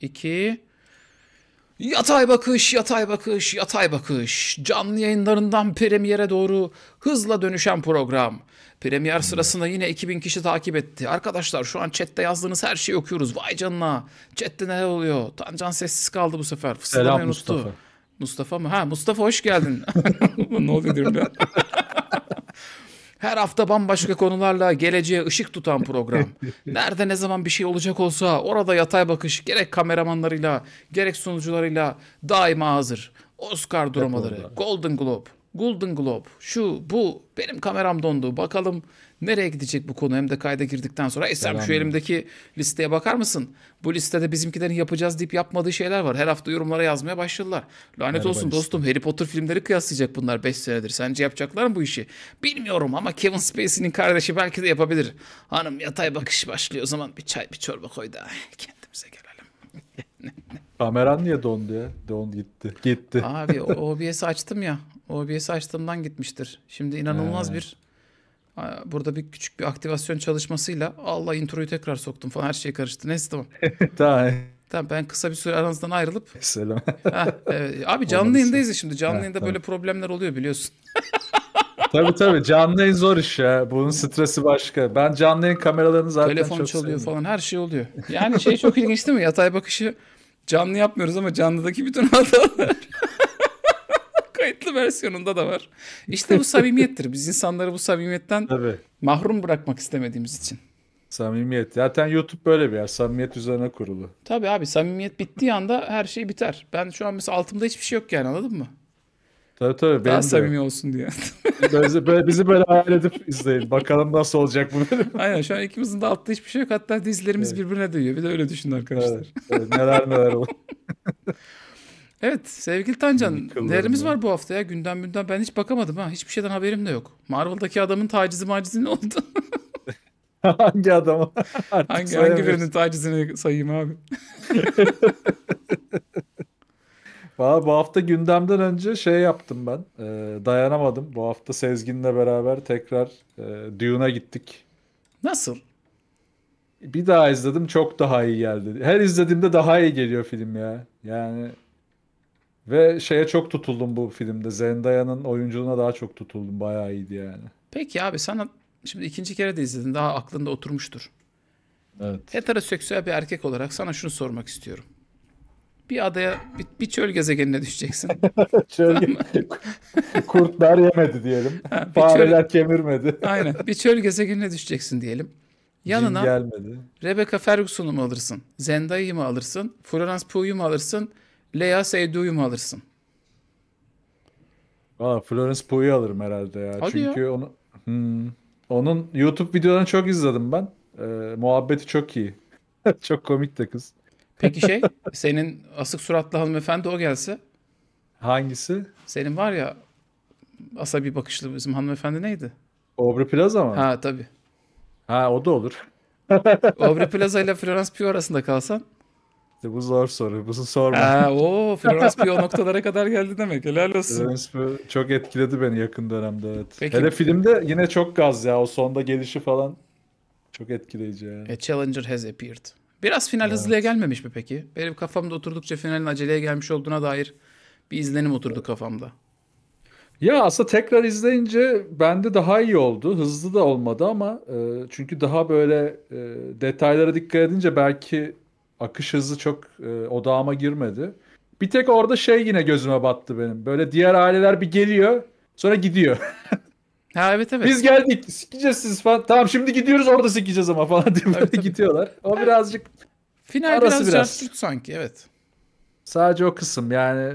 2 Yatay bakış, yatay bakış, yatay bakış. Canlı yayınlarından premiere doğru hızla dönüşen program. Premier hmm. sırasında yine 2000 kişi takip etti. Arkadaşlar şu an chatte yazdığınız her şeyi okuyoruz. Vay canına. Chatte ne oluyor? Tancan sessiz kaldı bu sefer. Selam Mustafa. Mustafa mı? Ha Mustafa hoş geldin. ne oluyor diyorum ya. Her hafta bambaşka konularla geleceğe ışık tutan program. Nerede ne zaman bir şey olacak olsa orada yatay bakış gerek kameramanlarıyla gerek sunucularıyla daima hazır. Oscar dramaları, Golden Globe, Golden Globe, şu bu benim kameram dondu. Bakalım Nereye gidecek bu konu hem de kayda girdikten sonra? E sen şu elimdeki listeye bakar mısın? Bu listede bizimkilerin yapacağız deyip yapmadığı şeyler var. Her hafta yorumlara yazmaya başladılar. Lanet Merhaba olsun işte. dostum Harry Potter filmleri kıyaslayacak bunlar 5 senedir. Sence yapacaklar mı bu işi? Bilmiyorum ama Kevin Spacey'nin kardeşi belki de yapabilir. Hanım yatay bakış başlıyor. O zaman bir çay bir çorba koy da kendimize gelelim. Kameran niye dondu ya? Don gitti. Gitti. Abi OBS açtım ya. OBS açtığımdan gitmiştir. Şimdi inanılmaz He. bir Burada bir küçük bir aktivasyon çalışmasıyla Allah introyu tekrar soktum falan her şey karıştı. Neyse tamam. tamam. Tamam ben kısa bir süre aranızdan ayrılıp. Selam. ha, evet. Abi canlı şey. yayındayız şimdi. Canlı ha, yayında tamam. böyle problemler oluyor biliyorsun. tabii tabii canlı yayın zor iş ya. Bunun stresi başka. Ben canlı yayın kameralarını zaten Telefon çok çalıyor sevmiyorum. falan her şey oluyor. Yani şey çok ilginç değil mi? Yatay bakışı canlı yapmıyoruz ama canlıdaki bütün hatalar kayıtlı versiyonunda da var. İşte bu samimiyettir. Biz insanları bu samimiyetten Tabii. mahrum bırakmak istemediğimiz için. Samimiyet. Zaten YouTube böyle bir yer. Samimiyet üzerine kurulu. Tabii abi samimiyet bittiği anda her şey biter. Ben şu an mesela altımda hiçbir şey yok yani anladın mı? Tabii tabii. Daha samimi de. olsun diye. bizi, böyle, bizi böyle hayal edip izleyin. Bakalım nasıl olacak bu bölüm. Aynen şu an ikimizin de altta hiçbir şey yok. Hatta dizlerimiz evet. birbirine değiyor. Bir de öyle düşünün arkadaşlar. Evet, evet, neler neler olur. Evet sevgili Tancan nelerimiz var bu hafta ya gündem günden ben hiç bakamadım ha hiçbir şeyden haberim de yok. Marvel'daki adamın tacizi macizi ne oldu? hangi adama? hangi, hangi birinin tacizini sayayım abi? Valla bu hafta gündemden önce şey yaptım ben. E, dayanamadım. Bu hafta Sezgin'le beraber tekrar e, Dune'a gittik. Nasıl? Bir daha izledim çok daha iyi geldi. Her izlediğimde daha iyi geliyor film ya. Yani ve şeye çok tutuldum bu filmde. Zendaya'nın oyunculuğuna daha çok tutuldum. Bayağı iyiydi yani. Peki abi sana şimdi ikinci kere de izledin. Daha aklında oturmuştur. Evet. Heteroseksüel bir erkek olarak sana şunu sormak istiyorum. Bir adaya, bir, bir çöl gezegenine düşeceksin. çöl Kurtlar yemedi diyelim. Ha, Fareler çöl... kemirmedi. Aynen. Bir çöl gezegenine düşeceksin diyelim. Yanına gelmedi. Rebecca Ferguson'u mu alırsın? Zendaya'yı mı alırsın? Florence Pugh'u mu alırsın? Lea Seydouy'umu alırsın. Aa, Florence Pugh'u alırım herhalde ya. Hadi Çünkü ya. onu hmm, onun YouTube videolarını çok izledim ben. Ee, muhabbeti çok iyi. çok komik de kız. Peki şey senin asık suratlı hanımefendi o gelse. Hangisi? Senin var ya asabi bakışlı bizim hanımefendi neydi? Aubrey Plaza mı? Ha tabii. Ha o da olur. Aubrey Plaza ile Florence Pugh arasında kalsan. İşte bu zor soru. Bunu sorma. Ha, o Florence Pugh o noktalara kadar geldi demek. Helal olsun. Florence çok etkiledi beni yakın dönemde evet. Peki. Hele filmde yine çok gaz ya. O sonda gelişi falan çok etkileyici ya. A Challenger has appeared. Biraz final evet. hızlıya gelmemiş mi peki? Benim kafamda oturdukça finalin aceleye gelmiş olduğuna dair bir izlenim oturdu kafamda. Ya aslında tekrar izleyince bende daha iyi oldu. Hızlı da olmadı ama e, çünkü daha böyle e, detaylara dikkat edince belki akış hızı çok e, odağıma girmedi. Bir tek orada şey yine gözüme battı benim. Böyle diğer aileler bir geliyor sonra gidiyor. ha evet evet. Biz geldik sikeceğiz siz falan. Tamam şimdi gidiyoruz orada sikeceğiz ama falan diye böyle tabii, tabii. gidiyorlar. O birazcık Final biraz, biraz. sanki evet. Sadece o kısım yani.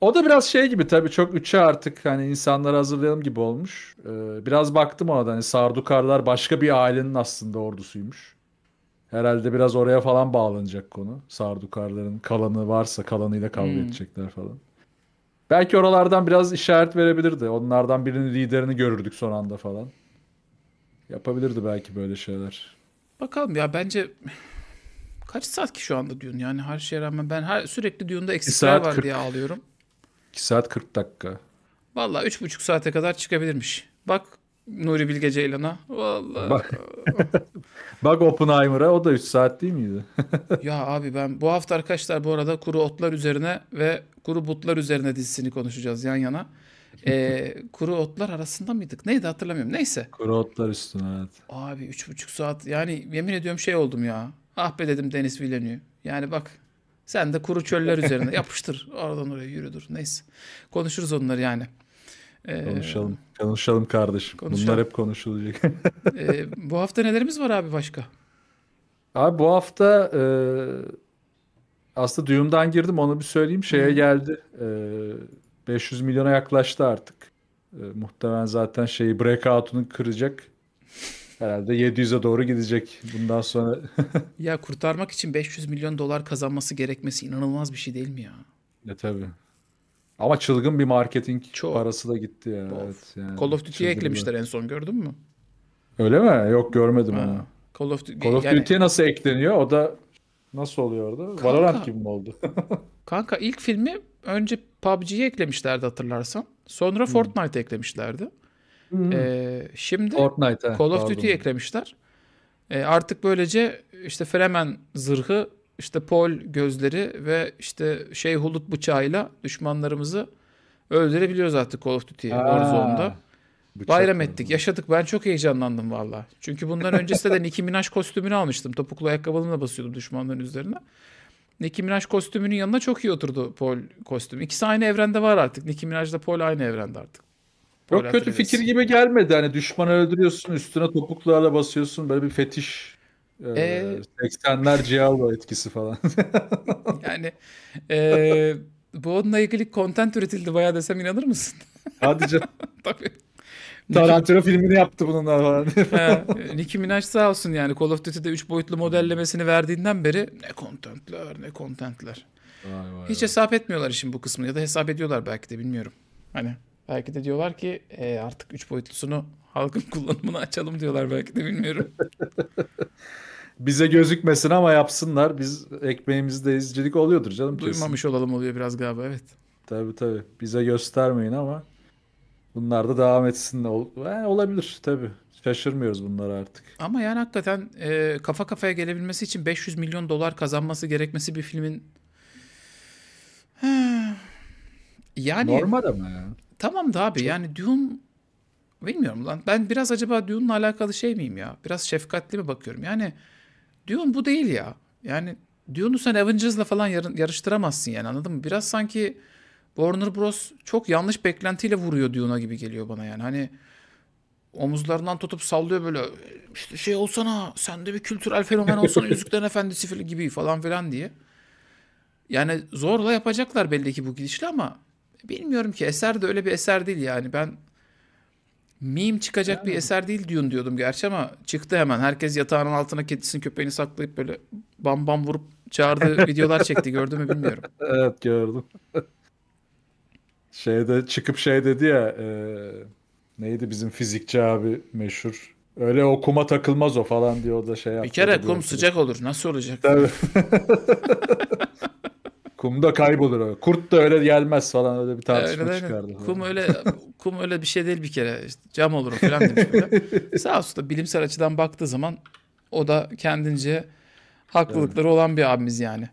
O da biraz şey gibi tabii çok üçe artık hani insanları hazırlayalım gibi olmuş. Ee, biraz baktım ona da hani Sardukarlar başka bir ailenin aslında ordusuymuş. Herhalde biraz oraya falan bağlanacak konu. Sardukarların kalanı varsa kalanıyla kavga hmm. edecekler falan. Belki oralardan biraz işaret verebilirdi. Onlardan birinin liderini görürdük son anda falan. Yapabilirdi belki böyle şeyler. Bakalım ya bence kaç saat ki şu anda düğün yani her şeye rağmen ben her sürekli düğünde eksikler var 40. diye ağlıyorum. 2 saat 40 dakika. Valla 3,5 saate kadar çıkabilirmiş. Bak Nuri Bilge Ceylan'a. Vallahi. Bak. Bak Oppenheimer'a o da 3 saat değil miydi? ya abi ben bu hafta arkadaşlar bu arada kuru otlar üzerine ve kuru butlar üzerine dizisini konuşacağız yan yana. Ee, kuru otlar arasında mıydık? Neydi hatırlamıyorum. Neyse. Kuru otlar üstüne evet. Abi 3,5 saat yani yemin ediyorum şey oldum ya. Ah be dedim Deniz Villeneuve. Yani bak sen de kuru çöller üzerine yapıştır. Oradan oraya yürüdür. Neyse. Konuşuruz onları yani. Ee, konuşalım. Konuşalım kardeşim. Konuşalım. Bunlar hep konuşulacak. ee, bu hafta nelerimiz var abi başka? Abi bu hafta e, aslında düğümden girdim onu bir söyleyeyim. Şeye Hı. geldi. E, 500 milyona yaklaştı artık. E, muhtemelen zaten şeyi breakout'unu kıracak. Herhalde 700'e doğru gidecek bundan sonra. ya kurtarmak için 500 milyon dolar kazanması gerekmesi inanılmaz bir şey değil mi ya? Ya e, tabii. Ama çılgın bir marketing Çok. parası da gitti ya. Of. Evet, yani. Call of Duty'ye eklemişler en son gördün mü? Öyle mi? Yok görmedim ha. onu. Call of Duty, Call of yani... Duty'ye nasıl ekleniyor? O da nasıl oluyor orada? Kanka, Valorant gibi mi oldu? kanka ilk filmi önce PUBG'yi eklemişlerdi hatırlarsan. Sonra hmm. Fortnite'ı eklemişlerdi. Ee, şimdi Fortnite, Call of Duty'yi eklemişler. Ee, artık böylece işte Fremen zırhı işte pol gözleri ve işte şey hulut bıçağıyla düşmanlarımızı öldürebiliyoruz artık Call of Duty Warzone'da. Bayram ettik, yaşadık. Ben çok heyecanlandım valla. Çünkü bundan öncesinde de Nicki Minaj kostümünü almıştım. Topuklu ayakkabımla basıyordum düşmanların üzerine. Nicki Minaj kostümünün yanına çok iyi oturdu Paul kostümü. İkisi aynı evrende var artık. Nicki Minaj Minaj'la Paul aynı evrende artık. Paul Yok kötü fikir gibi gelmedi. Hani düşmanı öldürüyorsun, üstüne topuklarla basıyorsun. Böyle bir fetiş ee, 80'ler e, Giallo etkisi falan. yani e, bu onunla ilgili content üretildi bayağı desem inanır mısın? Hadi canım. Tabii. Tarantino filmini yaptı bununla falan. He, Nicki Minaj sağ olsun yani Call of Duty'de 3 boyutlu modellemesini verdiğinden beri ne kontentler ne kontentler. Vay vay Hiç vay. hesap etmiyorlar işin bu kısmını ya da hesap ediyorlar belki de bilmiyorum. Hani belki de diyorlar ki e, artık 3 boyutlusunu halkın kullanımını açalım diyorlar belki de bilmiyorum bize gözükmesin ama yapsınlar. Biz ekmeğimizde izcilik oluyordur canım. Duymamış kesin. olalım oluyor biraz galiba evet. Tabii tabii. Bize göstermeyin ama bunlar da devam etsin. Ol yani e, olabilir tabii. Şaşırmıyoruz bunlara artık. Ama yani hakikaten e, kafa kafaya gelebilmesi için 500 milyon dolar kazanması gerekmesi bir filmin yani normal ama ya. Tamam da abi Çok... yani Dune bilmiyorum lan. Ben biraz acaba Dune'la alakalı şey miyim ya? Biraz şefkatli mi bakıyorum? Yani Diyorum bu değil ya. Yani Dune'u sen Avengers'la falan yarıştıramazsın yani anladın mı? Biraz sanki Warner Bros. çok yanlış beklentiyle vuruyor Dune'a gibi geliyor bana yani. Hani omuzlarından tutup sallıyor böyle işte şey olsana sen de bir kültürel fenomen olsana Yüzüklerin Efendisi gibi falan filan diye. Yani zorla yapacaklar belli ki bu gidişle ama bilmiyorum ki eser de öyle bir eser değil yani ben meme çıkacak yani. bir eser değil Dune diyordum gerçi ama çıktı hemen. Herkes yatağının altına kedisini köpeğini saklayıp böyle bam bam vurup çağırdı videolar çekti gördün mü bilmiyorum. Evet gördüm. Şeyde çıkıp şey dedi ya e, neydi bizim fizikçi abi meşhur. Öyle o kuma takılmaz o falan diyor o da şey yaptı. Bir kere kum sıcak olur nasıl olacak? Tabii. Kumda kaybolur o. Kurt da öyle gelmez falan öyle bir tartışma öyle, çıkardı. Öyle. Kum öyle kum öyle bir şey değil bir kere. İşte cam olur o falan demiş böyle. Sağ olsun da bilimsel açıdan baktığı zaman o da kendince haklılıkları evet. olan bir abimiz yani.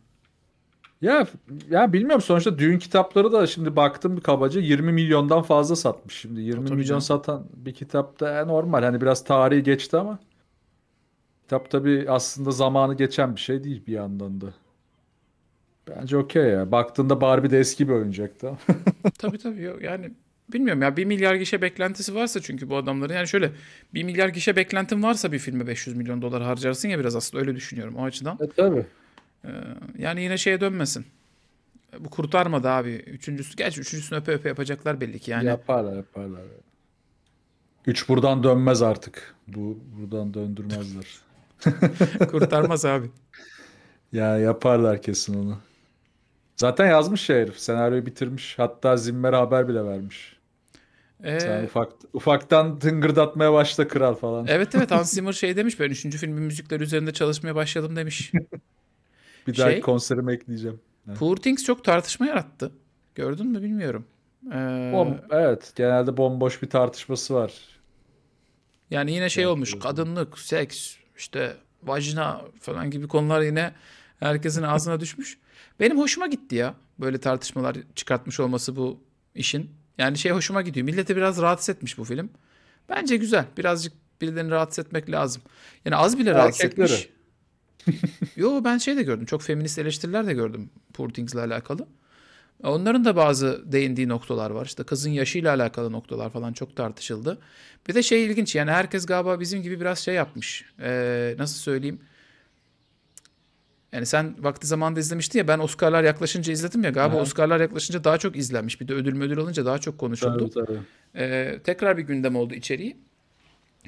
Ya ya bilmiyorum sonuçta düğün kitapları da şimdi baktım kabaca 20 milyondan fazla satmış. Şimdi 20 Tabii milyon satan bir kitap da normal. Hani biraz tarihi geçti ama kitap tabi aslında zamanı geçen bir şey değil bir yandan da. Bence okey ya. Baktığında Barbie de eski bir oyuncaktı. tabii tabii. Yani bilmiyorum ya bir milyar gişe beklentisi varsa çünkü bu adamların yani şöyle bir milyar gişe beklentin varsa bir filme 500 milyon dolar harcarsın ya biraz aslında öyle düşünüyorum o açıdan. E tabii. Ee, yani yine şeye dönmesin. Bu kurtarmadı abi. Üçüncüsü, gerçi üçüncüsünü öpe öpe yapacaklar belli ki yani. Yaparlar yaparlar. Üç buradan dönmez artık. Bu buradan döndürmezler. Kurtarmaz abi. Ya yaparlar kesin onu. Zaten yazmış ya herif. Senaryoyu bitirmiş. Hatta Zimmer haber bile vermiş. Ee, Sen ufak, ufaktan tıngırdatmaya başla kral falan. Evet evet Hans Zimmer şey demiş ben 3. filmin müzikleri üzerinde çalışmaya başladım demiş. bir daha şey, konserime ekleyeceğim. Poor Things çok tartışma yarattı. Gördün mü bilmiyorum. Ee, Bom, evet genelde bomboş bir tartışması var. Yani yine şey evet, olmuş kadınlık, seks, işte vajina falan gibi konular yine herkesin ağzına düşmüş. Benim hoşuma gitti ya böyle tartışmalar çıkartmış olması bu işin. Yani şey hoşuma gidiyor. Milleti biraz rahatsız etmiş bu film. Bence güzel. Birazcık birilerini rahatsız etmek lazım. Yani az bile Erkekleri. rahatsız etmiş. Yo ben şey de gördüm. Çok feminist eleştiriler de gördüm Poor Things'le alakalı. Onların da bazı değindiği noktalar var. İşte kızın yaşıyla alakalı noktalar falan çok tartışıldı. Bir de şey ilginç yani herkes galiba bizim gibi biraz şey yapmış. Ee, nasıl söyleyeyim? Yani sen vakti zamanında izlemiştin ya ben Oscar'lar yaklaşınca izledim ya galiba Aha. Oscar'lar yaklaşınca daha çok izlenmiş. Bir de ödül ödül alınca daha çok konuşuldu. Tabii, tabii. Ee, tekrar bir gündem oldu içeriği.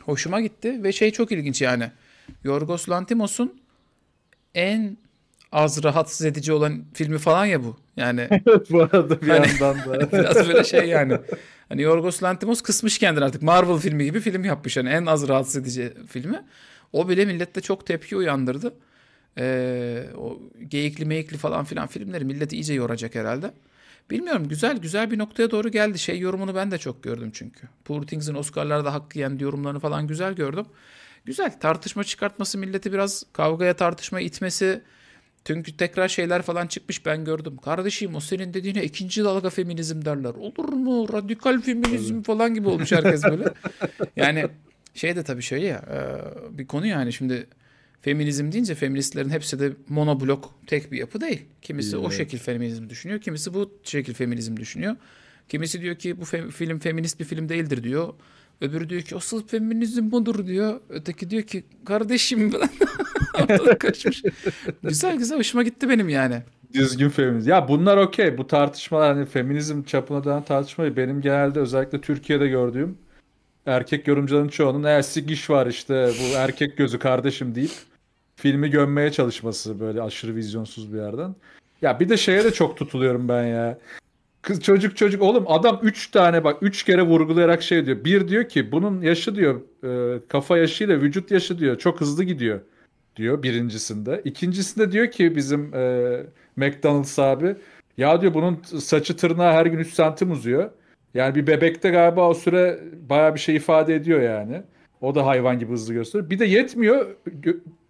Hoşuma gitti ve şey çok ilginç yani. Yorgos Lantimos'un en az rahatsız edici olan filmi falan ya bu. Yani bu arada bir hani, yandan da. biraz böyle şey yani. Hani Yorgos Lantimos kısmış kendini artık. Marvel filmi gibi film yapmış yani en az rahatsız edici filmi. O bile millette çok tepki uyandırdı e, o geyikli meyikli falan filan filmleri milleti iyice yoracak herhalde. Bilmiyorum güzel güzel bir noktaya doğru geldi. Şey yorumunu ben de çok gördüm çünkü. Poor Things'in Oscar'larda hakkı yendi yorumlarını falan güzel gördüm. Güzel tartışma çıkartması milleti biraz kavgaya tartışma itmesi. Çünkü tekrar şeyler falan çıkmış ben gördüm. Kardeşim o senin dediğine ikinci dalga feminizm derler. Olur mu radikal feminizm falan gibi olmuş herkes böyle. yani şey de tabii şey ya e, bir konu yani şimdi feminizm deyince feministlerin hepsi de monoblok tek bir yapı değil. Kimisi evet. o şekil feminizm düşünüyor, kimisi bu şekil feminizm düşünüyor. Kimisi diyor ki bu fe- film feminist bir film değildir diyor. Öbürü diyor ki asıl feminizm budur diyor. Öteki diyor ki kardeşim ben güzel güzel hoşuma gitti benim yani. Düzgün feminizm. Ya bunlar okey. Bu tartışmalar hani feminizm çapına dönen tartışmayı benim genelde özellikle Türkiye'de gördüğüm erkek yorumcuların çoğunun eğer sik iş var işte bu erkek gözü kardeşim deyip filmi gömmeye çalışması böyle aşırı vizyonsuz bir yerden. Ya bir de şeye de çok tutuluyorum ben ya. Kız çocuk çocuk oğlum adam 3 tane bak 3 kere vurgulayarak şey diyor. Bir diyor ki bunun yaşı diyor e, kafa yaşıyla vücut yaşı diyor çok hızlı gidiyor diyor birincisinde. İkincisinde diyor ki bizim e, McDonald's abi ya diyor bunun saçı tırnağı her gün 3 santim uzuyor. Yani bir bebekte galiba o süre baya bir şey ifade ediyor yani. O da hayvan gibi hızlı gösteriyor. Bir de yetmiyor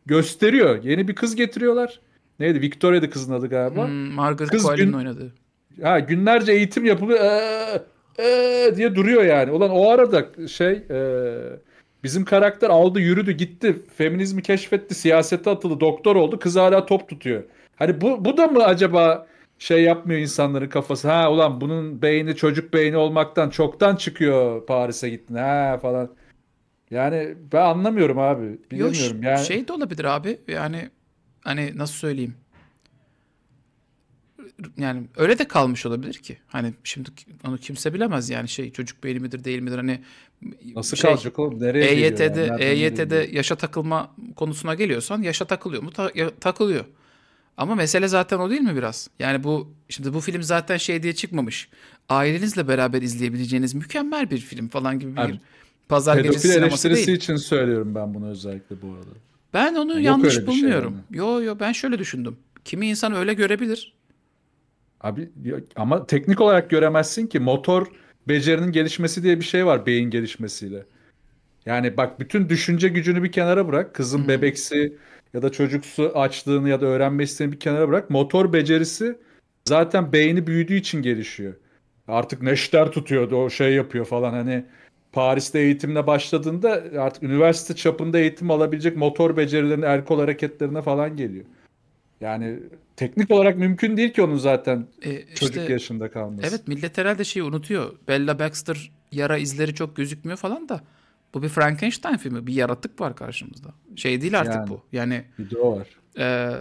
gösteriyor. Yeni bir kız getiriyorlar. Neydi? Victoria'da kızın adı galiba. Hmm, Margaret kız gün... oynadığı. Ha günlerce eğitim yapılıyor. Ee, ee, diye duruyor yani. Ulan o arada şey ee, bizim karakter aldı yürüdü gitti. Feminizmi keşfetti. Siyasete atıldı. Doktor oldu. Kız hala top tutuyor. Hani bu, bu da mı acaba şey yapmıyor insanların kafası. Ha ulan bunun beyni çocuk beyni olmaktan çoktan çıkıyor Paris'e gittin ha falan. Yani ben anlamıyorum abi. Bilmiyorum Yo, yani. Şey de olabilir abi. Yani hani nasıl söyleyeyim? Yani öyle de kalmış olabilir ki. Hani şimdi onu kimse bilemez yani şey çocuk beyni midir değil midir hani Nasıl şey, kalacak oğlum? Nereye EYT'de e yani? EYT'de e geliyor? yaşa takılma konusuna geliyorsan yaşa takılıyor mu? Ta, ya, takılıyor. Ama mesele zaten o değil mi biraz? Yani bu şimdi bu film zaten şey diye çıkmamış. Ailenizle beraber izleyebileceğiniz mükemmel bir film falan gibi bir. Abi, Pazar Pedofili gecesi sineması değil. için söylüyorum ben bunu özellikle bu arada. Ben onu Yok yanlış öyle bir şey bulmuyorum. yani. Yo yo ben şöyle düşündüm. Kimi insan öyle görebilir. Abi ama teknik olarak göremezsin ki motor becerinin gelişmesi diye bir şey var beyin gelişmesiyle. Yani bak bütün düşünce gücünü bir kenara bırak. Kızın bebeksi ya da çocuksu açlığını ya da öğrenme isteğini bir kenara bırak. Motor becerisi zaten beyni büyüdüğü için gelişiyor. Artık neşter tutuyordu o şey yapıyor falan hani Paris'te eğitimle başladığında artık üniversite çapında eğitim alabilecek motor becerilerine, el kol hareketlerine falan geliyor. Yani teknik olarak mümkün değil ki onun zaten e, işte, çocuk yaşında kalması. Evet millet herhalde şeyi unutuyor. Bella Baxter yara izleri çok gözükmüyor falan da. Bu bir Frankenstein filmi. Bir yaratık var karşımızda. Şey değil artık yani, bu. Yani bir de o var. E,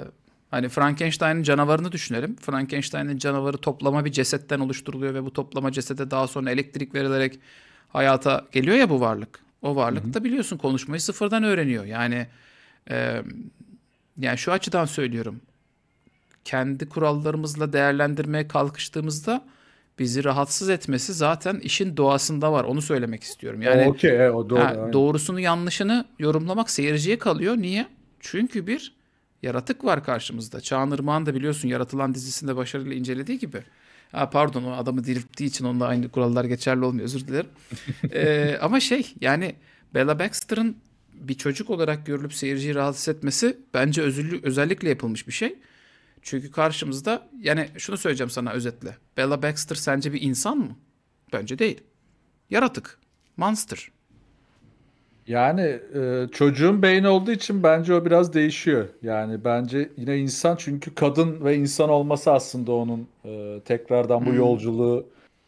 hani Frankenstein'in canavarını düşünelim. Frankenstein'in canavarı toplama bir cesetten oluşturuluyor ve bu toplama cesede daha sonra elektrik verilerek hayata geliyor ya bu varlık. O varlık da biliyorsun konuşmayı sıfırdan öğreniyor. Yani e, yani şu açıdan söylüyorum. Kendi kurallarımızla değerlendirmeye kalkıştığımızda bizi rahatsız etmesi zaten işin doğasında var. Onu söylemek istiyorum. Yani okay, o doğru, ha, doğrusunu yanlışını yorumlamak seyirciye kalıyor. Niye? Çünkü bir yaratık var karşımızda. Çağan Irmak'ın da biliyorsun yaratılan dizisinde başarıyla incelediği gibi. Ha, pardon o adamı dirilttiği için onda aynı kurallar geçerli olmuyor özür dilerim. ee, ama şey yani Bella Baxter'ın bir çocuk olarak görülüp seyirciyi rahatsız etmesi bence özürlü, özellikle yapılmış bir şey. Çünkü karşımızda yani şunu söyleyeceğim sana özetle. Bella Baxter sence bir insan mı? Bence değil. Yaratık. Monster. Yani e, çocuğun beyni olduğu için bence o biraz değişiyor. Yani bence yine insan çünkü kadın ve insan olması aslında onun e, tekrardan bu hmm. yolculuğu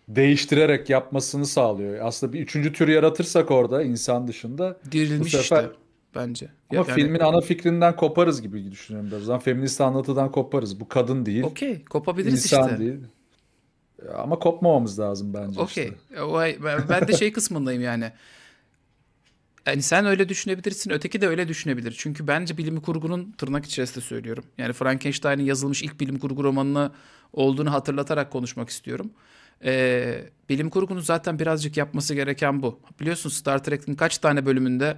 değiştirerek yapmasını sağlıyor. Aslında bir üçüncü tür yaratırsak orada insan dışında. Dirilmiş bu sefer... işte bence. Ama yani... filmin ana fikrinden koparız gibi düşünüyorum biraz. Yani feminist anlatıdan koparız. Bu kadın değil. Okey kopabiliriz insan işte. değil. Ama kopmamamız lazım bence okay. işte. Okey. Ben de şey kısmındayım yani. Yani sen öyle düşünebilirsin, öteki de öyle düşünebilir. Çünkü bence bilim kurgunun tırnak içerisinde söylüyorum. Yani Frankenstein'in yazılmış ilk bilim kurgu romanını olduğunu hatırlatarak konuşmak istiyorum. Ee, bilim kurgunun zaten birazcık yapması gereken bu. Biliyorsun Star Trek'in kaç tane bölümünde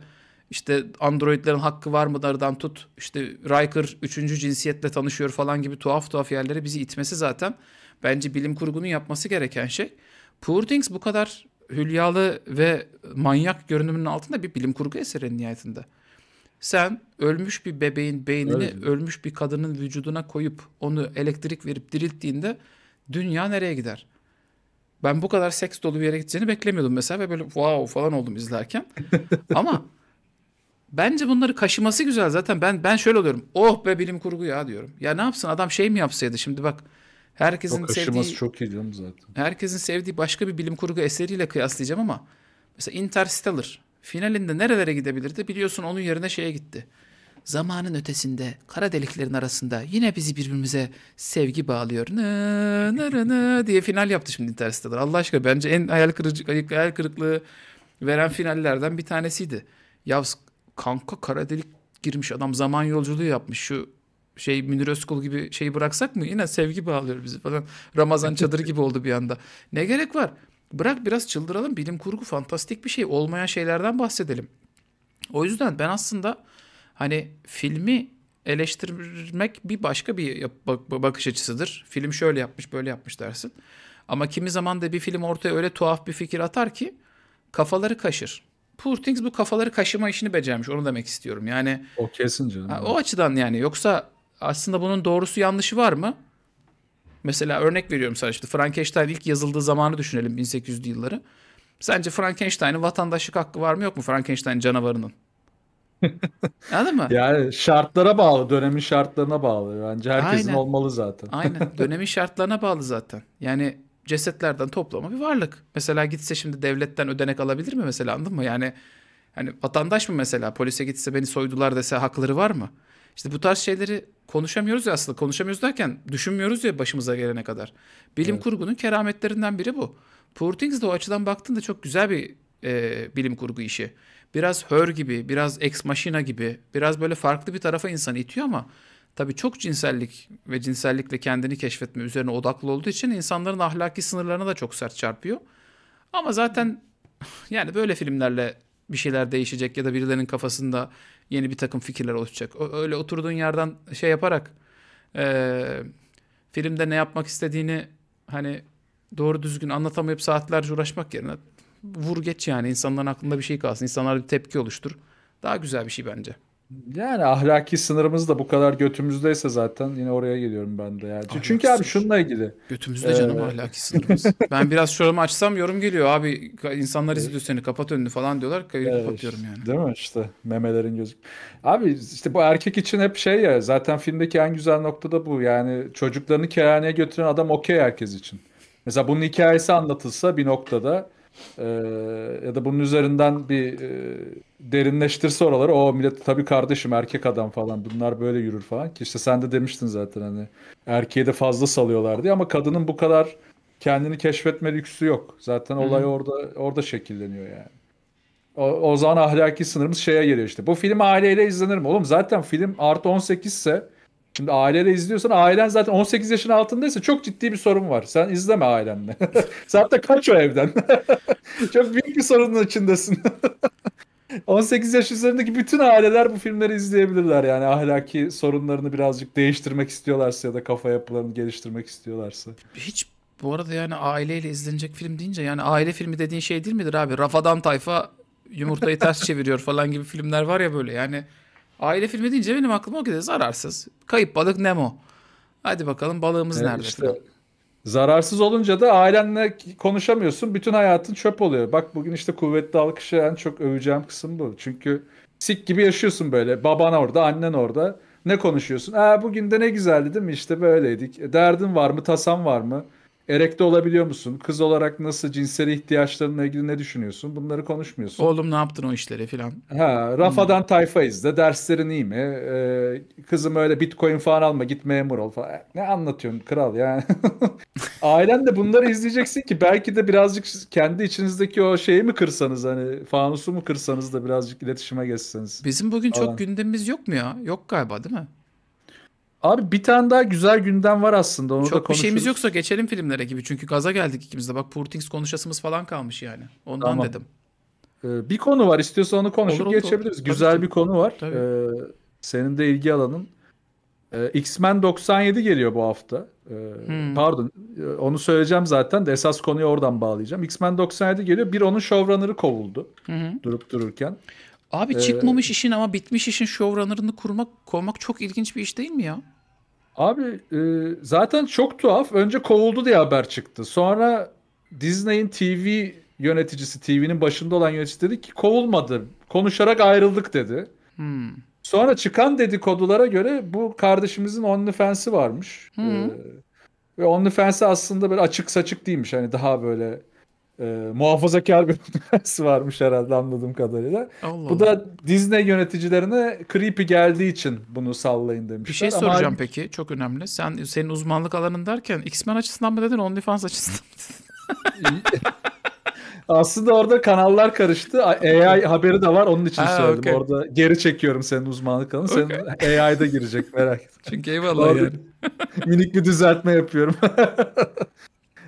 işte androidlerin hakkı var mılardan tut işte Riker üçüncü cinsiyetle tanışıyor falan gibi tuhaf tuhaf yerlere bizi itmesi zaten bence bilim kurgunun yapması gereken şey. Poor Things bu kadar hülyalı ve manyak görünümünün altında bir bilim kurgu eseri nihayetinde. Sen ölmüş bir bebeğin beynini evet. ölmüş bir kadının vücuduna koyup onu elektrik verip dirilttiğinde dünya nereye gider? Ben bu kadar seks dolu bir yere gideceğini beklemiyordum mesela ve böyle wow falan oldum izlerken. Ama bence bunları kaşıması güzel zaten. Ben ben şöyle oluyorum. Oh be bilim kurgu ya diyorum. Ya ne yapsın adam şey mi yapsaydı şimdi bak Herkesin Yok, sevdiği çok iyi canım zaten. Herkesin sevdiği başka bir bilim kurgu eseriyle kıyaslayacağım ama mesela Interstellar finalinde nerelere gidebilirdi? Biliyorsun onun yerine şeye gitti. Zamanın ötesinde, kara deliklerin arasında yine bizi birbirimize sevgi bağlıyor. Nı, nı, nı diye final yaptı şimdi Interstellar. Allah aşkına bence en hayal, kırıcı, hayal kırıklığı veren finallerden bir tanesiydi. yavuz kanka kara delik girmiş adam zaman yolculuğu yapmış. Şu şey Münir Özkul gibi şeyi bıraksak mı? Yine sevgi bağlıyor bizi falan. Ramazan çadırı gibi oldu bir anda. Ne gerek var? Bırak biraz çıldıralım. Bilim kurgu fantastik bir şey. Olmayan şeylerden bahsedelim. O yüzden ben aslında hani filmi eleştirmek bir başka bir bakış açısıdır. Film şöyle yapmış, böyle yapmış dersin. Ama kimi zaman da bir film ortaya öyle tuhaf bir fikir atar ki kafaları kaşır. Poor Things bu kafaları kaşıma işini becermiş. Onu demek istiyorum. Yani o kesin canım. Ha, o açıdan yani yoksa aslında bunun doğrusu yanlışı var mı? Mesela örnek veriyorum sana işte Frankenstein ilk yazıldığı zamanı düşünelim 1800'lü yılları. Sence Frankenstein'in vatandaşlık hakkı var mı yok mu Frankenstein canavarının? Anladın mı? Yani şartlara bağlı, dönemin şartlarına bağlı. Bence herkesin Aynen. olmalı zaten. Aynen. Dönemin şartlarına bağlı zaten. Yani cesetlerden toplama bir varlık. Mesela gitse şimdi devletten ödenek alabilir mi mesela anladın mı? Yani hani vatandaş mı mesela polise gitse beni soydular dese hakları var mı? İşte bu tarz şeyleri konuşamıyoruz ya aslında. Konuşamıyoruz derken düşünmüyoruz ya başımıza gelene kadar. Bilim evet. kurgunun kerametlerinden biri bu. Poor Things de o açıdan baktığında çok güzel bir e, bilim kurgu işi. Biraz Her gibi, biraz Ex Machina gibi, biraz böyle farklı bir tarafa insan itiyor ama tabii çok cinsellik ve cinsellikle kendini keşfetme üzerine odaklı olduğu için insanların ahlaki sınırlarına da çok sert çarpıyor. Ama zaten yani böyle filmlerle bir şeyler değişecek ya da birilerinin kafasında yeni bir takım fikirler oluşacak. Öyle oturduğun yerden şey yaparak e, filmde ne yapmak istediğini hani doğru düzgün anlatamayıp saatlerce uğraşmak yerine vur geç yani insanların aklında bir şey kalsın. İnsanlar bir tepki oluştur. Daha güzel bir şey bence. Yani ahlaki sınırımız da bu kadar götümüzdeyse zaten yine oraya geliyorum ben de. Yani. Ahlaksız. Çünkü abi şununla ilgili. Götümüzde ee... canım e, ahlaki sınırımız. ben biraz şuramı açsam yorum geliyor. Abi insanlar izliyor seni kapat önünü falan diyorlar. Kayı evet, kapatıyorum yani. Değil mi işte memelerin gözük. Abi işte bu erkek için hep şey ya zaten filmdeki en güzel nokta da bu. Yani çocuklarını kerhaneye götüren adam okey herkes için. Mesela bunun hikayesi anlatılsa bir noktada e, ya da bunun üzerinden bir e, derinleştirse oraları o millet tabii kardeşim erkek adam falan bunlar böyle yürür falan ki işte sen de demiştin zaten hani erkeğe de fazla salıyorlar diye ama kadının bu kadar kendini keşfetme lüksü yok. Zaten olay Hı-hı. orada orada şekilleniyor yani. O, o zaman ahlaki sınırımız şeye geliyor işte. Bu film aileyle izlenir mi? Oğlum zaten film artı 18 ise Şimdi ailede izliyorsan ailen zaten 18 yaşın altındaysa çok ciddi bir sorun var. Sen izleme ailenle. Sen kaç o evden. çok büyük bir sorunun içindesin. 18 yaş üzerindeki bütün aileler bu filmleri izleyebilirler. Yani ahlaki sorunlarını birazcık değiştirmek istiyorlarsa ya da kafa yapılarını geliştirmek istiyorlarsa. Hiç bu arada yani aileyle izlenecek film deyince yani aile filmi dediğin şey değil midir abi? Rafadan tayfa yumurtayı ters çeviriyor falan gibi filmler var ya böyle yani. Aile filmi deyince benim aklıma o gidiyor. Zararsız. Kayıp balık Nemo. Hadi bakalım balığımız evet, nerede? Işte, Zararsız olunca da ailenle konuşamıyorsun. Bütün hayatın çöp oluyor. Bak bugün işte kuvvetli alkışı en çok öveceğim kısım bu. Çünkü sik gibi yaşıyorsun böyle. Baban orada, annen orada. Ne konuşuyorsun? Aa bugün de ne güzeldi değil mi? İşte böyleydik. E, derdin var mı? Tasan var mı? Erekte olabiliyor musun? Kız olarak nasıl cinsel ihtiyaçlarınla ilgili ne düşünüyorsun? Bunları konuşmuyorsun. Oğlum ne yaptın o işleri filan. Ha, Rafa'dan hmm. tayfa izle. Derslerin iyi mi? Ee, kızım öyle bitcoin falan alma git memur ol falan. Ne anlatıyorsun kral yani. Ailen de bunları izleyeceksin ki belki de birazcık kendi içinizdeki o şeyi mi kırsanız hani fanusu mu kırsanız da birazcık iletişime geçseniz. Bizim bugün falan. çok gündemimiz yok mu ya? Yok galiba değil mi? Abi bir tane daha güzel gündem var aslında. Onu Çok da bir şeyimiz yoksa geçelim filmlere gibi. Çünkü gaza geldik ikimiz de. Bak Poor konuşasımız falan kalmış yani. Ondan tamam. dedim. Ee, bir konu var. İstiyorsan onu konuşup olur, olur, geçebiliriz. Olur. Güzel Tabii bir konu var. Tabii. Ee, senin de ilgi alanın. Ee, X-Men 97 geliyor bu hafta. Ee, hmm. Pardon. E, onu söyleyeceğim zaten de esas konuya oradan bağlayacağım. X-Men 97 geliyor. Bir onun showrunner'ı kovuldu. hı Durup dururken. Abi ee, çıkmamış ee, işin ama bitmiş işin showrunner'ını kurmak, kovmak çok ilginç bir iş değil mi ya? Abi e, zaten çok tuhaf. Önce kovuldu diye haber çıktı. Sonra Disney'in TV yöneticisi, TV'nin başında olan yöneticisi dedi ki kovulmadı. Konuşarak ayrıldık dedi. Hmm. Sonra çıkan dedikodulara göre bu kardeşimizin OnlyFans'i varmış. Hmm. Ee, ve OnlyFans'i aslında böyle açık saçık değilmiş. Hani daha böyle e, muhafazakar bir üniversite varmış herhalde anladığım kadarıyla. Allah Bu da Disney yöneticilerine creepy geldiği için bunu sallayın demişler. Bir şey soracağım Ama... peki çok önemli. Sen senin uzmanlık alanın derken X-Men açısından mı dedin OnlyFans açısından mı dedin? Aslında orada kanallar karıştı. AI haberi de var onun için ha, söyledim. Okay. Orada geri çekiyorum senin uzmanlık alanı. Senin okay. AI'da girecek merak etme. Çünkü eyvallah yani. minik bir düzeltme yapıyorum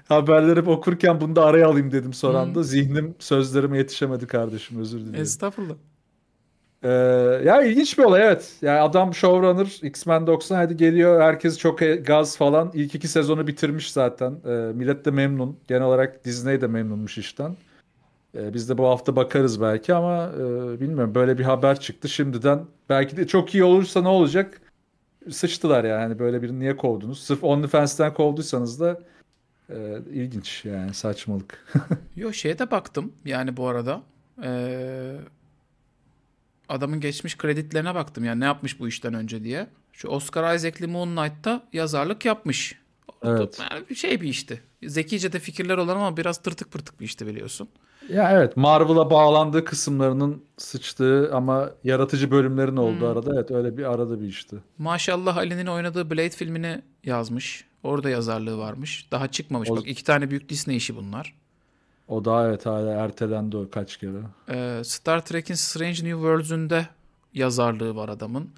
haberleri okurken bunu da araya alayım dedim son Hmm. Zihnim sözlerime yetişemedi kardeşim özür dilerim. Estağfurullah. Ee, ya ilginç bir olay evet. Yani adam showrunner X-Men 97 geliyor. Herkes çok e, gaz falan. İlk iki sezonu bitirmiş zaten. Ee, millet de memnun. Genel olarak Disney de memnunmuş işten. Ee, biz de bu hafta bakarız belki ama e, bilmiyorum böyle bir haber çıktı şimdiden. Belki de çok iyi olursa ne olacak? Sıçtılar yani hani böyle birini niye kovdunuz? Sırf OnlyFans'ten kovduysanız da ee, ilginç yani saçmalık. Yo şeye de baktım yani bu arada. Ee, adamın geçmiş kreditlerine baktım yani ne yapmış bu işten önce diye. Şu Oscar Isaac'li Moon Knight'ta yazarlık yapmış. Evet. Yani şey bir işti. Zekice de fikirler olan ama biraz tırtık pırtık bir işti biliyorsun. Ya evet Marvel'a bağlandığı kısımlarının sıçtığı ama yaratıcı bölümlerin olduğu hmm. arada evet öyle bir arada bir işti. Maşallah Ali'nin oynadığı Blade filmini yazmış. Orada yazarlığı varmış. Daha çıkmamış. O, Bak iki tane büyük Disney işi bunlar. O da evet hala ertelendi o kaç kere. Ee, Star Trek'in Strange New Worlds'ünde yazarlığı var adamın.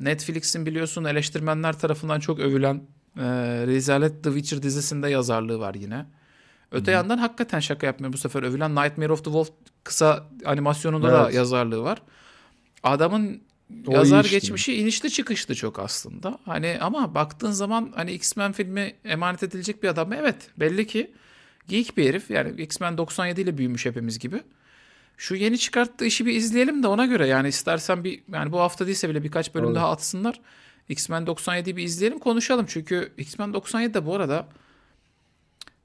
Netflix'in biliyorsun eleştirmenler tarafından çok övülen e, Rezalet The Witcher dizisinde yazarlığı var yine. Öte hı yandan hakikaten şaka yapmıyor bu sefer övülen Nightmare of the Wolf kısa animasyonunda evet. da yazarlığı var. Adamın o Yazar geçmişi inişli çıkışlı çok aslında. Hani ama baktığın zaman hani X-Men filmi emanet edilecek bir adam. Evet belli ki geyik bir herif. Yani X-Men 97 ile büyümüş hepimiz gibi. Şu yeni çıkarttığı işi bir izleyelim de ona göre yani istersen bir yani bu hafta değilse bile birkaç bölüm Olur. daha atsınlar. X-Men 97'yi bir izleyelim konuşalım. Çünkü X-Men 97 de bu arada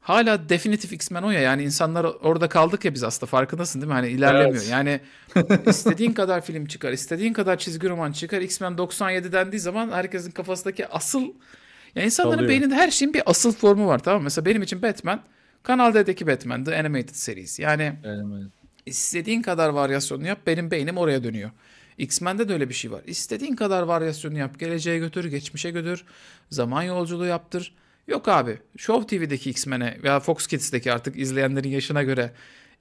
hala definitif X-Men o ya. Yani insanlar orada kaldık ya biz aslında farkındasın değil mi? Hani ilerlemiyor. Evet. Yani istediğin kadar film çıkar, istediğin kadar çizgi roman çıkar. X-Men 97 dendiği zaman herkesin kafasındaki asıl yani insanların Oluyor. beyninde her şeyin bir asıl formu var tamam mı? Mesela benim için Batman Kanal D'deki Batman The Animated Series. Yani evet. istediğin kadar varyasyonu yap benim beynim oraya dönüyor. X-Men'de de öyle bir şey var. İstediğin kadar varyasyonu yap. Geleceğe götür, geçmişe götür, zaman yolculuğu yaptır. Yok abi. Show TV'deki X-Men'e veya Fox Kids'deki artık izleyenlerin yaşına göre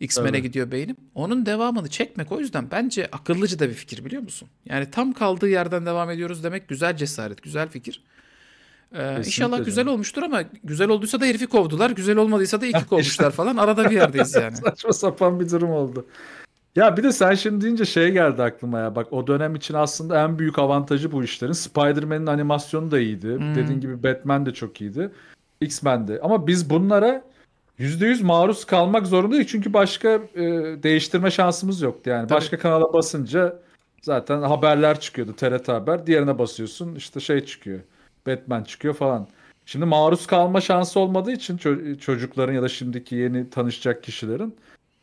X-Men'e evet. gidiyor beynim. Onun devamını çekmek o yüzden bence akıllıcı da bir fikir biliyor musun? Yani tam kaldığı yerden devam ediyoruz demek güzel cesaret, güzel fikir. Ee, inşallah güzel canım. olmuştur ama güzel olduysa da herifi kovdular. Güzel olmadıysa da iki kovmuşlar falan. Arada bir yerdeyiz yani. Saçma sapan bir durum oldu. Ya bir de sen şimdi deyince şey geldi aklıma ya. Bak o dönem için aslında en büyük avantajı bu işlerin. Spider-Man'in animasyonu da iyiydi. Hmm. Dediğin gibi Batman de çok iyiydi. X-Men de. Ama biz bunlara %100 maruz kalmak zorundayız. Çünkü başka e, değiştirme şansımız yoktu yani. Tabii. Başka kanala basınca zaten haberler çıkıyordu. TRT Haber. Diğerine basıyorsun işte şey çıkıyor. Batman çıkıyor falan. Şimdi maruz kalma şansı olmadığı için ço- çocukların ya da şimdiki yeni tanışacak kişilerin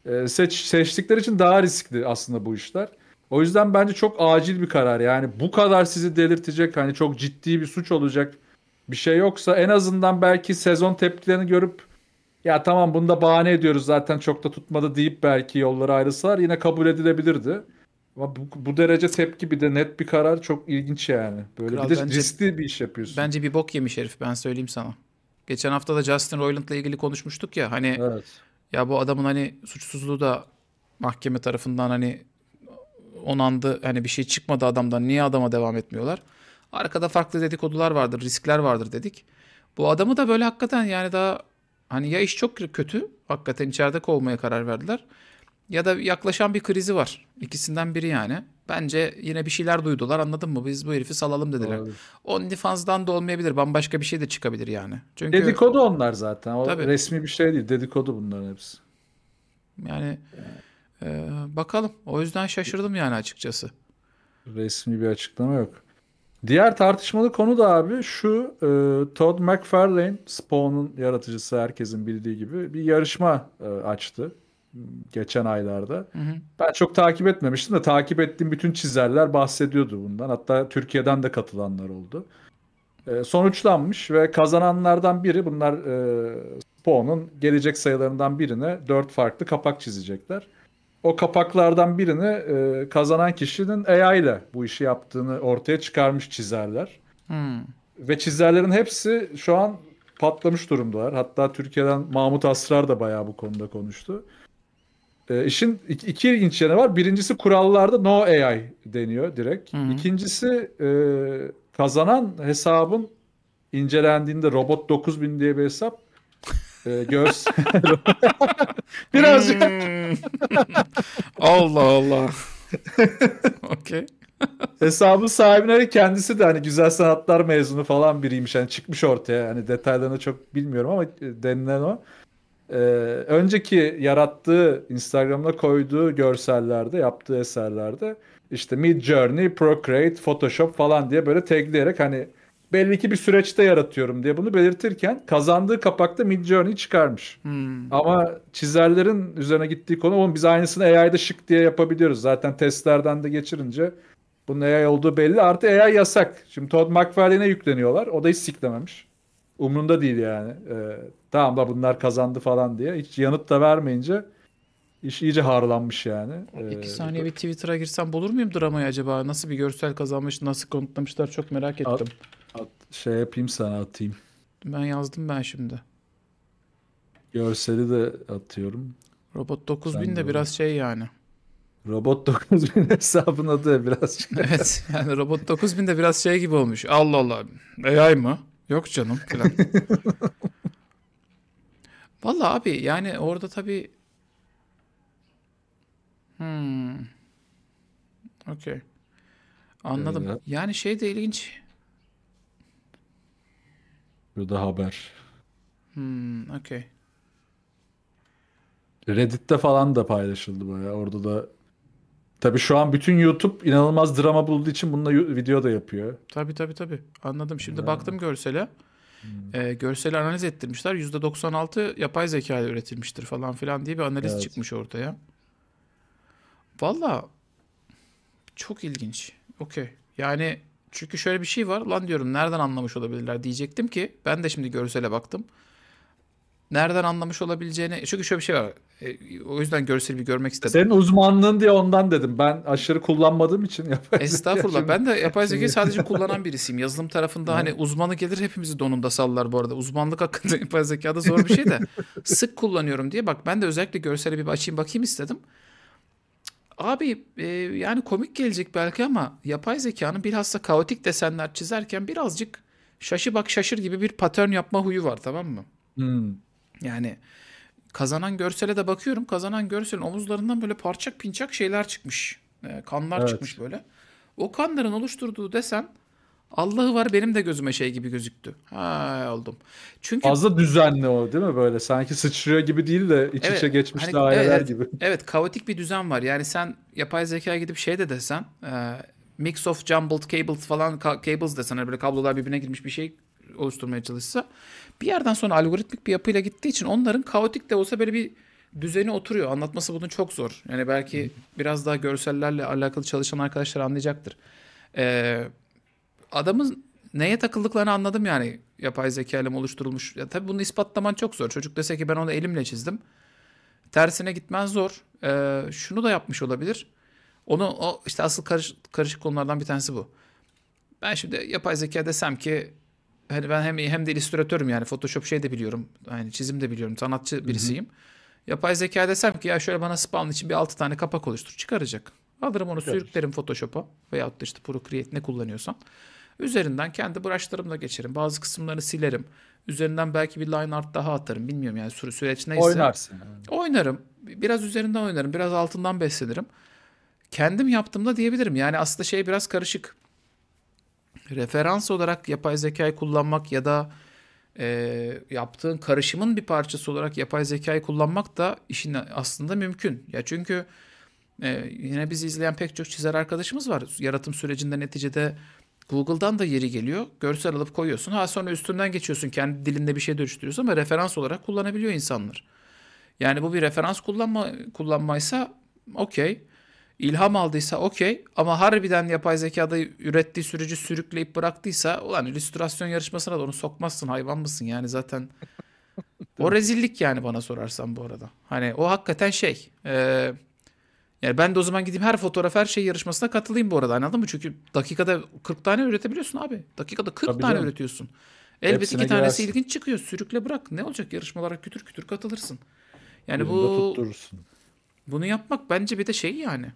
e, seç, seçtikleri için daha riskli aslında bu işler. O yüzden bence çok acil bir karar. Yani bu kadar sizi delirtecek hani çok ciddi bir suç olacak bir şey yoksa en azından belki sezon tepkilerini görüp ya tamam bunu da bahane ediyoruz zaten çok da tutmadı deyip belki yolları ayrılsalar yine kabul edilebilirdi. Ama bu, bu derece tepki bir de net bir karar çok ilginç yani. Böyle Kral, bir de bence, riskli bir iş yapıyorsun. Bence bir bok yemiş herif ben söyleyeyim sana. Geçen hafta da Justin Roiland'la ilgili konuşmuştuk ya hani evet ya bu adamın hani suçsuzluğu da mahkeme tarafından hani onandı hani bir şey çıkmadı adamdan niye adama devam etmiyorlar? Arkada farklı dedikodular vardır, riskler vardır dedik. Bu adamı da böyle hakikaten yani daha hani ya iş çok kötü hakikaten içeride kovmaya karar verdiler ya da yaklaşan bir krizi var. İkisinden biri yani. Bence yine bir şeyler duydular anladın mı? Biz bu herifi salalım dediler. Olabilir. OnlyFans'dan da olmayabilir. Bambaşka bir şey de çıkabilir yani. Çünkü dedikodu onlar zaten. O tabii. resmi bir şey değil. Dedikodu bunların hepsi. Yani e, bakalım. O yüzden şaşırdım yani açıkçası. Resmi bir açıklama yok. Diğer tartışmalı konu da abi şu e, Todd McFarlane Spawn'un yaratıcısı herkesin bildiği gibi bir yarışma e, açtı geçen aylarda. Hı hı. Ben çok takip etmemiştim de takip ettiğim bütün çizerler bahsediyordu bundan. Hatta Türkiye'den de katılanlar oldu. E, sonuçlanmış ve kazananlardan biri bunlar e, Spawn'un gelecek sayılarından birine dört farklı kapak çizecekler. O kapaklardan birini e, kazanan kişinin AI ile bu işi yaptığını ortaya çıkarmış çizerler. Hmm. Ve çizerlerin hepsi şu an patlamış durumdalar. Hatta Türkiye'den Mahmut Asrar da bayağı bu konuda konuştu. E, işin iki, iki ilginç yanı var. Birincisi kurallarda no AI deniyor direkt. Hı-hı. İkincisi e, kazanan hesabın incelendiğinde robot 9000 diye bir hesap e, göz birazcık hmm. Allah Allah. Okey. Hesabın sahibine kendisi de hani güzel sanatlar mezunu falan biriymiş. Hani çıkmış ortaya. Hani detaylarını çok bilmiyorum ama e, denilen o e, önceki yarattığı Instagram'da koyduğu görsellerde yaptığı eserlerde işte Mid Journey, Procreate, Photoshop falan diye böyle tagleyerek hani belli ki bir süreçte yaratıyorum diye bunu belirtirken kazandığı kapakta Mid Journey çıkarmış. Hmm. Ama çizerlerin üzerine gittiği konu oğlum biz aynısını AI'da şık diye yapabiliyoruz. Zaten testlerden de geçirince bunun AI olduğu belli. Artı AI yasak. Şimdi Todd McFarlane'e yükleniyorlar. O da hiç siklememiş. Umrunda değil yani. Ee, Tamam da bunlar kazandı falan diye. Hiç yanıt da vermeyince iş iyice harlanmış yani. Ee, İki saniye bir Twitter'a girsem bulur muyum dramayı acaba? Nasıl bir görsel kazanmış, nasıl kanıtlamışlar çok merak ettim. At, at, şey yapayım sana atayım. Ben yazdım ben şimdi. Görseli de atıyorum. Robot 9000 Sen de, de biraz şey yani. Robot 9000 hesabın adı biraz. Şey- evet yani Robot 9000 de biraz şey gibi olmuş. Allah Allah AI mı? Yok canım falan. Valla abi yani orada tabii... Hmm. Okey. Anladım. Ee, Yani şey de ilginç. Bu da haber. Hmm, okey. Reddit'te falan da paylaşıldı baya. Orada da tabii şu an bütün YouTube inanılmaz drama bulduğu için bununla yu- video da yapıyor. Tabii tabii tabii. Anladım. Şimdi baktım görsele. Hmm. E, ee, görsel analiz ettirmişler. %96 yapay zeka ile üretilmiştir falan filan diye bir analiz evet. çıkmış ortaya. Valla çok ilginç. Okey. Yani çünkü şöyle bir şey var. Lan diyorum nereden anlamış olabilirler diyecektim ki ben de şimdi görsele baktım nereden anlamış olabileceğini. Çünkü şöyle bir şey var. E, o yüzden görseli bir görmek istedim. Senin uzmanlığın diye ondan dedim. Ben aşırı kullanmadığım için yapay Estağfurullah. Ya ben de yapay zeka sadece kullanan birisiyim. Yazılım tarafında hani uzmanı gelir hepimizi donunda sallar bu arada. Uzmanlık hakkında yapay zeka da zor bir şey de. Sık kullanıyorum diye. Bak ben de özellikle görseli bir açayım bakayım istedim. Abi e, yani komik gelecek belki ama yapay zekanın bilhassa kaotik desenler çizerken birazcık şaşı bak şaşır gibi bir patern yapma huyu var tamam mı? Hmm. Yani kazanan görsele de bakıyorum. Kazanan görselin omuzlarından böyle parçak pinçak şeyler çıkmış. E, kanlar evet. çıkmış böyle. O kanların oluşturduğu desen Allah'ı var benim de gözüme şey gibi gözüktü. Ha oldum. Çünkü fazla düzenli o değil mi böyle? Sanki sıçrıyor gibi değil de iç evet, içe geçmiş hani, daireler evet, gibi. Evet, kaotik bir düzen var. Yani sen yapay zeka gidip şey de desen, e, mix of jumbled cables falan cables desen böyle kablolar birbirine girmiş bir şey oluşturmaya çalışsa bir yerden sonra algoritmik bir yapıyla gittiği için onların kaotik de olsa böyle bir düzeni oturuyor. Anlatması bunun çok zor. Yani belki hı biraz daha görsellerle alakalı çalışan arkadaşlar anlayacaktır. Ee, adamın neye takıldıklarını anladım yani yapay zeka ile oluşturulmuş. Ya tabii bunu ispatlaman çok zor. Çocuk dese ki ben onu elimle çizdim. Tersine gitmen zor. Ee, şunu da yapmış olabilir. Onu o işte asıl karış, karışık konulardan bir tanesi bu. Ben şimdi yapay zeka desem ki hani ben hem hem de illüstratörüm yani Photoshop şey de biliyorum. Yani çizim de biliyorum. Sanatçı birisiyim. Hı hı. Yapay zeka desem ki ya şöyle bana spawn için bir altı tane kapak oluştur. Çıkaracak. Alırım onu Çıkarız. sürüklerim Photoshop'a veya da işte Procreate ne kullanıyorsan Üzerinden kendi brushlarımla geçerim. Bazı kısımlarını silerim. Üzerinden belki bir line art daha atarım. Bilmiyorum yani sü süreç neyse. Oynarsın. Oynarım. Biraz üzerinden oynarım. Biraz altından beslenirim. Kendim yaptığımda diyebilirim. Yani aslında şey biraz karışık referans olarak yapay zekayı kullanmak ya da e, yaptığın karışımın bir parçası olarak yapay zekayı kullanmak da işin aslında mümkün. Ya çünkü e, yine bizi izleyen pek çok çizer arkadaşımız var. Yaratım sürecinde neticede Google'dan da yeri geliyor. Görsel alıp koyuyorsun. Ha sonra üstünden geçiyorsun. Kendi dilinde bir şey dönüştürüyorsun ama referans olarak kullanabiliyor insanlar. Yani bu bir referans kullanma kullanmaysa okey ilham aldıysa okey ama harbiden yapay zekada ürettiği süreci sürükleyip bıraktıysa ulan illüstrasyon yarışmasına da onu sokmazsın hayvan mısın yani zaten o rezillik yani bana sorarsan bu arada. Hani o hakikaten şey e, yani ben de o zaman gideyim her fotoğraf her şey yarışmasına katılayım bu arada anladın mı? Çünkü dakikada 40 tane üretebiliyorsun abi. Dakikada 40 Tabii tane canım. üretiyorsun. Elbet iki tanesi girersin. ilginç çıkıyor. Sürükle bırak. Ne olacak yarışmalara kütür kütür katılırsın. Yani Yolunda bu bunu yapmak bence bir de şey yani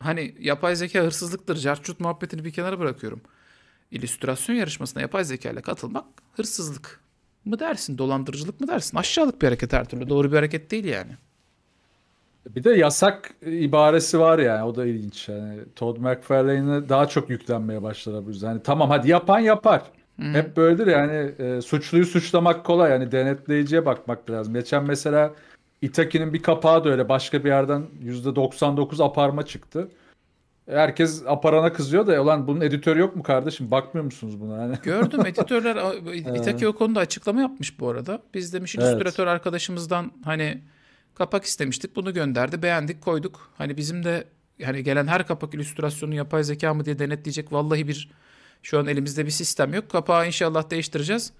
hani yapay zeka hırsızlıktır, carçut muhabbetini bir kenara bırakıyorum. İllüstrasyon yarışmasına yapay zeka ile katılmak hırsızlık mı dersin, dolandırıcılık mı dersin? Aşağılık bir hareket her türlü. Doğru bir hareket değil yani. Bir de yasak ibaresi var yani o da ilginç. Yani Todd McFarlane'e daha çok yüklenmeye başladı bu yüzden. Yani tamam hadi yapan yapar. Hmm. Hep böyledir yani e, suçluyu suçlamak kolay yani denetleyiciye bakmak lazım. Geçen mesela Itaki'nin bir kapağı da öyle başka bir yerden %99 aparma çıktı. Herkes aparana kızıyor da ulan bunun editörü yok mu kardeşim? Bakmıyor musunuz buna? Yani? Gördüm editörler Itaki o konuda açıklama yapmış bu arada. Biz demiş illüstratör evet. arkadaşımızdan hani kapak istemiştik. Bunu gönderdi. Beğendik, koyduk. Hani bizim de yani gelen her kapak illüstrasyonu yapay zeka mı diye denetleyecek vallahi bir şu an elimizde bir sistem yok. Kapağı inşallah değiştireceğiz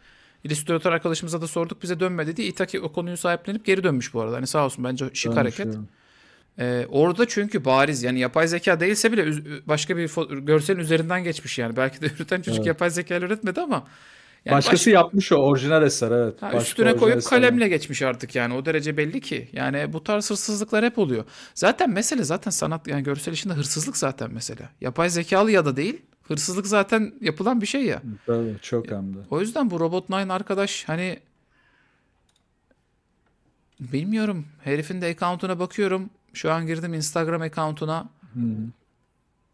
illüstratör arkadaşımıza da sorduk bize dönme dedi. Itaki o konuyu sahiplenip geri dönmüş bu arada. Hani sağ olsun bence şık Dönmüş hareket. Ee, orada çünkü bariz yani yapay zeka değilse bile başka bir görselin üzerinden geçmiş yani. Belki de üreten çocuk evet. yapay zeka üretmedi ama yani Başkası başka... yapmış o orijinal eser evet. Ha, üstüne koyup eser. kalemle geçmiş artık yani o derece belli ki. Yani bu tarz hırsızlıklar hep oluyor. Zaten mesele zaten sanat yani görsel işinde hırsızlık zaten mesele. Yapay zekalı ya da değil hırsızlık zaten yapılan bir şey ya. Tabii çok e, hem de. O yüzden bu Robot Nine arkadaş hani bilmiyorum. Herifin de account'una bakıyorum. Şu an girdim Instagram account'una.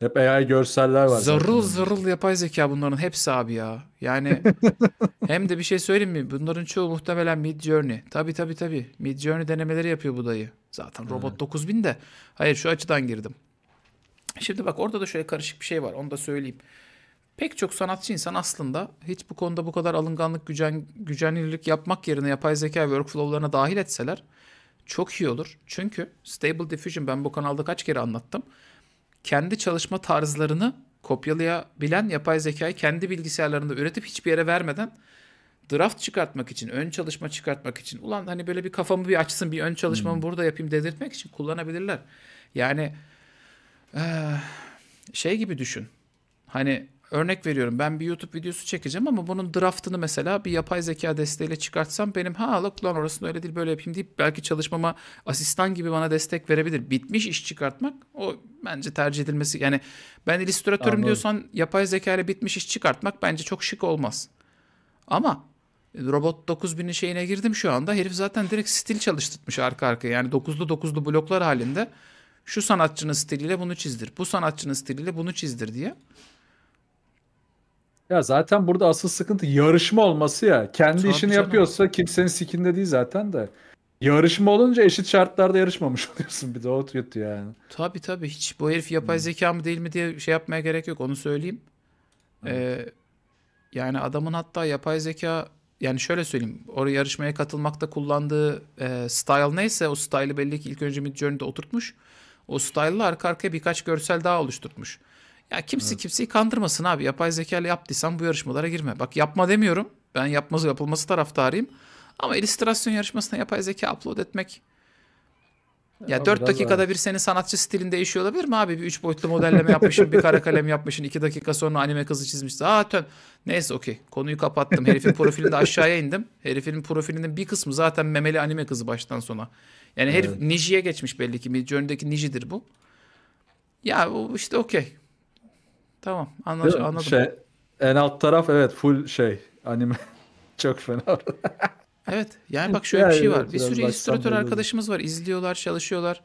Hep AI görseller var. Zarıl zaten. zarıl yapay zeka bunların hepsi abi ya. Yani hem de bir şey söyleyeyim mi? Bunların çoğu muhtemelen Mid Journey. Tabi tabi tabi Mid Journey denemeleri yapıyor bu dayı. Zaten robot evet. 9000 de. Hayır şu açıdan girdim. Şimdi bak orada da şöyle karışık bir şey var. Onu da söyleyeyim. Pek çok sanatçı insan aslında hiç bu konuda bu kadar alınganlık, gücen, gücenlilik yapmak yerine yapay zeka workflow'larına dahil etseler çok iyi olur. Çünkü Stable Diffusion ben bu kanalda kaç kere anlattım. Kendi çalışma tarzlarını kopyalayabilen yapay zekayı kendi bilgisayarlarında üretip hiçbir yere vermeden draft çıkartmak için, ön çalışma çıkartmak için, ulan hani böyle bir kafamı bir açsın, bir ön çalışmamı hmm. burada yapayım dedirtmek için kullanabilirler. Yani ee, şey gibi düşün. Hani örnek veriyorum ben bir YouTube videosu çekeceğim ama bunun draftını mesela bir yapay zeka desteğiyle çıkartsam benim ha lak lan orasını öyle değil böyle yapayım deyip belki çalışmama asistan gibi bana destek verebilir. Bitmiş iş çıkartmak o bence tercih edilmesi yani ben illüstratörüm diyorsan yapay zeka ile bitmiş iş çıkartmak bence çok şık olmaz. Ama e, Robot 9000'in şeyine girdim şu anda. Herif zaten direkt stil çalıştırmış arka arkaya. Yani 9'lu 9'lu bloklar halinde. Şu sanatçının stiliyle bunu çizdir. Bu sanatçının stiliyle bunu çizdir diye. Ya zaten burada asıl sıkıntı yarışma olması ya. Kendi Tabii işini canım. yapıyorsa kimsenin sikinde değil zaten de. Yarışma olunca eşit şartlarda yarışmamış oluyorsun bir de o kötü yani. Tabi tabi hiç bu herif yapay hmm. zeka mı değil mi diye şey yapmaya gerek yok onu söyleyeyim. Ee, yani adamın hatta yapay zeka yani şöyle söyleyeyim. Oraya yarışmaya katılmakta kullandığı e, style neyse o style'ı belli ki ilk önce Midjourney'de oturtmuş. Hı o style'la arka arkaya birkaç görsel daha oluşturmuş. Ya kimse evet. kimseyi kandırmasın abi. Yapay zeka ile yaptıysan bu yarışmalara girme. Bak yapma demiyorum. Ben yapması yapılması taraftarıyım. Ama illüstrasyon yarışmasına yapay zeka upload etmek ya dört dakikada daha... bir senin sanatçı stilin değişiyor olabilir mi abi? Bir üç boyutlu modelleme yapmışım, bir kara kalem yapmışım, iki dakika sonra anime kızı çizmiş. Zaten neyse okey. Konuyu kapattım. Herifin profilinde aşağıya indim. Herifin profilinin bir kısmı zaten memeli anime kızı baştan sona. Yani herif evet. Niji'ye geçmiş belli ki. Midjourney'deki Niji'dir bu. Ya bu işte okey. Tamam anlaş, anladım. Şey, en alt taraf evet full şey anime. Çok fena. evet yani bak şöyle bir şey var. bir sürü illüstratör arkadaşımız var. İzliyorlar, çalışıyorlar.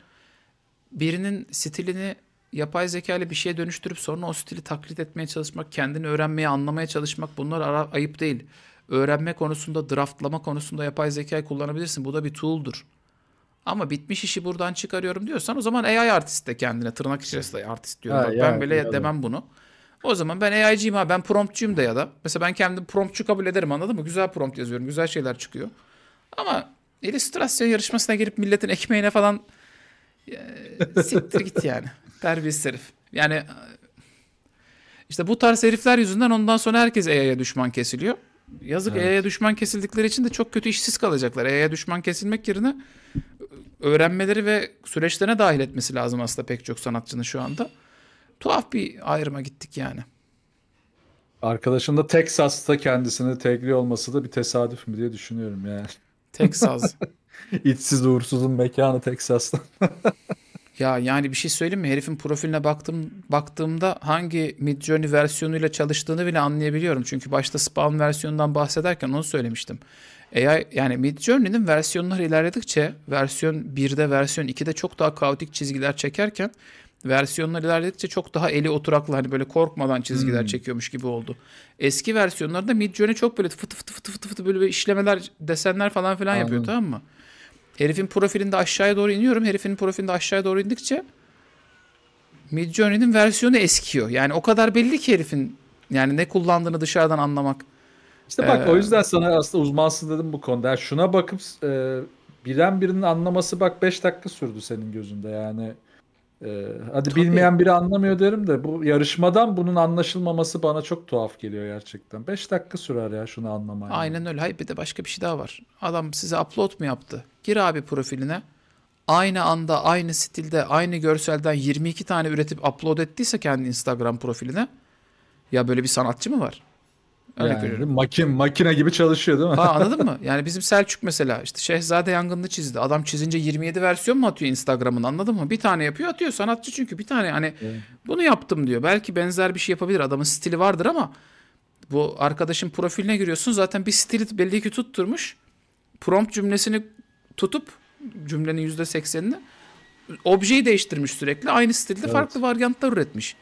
Birinin stilini yapay zeka ile bir şeye dönüştürüp sonra o stili taklit etmeye çalışmak, kendini öğrenmeye, anlamaya çalışmak bunlar ara, ayıp değil. Öğrenme konusunda, draftlama konusunda yapay zekayı kullanabilirsin. Bu da bir tool'dur. Ama bitmiş işi buradan çıkarıyorum diyorsan o zaman AI artist de kendine tırnak içerisinde artist diyorum. Ha, Bak, ya, ben bile ya, demem bunu. O zaman ben AI'cıyım ha ben promptçuyum da ya da. Mesela ben kendim promptçu kabul ederim anladın mı? Güzel prompt yazıyorum. Güzel şeyler çıkıyor. Ama illüstrasyon yarışmasına girip milletin ekmeğine falan e, siktir git yani. Terbiyesiz herif. Yani işte bu tarz herifler yüzünden ondan sonra herkes AI'ya düşman kesiliyor. Yazık evet. AI'ya düşman kesildikleri için de çok kötü işsiz kalacaklar. AI'ya düşman kesilmek yerine öğrenmeleri ve süreçlerine dahil etmesi lazım aslında pek çok sanatçının şu anda. Tuhaf bir ayrıma gittik yani. Arkadaşın da Texas'ta kendisini tekli olması da bir tesadüf mü diye düşünüyorum yani. Texas. İçsiz uğursuzun mekanı Texas'ta. ya yani bir şey söyleyeyim mi? Herifin profiline baktım baktığımda hangi Midjourney versiyonuyla çalıştığını bile anlayabiliyorum. Çünkü başta Spawn versiyonundan bahsederken onu söylemiştim. AI yani Midjourney'nin versiyonları ilerledikçe versiyon 1'de versiyon 2'de çok daha kaotik çizgiler çekerken versiyonlar ilerledikçe çok daha eli oturaklı hani böyle korkmadan çizgiler hmm. çekiyormuş gibi oldu. Eski versiyonlarda Midjourney çok böyle fıtı fıtı fıtı fıtı fıtı böyle işlemeler, desenler falan filan Anladım. yapıyor tamam mı? Herifin profilinde aşağıya doğru iniyorum. Herifin profilinde aşağıya doğru indikçe Midjourney'nin versiyonu eskiyor. Yani o kadar belli ki herifin yani ne kullandığını dışarıdan anlamak işte bak ee, o yüzden sana aslında uzmansın dedim bu konuda. Yani şuna bakıp e, bilen birinin anlaması bak 5 dakika sürdü senin gözünde yani. E, hadi tabii. bilmeyen biri anlamıyor derim de bu yarışmadan bunun anlaşılmaması bana çok tuhaf geliyor gerçekten. 5 dakika sürer ya şunu anlamaya. Aynen öyle. Hayır bir de başka bir şey daha var. Adam size upload mu yaptı? Gir abi profiline. Aynı anda, aynı stilde, aynı görselden 22 tane üretip upload ettiyse kendi Instagram profiline ya böyle bir sanatçı mı var? Örnek yani, veriyorum. Makin, makine gibi çalışıyor değil mi? Ha, anladın mı? Yani bizim Selçuk mesela işte Şehzade Yangın'ı çizdi. Adam çizince 27 versiyon mu atıyor Instagram'ın anladın mı? Bir tane yapıyor atıyor sanatçı çünkü bir tane hani evet. bunu yaptım diyor. Belki benzer bir şey yapabilir adamın stili vardır ama bu arkadaşın profiline giriyorsun zaten bir stili belli ki tutturmuş. Prompt cümlesini tutup cümlenin %80'ini objeyi değiştirmiş sürekli. Aynı stilde evet. farklı varyantta üretmiş.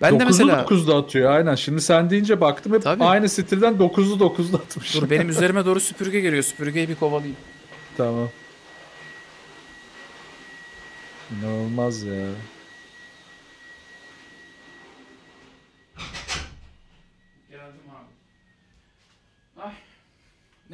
Ben 9'u de mesela 9'da atıyor aynen. Şimdi sen deyince baktım hep Tabii. aynı stilden 9'u 9'da atmış. Dur benim üzerime doğru süpürge geliyor. Süpürgeyi bir kovalayayım. Tamam. İnanılmaz ya. E,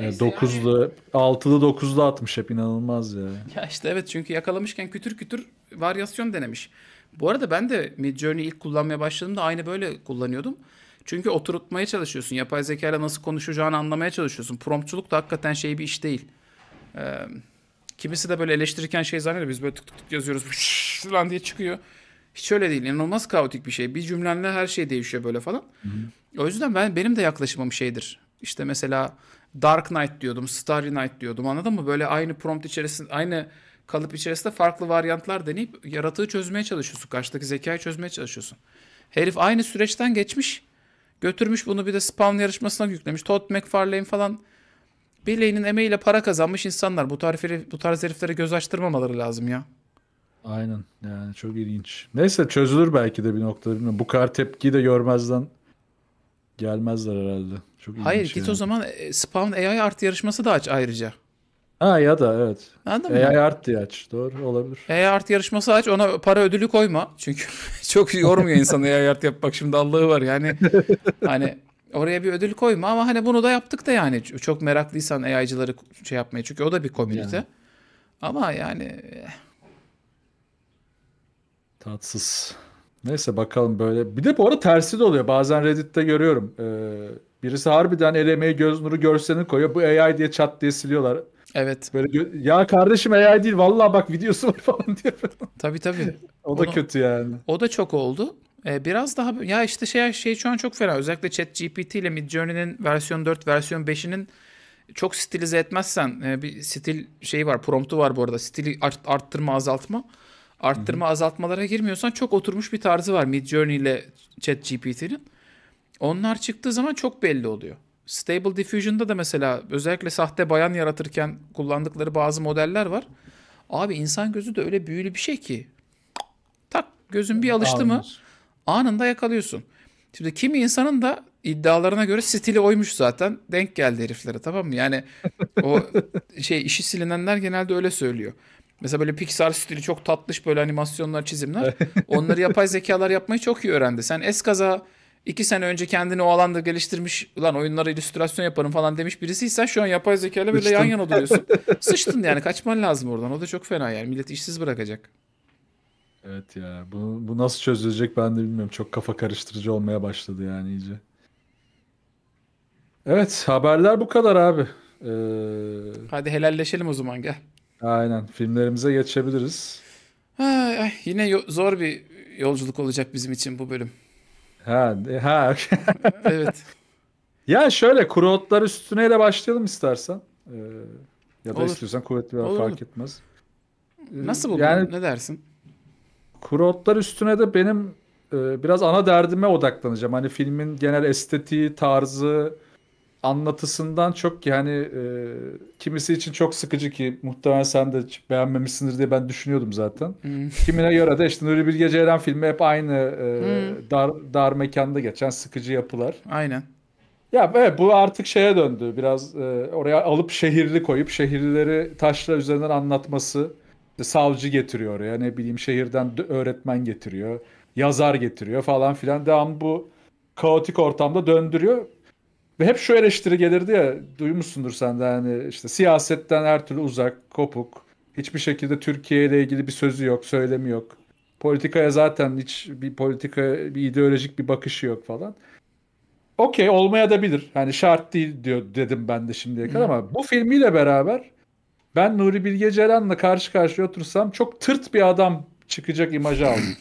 yani 9'da, yani. 6'da 9'da atmış hep inanılmaz ya. Ya işte evet çünkü yakalamışken kütür kütür varyasyon denemiş. Bu arada ben de Midjourney ilk kullanmaya başladığımda aynı böyle kullanıyordum. Çünkü oturtmaya çalışıyorsun. Yapay zeka ile nasıl konuşacağını anlamaya çalışıyorsun. Promptçuluk da hakikaten şey bir iş değil. Ee, kimisi de böyle eleştirirken şey zannediyor. Biz böyle tık tık tık yazıyoruz lan diye çıkıyor. Hiç öyle değil. İnanılmaz kaotik bir şey. Bir cümlenle her şey değişiyor böyle falan. Hı-hı. O yüzden ben benim de yaklaşımım şeydir. İşte mesela Dark Knight diyordum, Starry Knight diyordum. Anladın mı? Böyle aynı prompt içerisinde aynı kalıp içerisinde farklı varyantlar deneyip yaratığı çözmeye çalışıyorsun. Karşıdaki zekayı çözmeye çalışıyorsun. Herif aynı süreçten geçmiş. Götürmüş bunu bir de spawn yarışmasına yüklemiş. Todd McFarlane falan Biley'nin emeğiyle para kazanmış insanlar. Bu tarifleri, bu tarz heriflere göz açtırmamaları lazım ya. Aynen. Yani çok ilginç. Neyse çözülür belki de bir noktada. Bilmiyorum. Bu kadar tepki de görmezden gelmezler herhalde. Çok Hayır git yani. o zaman e, Spawn AI art yarışması da aç ayrıca. Ha ya da evet. Anladın AI mı? art diye aç. Doğru olabilir. AI art yarışması aç ona para ödülü koyma. Çünkü çok yormuyor insanı AI art yapmak şimdi Allah'ı var yani. hani oraya bir ödül koyma ama hani bunu da yaptık da yani. Çok meraklıysan AI'cıları şey yapmaya. Çünkü o da bir komünite. Yani. Ama yani... Eh. Tatsız. Neyse bakalım böyle. Bir de bu arada tersi de oluyor. Bazen Reddit'te görüyorum. Ee, birisi harbiden elemeyi göz nuru görselini koyuyor. Bu AI diye çat diye siliyorlar. Evet. Böyle ya kardeşim AI değil vallahi bak videosu var falan diyor. Tabii tabii. o da Onu, kötü yani. O da çok oldu. Ee, biraz daha ya işte şey şey şu an çok fena. Özellikle Chat GPT ile Midjourney'nin versiyon 4, versiyon 5'inin çok stilize etmezsen e, bir stil şeyi var, promptu var bu arada. Stili art, arttırma, azaltma. Arttırma, Hı-hı. azaltmalara girmiyorsan çok oturmuş bir tarzı var Midjourney ile Chat ChatGPT'nin. Onlar çıktığı zaman çok belli oluyor. Stable Diffusion'da da mesela özellikle sahte bayan yaratırken kullandıkları bazı modeller var. Abi insan gözü de öyle büyülü bir şey ki. Tak gözün bir alıştı mı anında yakalıyorsun. Şimdi kimi insanın da iddialarına göre stili oymuş zaten. Denk geldi heriflere tamam mı? Yani o şey işi silinenler genelde öyle söylüyor. Mesela böyle Pixar stili çok tatlış böyle animasyonlar, çizimler. Onları yapay zekalar yapmayı çok iyi öğrendi. Sen eskaza 2 sene önce kendini o alanda geliştirmiş ulan oyunlara illüstrasyon yaparım falan demiş birisiysen şu an yapay zeka ile böyle yan yana duruyorsun. Sıçtın yani kaçman lazım oradan. O da çok fena yani. Millet işsiz bırakacak. Evet ya. Bu, bu nasıl çözülecek ben de bilmiyorum. Çok kafa karıştırıcı olmaya başladı yani iyice. Evet haberler bu kadar abi. Ee... Hadi helalleşelim o zaman gel. Aynen filmlerimize geçebiliriz. Ay, ay, yine yo- zor bir yolculuk olacak bizim için bu bölüm. Ha, e, ha. evet. Ya şöyle kuru otlar üstüneyle başlayalım istersen. Ee, ya da Olur. istiyorsan kuvvetli bir fark etmez. Ee, Nasıl buldun? Yani, ne dersin? Kuru otlar üstüne de benim e, biraz ana derdime odaklanacağım. Hani filmin genel estetiği, tarzı, anlatısından çok yani e, kimisi için çok sıkıcı ki muhtemelen sen de beğenmemişsindir diye ben düşünüyordum zaten. Hmm. Kimine göre de işte Nuri Bilge Ceylan filmi hep aynı e, hmm. dar dar mekanda geçen sıkıcı yapılar. Aynen. Ya evet bu artık şeye döndü. Biraz e, oraya alıp şehirli koyup şehirleri taşlar üzerinden anlatması. İşte savcı getiriyor oraya ne bileyim şehirden öğretmen getiriyor. Yazar getiriyor falan filan. Devam bu kaotik ortamda döndürüyor. Ve hep şu eleştiri gelirdi ya duymuşsundur sen de hani işte siyasetten her türlü uzak, kopuk. Hiçbir şekilde Türkiye ile ilgili bir sözü yok, söylemi yok. Politikaya zaten hiç bir politika, bir ideolojik bir bakışı yok falan. Okey olmaya da bilir. Hani şart değil diyor dedim ben de şimdiye kadar Hı. ama bu filmiyle beraber ben Nuri Bilge Ceylan'la karşı karşıya otursam çok tırt bir adam çıkacak imajı aldım.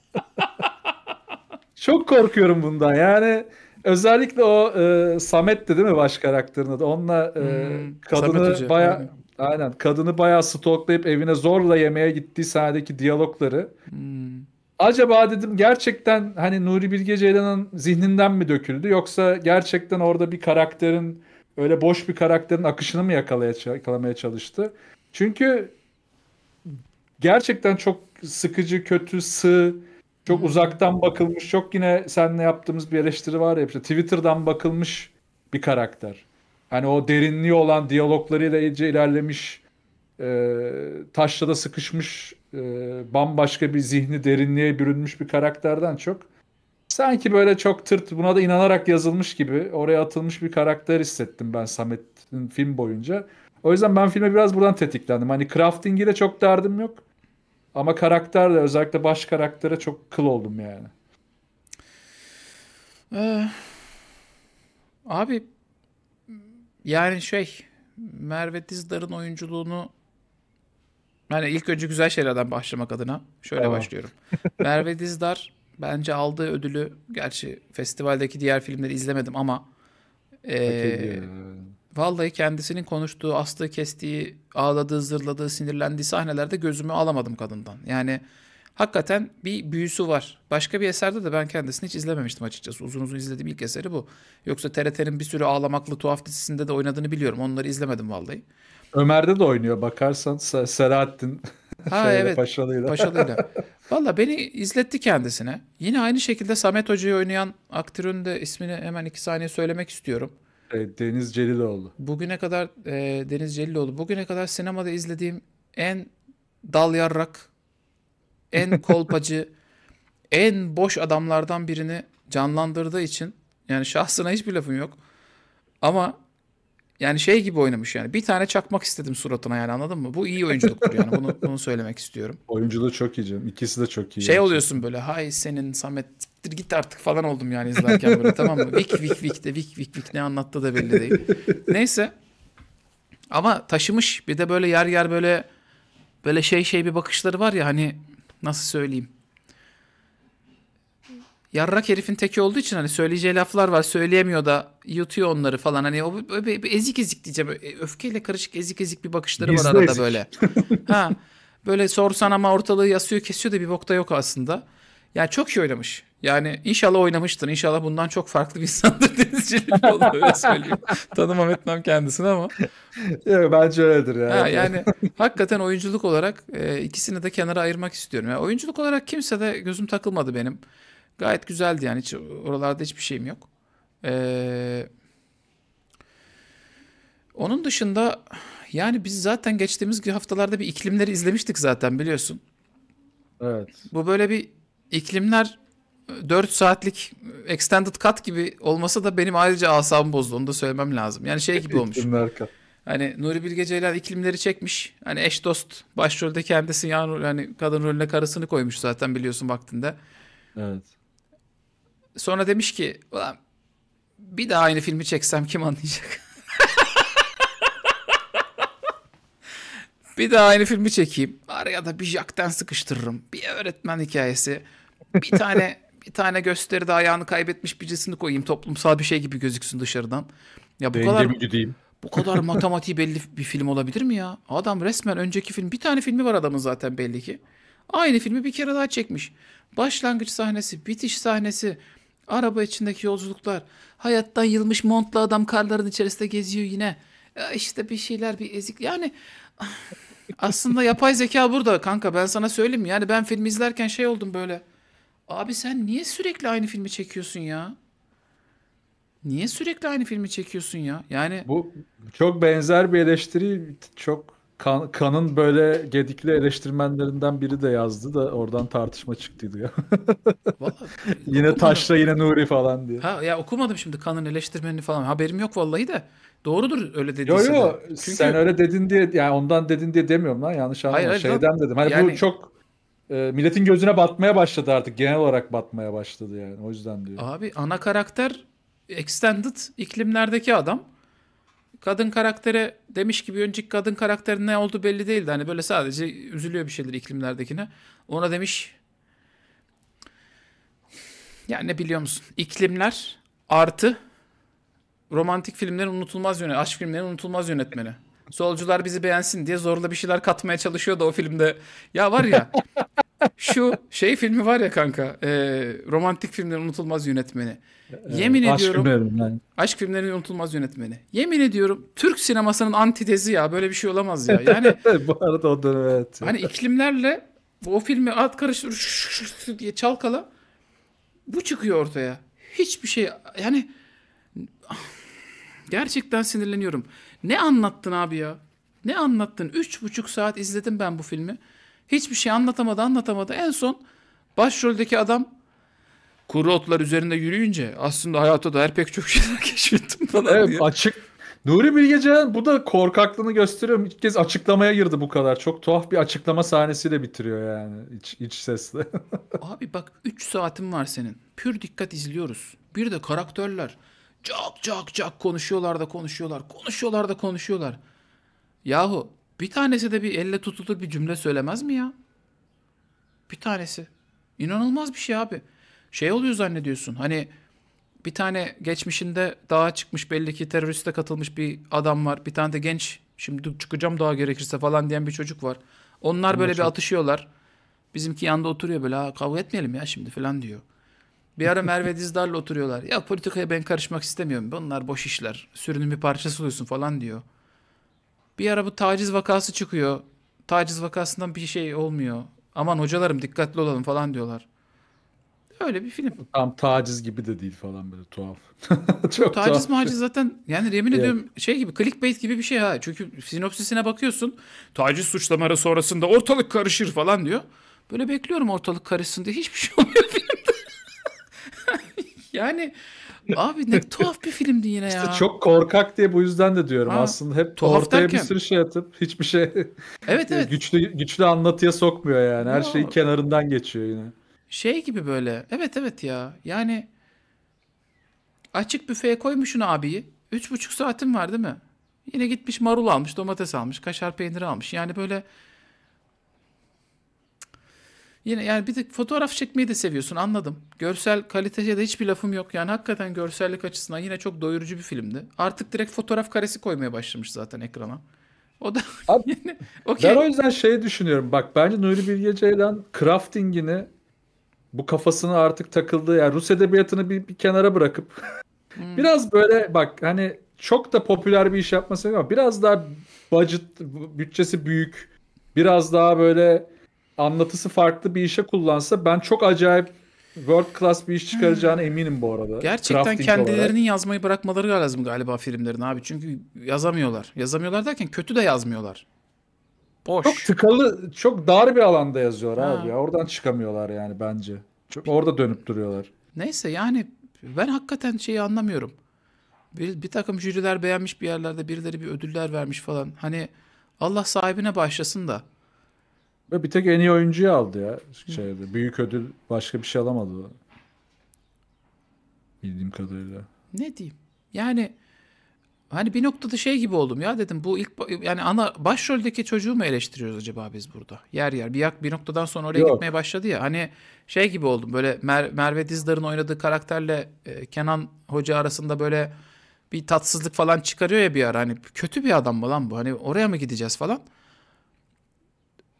çok korkuyorum bundan. Yani Özellikle o e, Samet'ti değil mi baş karakterin adı? Onunla e, hmm, kadını baya aynen. aynen kadını baya stoklayıp evine zorla yemeğe gittiği sahnedeki diyalogları. Hmm. Acaba dedim gerçekten hani Nuri Bilge Ceylan'ın zihninden mi döküldü yoksa gerçekten orada bir karakterin öyle boş bir karakterin akışını mı yakalamaya çalıştı? Çünkü gerçekten çok sıkıcı, kötü, sığ çok uzaktan bakılmış, çok yine seninle yaptığımız bir eleştiri var ya işte Twitter'dan bakılmış bir karakter. Hani o derinliği olan diyaloglarıyla iyice ilerlemiş, e, taşla da sıkışmış, e, bambaşka bir zihni derinliğe bürünmüş bir karakterden çok. Sanki böyle çok tırt buna da inanarak yazılmış gibi oraya atılmış bir karakter hissettim ben Samet'in film boyunca. O yüzden ben filme biraz buradan tetiklendim. Hani crafting'iyle çok derdim yok. Ama karakter de özellikle baş karaktere çok kıl oldum yani. Ee, abi yani şey Merve Dizdar'ın oyunculuğunu yani ilk önce güzel şeylerden başlamak adına şöyle tamam. başlıyorum. Merve Dizdar bence aldığı ödülü gerçi festivaldeki diğer filmleri izlemedim ama e, Vallahi kendisinin konuştuğu, astığı kestiği, ağladığı, zırladığı, sinirlendiği sahnelerde gözümü alamadım kadından. Yani hakikaten bir büyüsü var. Başka bir eserde de ben kendisini hiç izlememiştim açıkçası. Uzun uzun izlediğim ilk eseri bu. Yoksa TRT'nin bir sürü ağlamaklı tuhaf dizisinde de oynadığını biliyorum. Onları izlemedim vallahi. Ömer'de de oynuyor bakarsan Se- Selahattin ha, şeyle, evet, Paşalı'yla. Paşalı'yla. Valla beni izletti kendisine. Yine aynı şekilde Samet Hoca'yı oynayan aktörün de ismini hemen iki saniye söylemek istiyorum. E, Deniz Celiloğlu. Bugüne kadar e, Deniz Celiloğlu. Bugüne kadar sinemada izlediğim en dal yarrak, en kolpacı, en boş adamlardan birini canlandırdığı için yani şahsına hiçbir lafım yok. Ama yani şey gibi oynamış yani. Bir tane çakmak istedim suratına yani anladın mı? Bu iyi oyunculuktur yani. Bunu, bunu söylemek istiyorum. Oyunculuğu çok iyi canım. İkisi de çok iyi. Şey yani. oluyorsun böyle. Hay senin Samet siktir git artık falan oldum yani izlerken böyle tamam mı? Vik vik vik de vik vik vik ne anlattı da belli değil. Neyse ama taşımış bir de böyle yer yer böyle böyle şey şey bir bakışları var ya hani nasıl söyleyeyim. Yarrak herifin teki olduğu için hani söyleyeceği laflar var söyleyemiyor da yutuyor onları falan hani o bir, bir ezik ezik diyeceğim e, öfkeyle karışık ezik ezik bir bakışları Biz var arada ezik. böyle. ha böyle sorsan ama ortalığı yasıyor kesiyor da bir bokta yok aslında. Yani çok iyi oynamış. Yani inşallah oynamıştır. İnşallah bundan çok farklı bir insandır denizcilik oldu öyle söyleyeyim. Tanımam etmem kendisini ama. Yok bence öyledir yani. Ha, yani hakikaten oyunculuk olarak e, ikisini de kenara ayırmak istiyorum. Yani oyunculuk olarak kimse de gözüm takılmadı benim. Gayet güzeldi yani hiç oralarda hiçbir şeyim yok. Ee, onun dışında yani biz zaten geçtiğimiz haftalarda bir iklimleri izlemiştik zaten biliyorsun. Evet. Bu böyle bir iklimler 4 e, saatlik e, extended cut gibi olmasa da benim ayrıca asabım bozdu. Onu da söylemem lazım. Yani şey gibi olmuş. Hani Nuri Bilge Ceylan iklimleri çekmiş. Hani eş dost başrolde kendisi yan hani kadın rolüne karısını koymuş zaten biliyorsun vaktinde. Evet. Sonra demiş ki bir daha aynı filmi çeksem kim anlayacak? Bir daha aynı filmi çekeyim. Araya da bir Jack'ten sıkıştırırım. Bir öğretmen hikayesi. Bir tane bir tane gösteride ayağını kaybetmiş birisini koyayım. Toplumsal bir şey gibi gözüksün dışarıdan. Ya bu kadar diyeyim. bu kadar matematiği belli bir film olabilir mi ya? Adam resmen önceki film bir tane filmi var adamın zaten belli ki. Aynı filmi bir kere daha çekmiş. Başlangıç sahnesi, bitiş sahnesi, araba içindeki yolculuklar, hayattan yılmış montlu adam karların içerisinde geziyor yine. Ya işte bir şeyler bir ezik. Yani aslında yapay zeka burada kanka ben sana söyleyeyim. Yani ben film izlerken şey oldum böyle. Abi sen niye sürekli aynı filmi çekiyorsun ya? Niye sürekli aynı filmi çekiyorsun ya? Yani bu çok benzer bir eleştiri çok Kan, Kan'ın böyle gedikli eleştirmenlerinden biri de yazdı da oradan tartışma çıktıydı ya. Vallahi, yine Taşra yine Nuri falan diyor. Ha ya okumadım şimdi Kan'ın eleştirmenini falan. Haberim yok vallahi de. Doğrudur öyle dediyse. Yok yok. Çünkü... Sen öyle dedin diye yani ondan dedin diye demiyorum lan. Yanlış anlama. Şeyden dedim. Hani yani... bu çok e, milletin gözüne batmaya başladı artık. Genel olarak batmaya başladı yani. O yüzden diyor. Abi ana karakter extended iklimlerdeki adam kadın karaktere demiş gibi önceki kadın karakterin ne oldu belli değildi. Hani böyle sadece üzülüyor bir şeyler iklimlerdekine. Ona demiş ya ne biliyor musun? İklimler artı romantik filmlerin unutulmaz yönetmeni, aşk filmlerin unutulmaz yönetmeni. Solcular bizi beğensin diye zorla bir şeyler katmaya çalışıyor da o filmde. Ya var ya Şu şey filmi var ya kanka. E, romantik filmlerin unutulmaz yönetmeni. E, Yemin ee, ediyorum. Aşk yani. aşk filmlerinin unutulmaz yönetmeni. Yemin ediyorum Türk sinemasının antitezi ya. Böyle bir şey olamaz ya. Yani bu arada o dönem evet. Hani iklimlerle o filmi alt karıştır şş, diye çalkala. Bu çıkıyor ortaya. Hiçbir şey yani gerçekten sinirleniyorum. Ne anlattın abi ya? Ne anlattın? Üç buçuk saat izledim ben bu filmi. Hiçbir şey anlatamadı anlatamadı. En son başroldeki adam kuru otlar üzerinde yürüyünce aslında hayatta da her pek çok şeyler keşfettim falan evet, diye. Açık. Nuri Bilge Ceylan bu da korkaklığını gösteriyor. İlk kez açıklamaya girdi bu kadar. Çok tuhaf bir açıklama sahnesiyle bitiriyor yani iç, iç sesle. Abi bak 3 saatin var senin. Pür dikkat izliyoruz. Bir de karakterler cak cak cak konuşuyorlar da konuşuyorlar. Konuşuyorlar da konuşuyorlar. Yahu bir tanesi de bir elle tutulur bir cümle söylemez mi ya? Bir tanesi. İnanılmaz bir şey abi. Şey oluyor zannediyorsun hani bir tane geçmişinde dağa çıkmış belli ki teröriste katılmış bir adam var. Bir tane de genç şimdi çıkacağım dağa gerekirse falan diyen bir çocuk var. Onlar böyle bir atışıyorlar. Bizimki yanda oturuyor böyle ha, kavga etmeyelim ya şimdi falan diyor. Bir ara Merve Dizdar'la oturuyorlar. Ya politikaya ben karışmak istemiyorum. Bunlar boş işler. Sürünün bir parçası oluyorsun falan diyor. Bir ara bu taciz vakası çıkıyor. Taciz vakasından bir şey olmuyor. Aman hocalarım dikkatli olalım falan diyorlar. Öyle bir film. Tam taciz gibi de değil falan böyle tuhaf. Çok taciz tuhaf. maciz şey. zaten yani yemin evet. ediyorum şey gibi clickbait gibi bir şey ha. Çünkü sinopsisine bakıyorsun. Taciz suçlamaları sonrasında ortalık karışır falan diyor. Böyle bekliyorum ortalık karışsın diye hiçbir şey olmuyor filmde. yani Abi ne tuhaf bir filmdi yine ya. İşte çok korkak diye bu yüzden de diyorum ha, aslında. Hep tuhaf ortaya derken. bir sürü şey atıp hiçbir şey evet, evet. güçlü güçlü anlatıya sokmuyor yani. Her ya. şeyi kenarından geçiyor yine. Şey gibi böyle. Evet evet ya. Yani açık büfeye koymuşsun abiyi. Üç buçuk saatin var değil mi? Yine gitmiş marul almış, domates almış, kaşar peyniri almış. Yani böyle Yine yani bir tık fotoğraf çekmeyi de seviyorsun anladım. Görsel kaliteye de hiçbir lafım yok. Yani hakikaten görsellik açısından yine çok doyurucu bir filmdi. Artık direkt fotoğraf karesi koymaya başlamış zaten ekrana. O da Abi, yine okay. Ben o yüzden şey düşünüyorum. Bak bence Nuri Bilge Ceylan crafting'ini bu kafasını artık takıldığı yani Rus edebiyatını bir, bir kenara bırakıp hmm. biraz böyle bak hani çok da popüler bir iş yapması ama biraz daha budget bütçesi büyük biraz daha böyle anlatısı farklı bir işe kullansa ben çok acayip world class bir iş hmm. çıkaracağına hmm. eminim bu arada. Gerçekten Crafting kendilerinin olarak. yazmayı bırakmaları lazım galiba filmlerin abi. Çünkü yazamıyorlar. Yazamıyorlar derken kötü de yazmıyorlar. Boş. Çok tıkalı, çok dar bir alanda yazıyor ha. abi ya. Oradan çıkamıyorlar yani bence. Çok orada dönüp duruyorlar. Neyse yani ben hakikaten şeyi anlamıyorum. Bir, bir takım jüriler beğenmiş bir yerlerde birileri bir ödüller vermiş falan. Hani Allah sahibine başlasın da ve bir tek en iyi oyuncuyu aldı ya. Şeyde, büyük ödül başka bir şey alamadı. Bildiğim kadarıyla. Ne diyeyim? Yani hani bir noktada şey gibi oldum ya dedim bu ilk yani ana başroldeki çocuğu mu eleştiriyoruz acaba biz burada? Yer yer bir yak bir noktadan sonra oraya Yok. gitmeye başladı ya. Hani şey gibi oldum böyle Mer Merve Dizdar'ın oynadığı karakterle e, Kenan Hoca arasında böyle bir tatsızlık falan çıkarıyor ya bir ara hani kötü bir adam mı lan bu? Hani oraya mı gideceğiz falan?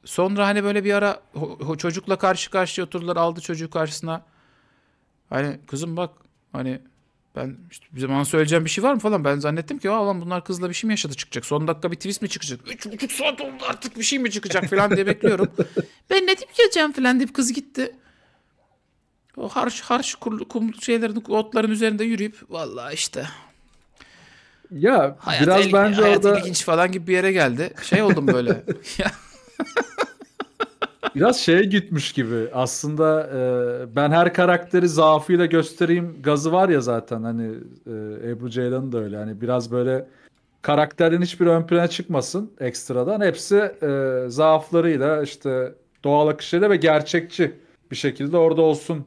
Sonra hani böyle bir ara çocukla karşı karşıya oturdular aldı çocuğu karşısına. Hani kızım bak hani ben işte bize bana söyleyeceğim bir şey var mı falan. Ben zannettim ki lan bunlar kızla bir şey mi yaşadı çıkacak. Son dakika bir twist mi çıkacak? Üç buçuk saat oldu artık bir şey mi çıkacak falan diye bekliyorum. ben ne diyeyim geleceğim falan deyip kız gitti. O harç harç kum şeylerin otların üzerinde yürüyüp vallahi işte ya hayat biraz el, bence hayat orada ilginç falan gibi bir yere geldi. Şey oldum böyle. Biraz şeye gitmiş gibi aslında e, ben her karakteri zaafıyla göstereyim gazı var ya zaten hani e, Ebru Ceylan'ın da öyle hani biraz böyle karakterin hiçbir ön plana çıkmasın ekstradan hepsi e, zaaflarıyla işte doğal akışıyla ve gerçekçi bir şekilde orada olsun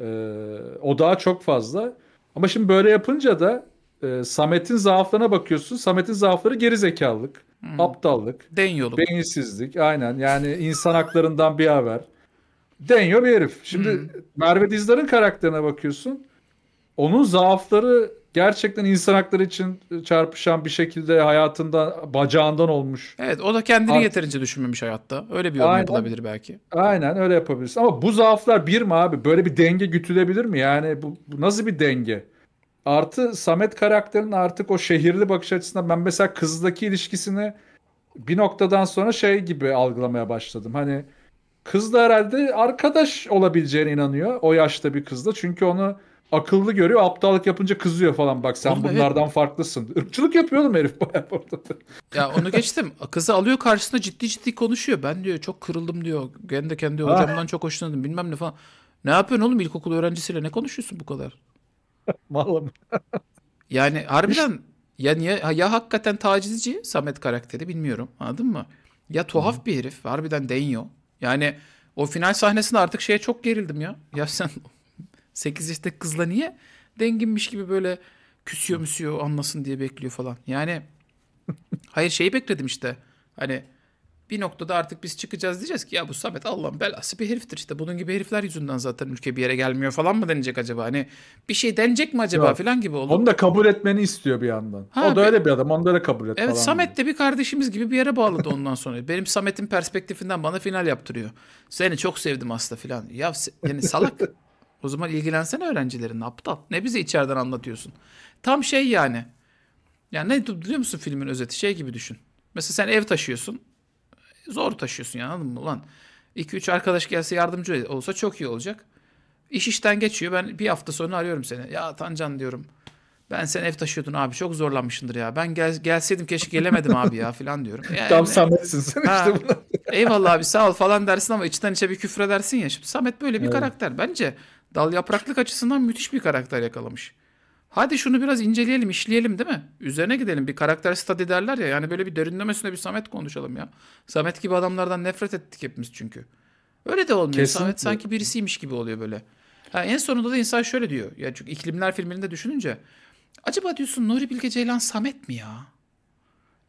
e, o daha çok fazla ama şimdi böyle yapınca da e, Samet'in zaaflarına bakıyorsun. Samet'in zaafları geri zekalılık, hmm. aptallık, Denyoluk. beyinsizlik. Aynen yani insan haklarından bir haber. Denyo bir herif. Şimdi hmm. Merve Dizdar'ın karakterine bakıyorsun. Onun zaafları gerçekten insan hakları için çarpışan bir şekilde hayatında bacağından olmuş. Evet o da kendini Artık... yeterince düşünmemiş hayatta. Öyle bir yorum aynen, yapılabilir belki. Aynen öyle yapabilirsin. Ama bu zaaflar bir mi abi? Böyle bir denge gütülebilir mi? Yani bu, bu nasıl bir denge? Artı Samet karakterinin artık o şehirli bakış açısından ben mesela kızdaki ilişkisini bir noktadan sonra şey gibi algılamaya başladım. Hani kız da herhalde arkadaş olabileceğine inanıyor o yaşta bir kızla. Çünkü onu akıllı görüyor. Aptallık yapınca kızıyor falan. Bak sen oğlum, bunlardan evet. farklısın. Irkçılık yapıyor oğlum herif bayağı ortada. Ya onu geçtim. Kızı alıyor karşısına ciddi ciddi konuşuyor. Ben diyor çok kırıldım diyor. Ben de kendi hocamdan ah. çok hoşlandım bilmem ne falan. Ne yapıyorsun oğlum ilkokul öğrencisiyle ne konuşuyorsun bu kadar? Malum. yani harbiden ya niye ya hakikaten tacizci Samet karakteri bilmiyorum. Anladın mı? Ya tuhaf hı bir herif. Harbiden Denyo. Yani o final sahnesinde artık şeye çok gerildim ya. Ya sen 8 yaşındaki kızla niye denginmiş gibi böyle küsüyor müsüyor anlasın diye bekliyor falan. Yani hayır şeyi bekledim işte. Hani bir noktada artık biz çıkacağız diyeceğiz ki ya bu Samet Allah'ın belası bir heriftir işte bunun gibi herifler yüzünden zaten ülke bir yere gelmiyor falan mı denecek acaba hani bir şey denecek mi acaba Yok. falan gibi olur. Onu da kabul etmeni istiyor bir yandan. Ha, o da bir... öyle bir adam onu da kabul et evet, falan. Samet de bir kardeşimiz gibi bir yere bağladı ondan sonra. Benim Samet'in perspektifinden bana final yaptırıyor. Seni çok sevdim aslında falan Ya yani salak. o zaman ilgilensene öğrencilerin aptal. Ne bizi içeriden anlatıyorsun. Tam şey yani. Yani ne biliyor musun filmin özeti şey gibi düşün. Mesela sen ev taşıyorsun zor taşıyorsun yani anladın mı lan? 2-3 arkadaş gelse yardımcı olsa çok iyi olacak. İş işten geçiyor. Ben bir hafta sonra arıyorum seni. Ya Tancan diyorum. Ben sen ev taşıyordun abi çok zorlanmışsındır ya. Ben gel, gelseydim keşke gelemedim abi ya falan diyorum. Yani, Tam Samet'sin sen ha, işte buna. eyvallah abi sağ ol falan dersin ama içten içe bir küfür edersin ya. Şimdi Samet böyle bir evet. karakter. Bence dal yapraklık açısından müthiş bir karakter yakalamış. Hadi şunu biraz inceleyelim, işleyelim değil mi? Üzerine gidelim. Bir karakter study derler ya. Yani böyle bir derinlemesine bir Samet konuşalım ya. Samet gibi adamlardan nefret ettik hepimiz çünkü. Öyle de olmuyor. Kesinlikle. Samet sanki birisiymiş gibi oluyor böyle. Yani en sonunda da insan şöyle diyor. Ya çünkü iklimler filminde düşününce acaba diyorsun Nuri Bilge Ceylan Samet mi ya?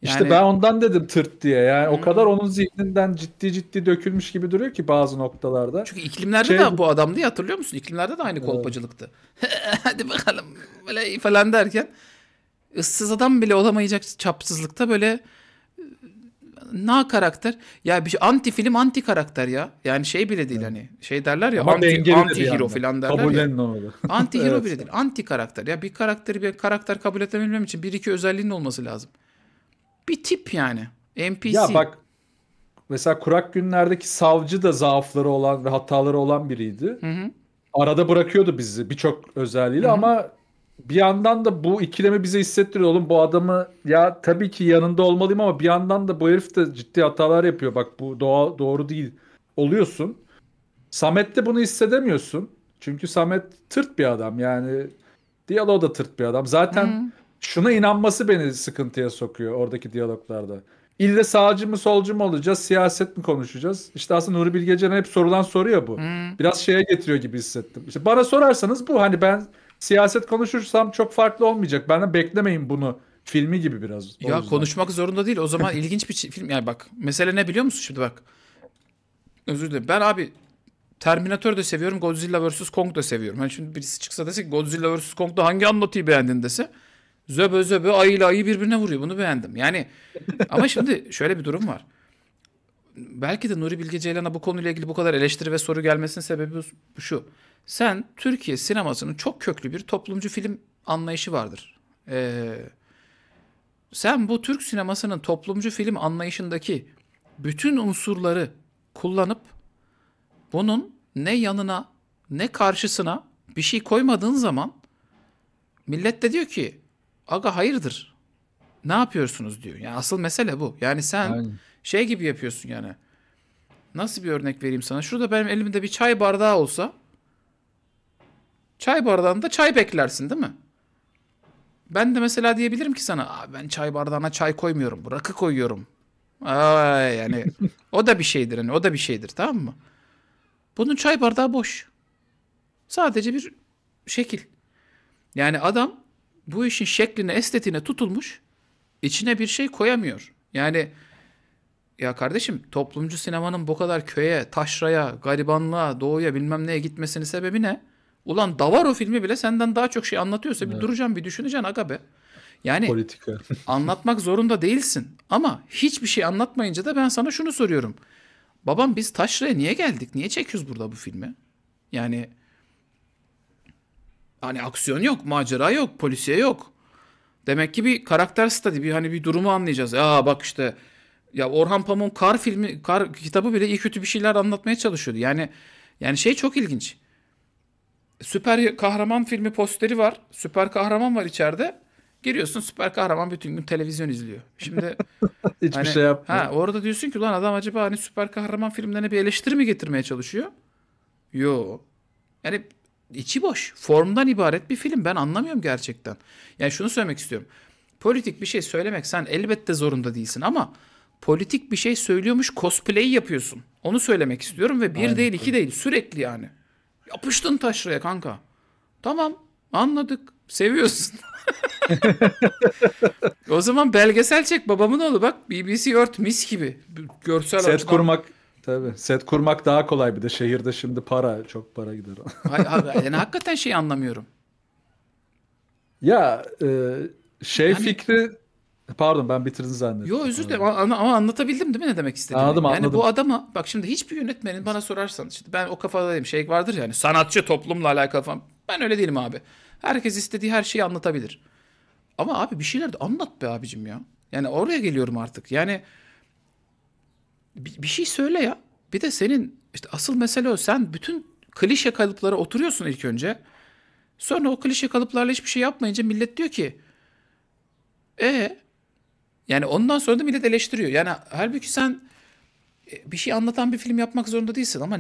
Yani... İşte ben ondan dedim tırt diye. Yani hmm. o kadar onun zihninden ciddi ciddi dökülmüş gibi duruyor ki bazı noktalarda. Çünkü iklimlerde şey... de bu adam diye hatırlıyor musun? İklimlerde de aynı kolpacılıktı. Evet. Hadi bakalım böyle falan derken ıssız adam bile olamayacak çapsızlıkta böyle e, na karakter. Ya bir şey, anti film anti karakter ya. Yani şey bile değil evet. hani. Şey derler ya Ama anti, anti hero falan derler kabul ya. Anti hero evet. bile değil. Anti karakter. Ya bir karakteri bir karakter kabul edebilmem için bir iki özelliğin olması lazım bir tip yani. NPC. Ya bak mesela kurak günlerdeki savcı da zaafları olan ve hataları olan biriydi. Hı hı. Arada bırakıyordu bizi birçok özelliğiyle hı hı. ama bir yandan da bu ikilemi bize hissettiriyor oğlum bu adamı ya tabii ki yanında olmalıyım ama bir yandan da bu herif de ciddi hatalar yapıyor bak bu doğa, doğru değil oluyorsun. Samet'te bunu hissedemiyorsun. Çünkü Samet tırt bir adam yani. Diyalo da tırt bir adam. Zaten Hı-hı şuna inanması beni sıkıntıya sokuyor oradaki diyaloglarda. İlle sağcı mı solcu mu olacağız, siyaset mi konuşacağız? İşte aslında Nuri Bilge Ceylan'a hep sorulan soru ya bu. Hmm. Biraz şeye getiriyor gibi hissettim. İşte bana sorarsanız bu hani ben siyaset konuşursam çok farklı olmayacak. Benden beklemeyin bunu filmi gibi biraz. Ya konuşmak zorunda değil. O zaman ilginç bir film. Yani bak mesele ne biliyor musun şimdi bak. Özür dilerim. Ben abi Terminator da seviyorum. Godzilla vs. Kong da seviyorum. Hani şimdi birisi çıksa dese Godzilla vs. Kong'da hangi anlatıyı beğendin dese zöbe zöbe ayıyla ayı birbirine vuruyor. Bunu beğendim. Yani ama şimdi şöyle bir durum var. Belki de Nuri Bilge Ceylan'a bu konuyla ilgili bu kadar eleştiri ve soru gelmesinin sebebi şu. Sen Türkiye sinemasının çok köklü bir toplumcu film anlayışı vardır. Ee, sen bu Türk sinemasının toplumcu film anlayışındaki bütün unsurları kullanıp bunun ne yanına ne karşısına bir şey koymadığın zaman millet de diyor ki Aga hayırdır? Ne yapıyorsunuz diyor. Yani asıl mesele bu. Yani sen Aynen. şey gibi yapıyorsun yani. Nasıl bir örnek vereyim sana? Şurada benim elimde bir çay bardağı olsa çay bardağında çay beklersin değil mi? Ben de mesela diyebilirim ki sana ben çay bardağına çay koymuyorum. Rakı koyuyorum. Aa, yani o da bir şeydir yani o da bir şeydir tamam mı? Bunun çay bardağı boş. Sadece bir şekil. Yani adam bu işin şekline, estetiğine tutulmuş, içine bir şey koyamıyor. Yani ya kardeşim toplumcu sinemanın bu kadar köye, taşraya, garibanlığa, doğuya bilmem neye gitmesinin sebebi ne? Ulan Davaro filmi bile senden daha çok şey anlatıyorsa evet. bir duracaksın bir düşüneceksin aga be. Yani Politika. anlatmak zorunda değilsin ama hiçbir şey anlatmayınca da ben sana şunu soruyorum. Babam biz taşraya niye geldik? Niye çekiyoruz burada bu filmi? Yani Hani aksiyon yok, macera yok, polisiye yok. Demek ki bir karakter stadi, bir hani bir durumu anlayacağız. Aa bak işte ya Orhan Pamuk Kar filmi, Kar kitabı bile iyi kötü bir şeyler anlatmaya çalışıyordu. Yani yani şey çok ilginç. Süper kahraman filmi posteri var. Süper kahraman var içeride. Giriyorsun süper kahraman bütün gün televizyon izliyor. Şimdi hiçbir hani, şey yapmıyor. Ha, orada diyorsun ki lan adam acaba hani süper kahraman filmlerine bir eleştiri mi getirmeye çalışıyor? Yo. Yani içi boş, formdan ibaret bir film. Ben anlamıyorum gerçekten. Yani şunu söylemek istiyorum. Politik bir şey söylemek sen elbette zorunda değilsin ama politik bir şey söylüyormuş cosplay yapıyorsun. Onu söylemek istiyorum ve bir Aynen. değil iki değil sürekli yani. Yapıştın taşraya kanka. Tamam anladık seviyorsun. o zaman belgesel çek babamın oğlu bak BBC Earth mis gibi. Görsel Set açıdan. kurmak Tabii. Set kurmak daha kolay bir de şehirde şimdi para çok para gider. Hayır abi yani hakikaten şey anlamıyorum. Ya e, şey yani... fikri pardon ben bitirdim zannettim. Yo özür dilerim ee, ama, ama anlatabildim değil mi ne demek istediğimi? Anladım yani anladım. bu adama bak şimdi hiçbir yönetmenin bana sorarsan işte ben o kafadayım şey vardır yani sanatçı toplumla alakalı falan. Ben öyle değilim abi. Herkes istediği her şeyi anlatabilir. Ama abi bir şeyler de anlat be abicim ya. Yani oraya geliyorum artık. Yani bir, bir şey söyle ya. Bir de senin işte asıl mesele o. Sen bütün klişe kalıplara oturuyorsun ilk önce. Sonra o klişe kalıplarla hiçbir şey yapmayınca millet diyor ki e ee? yani ondan sonra da millet eleştiriyor. Yani halbuki sen e, bir şey anlatan bir film yapmak zorunda değilsin ama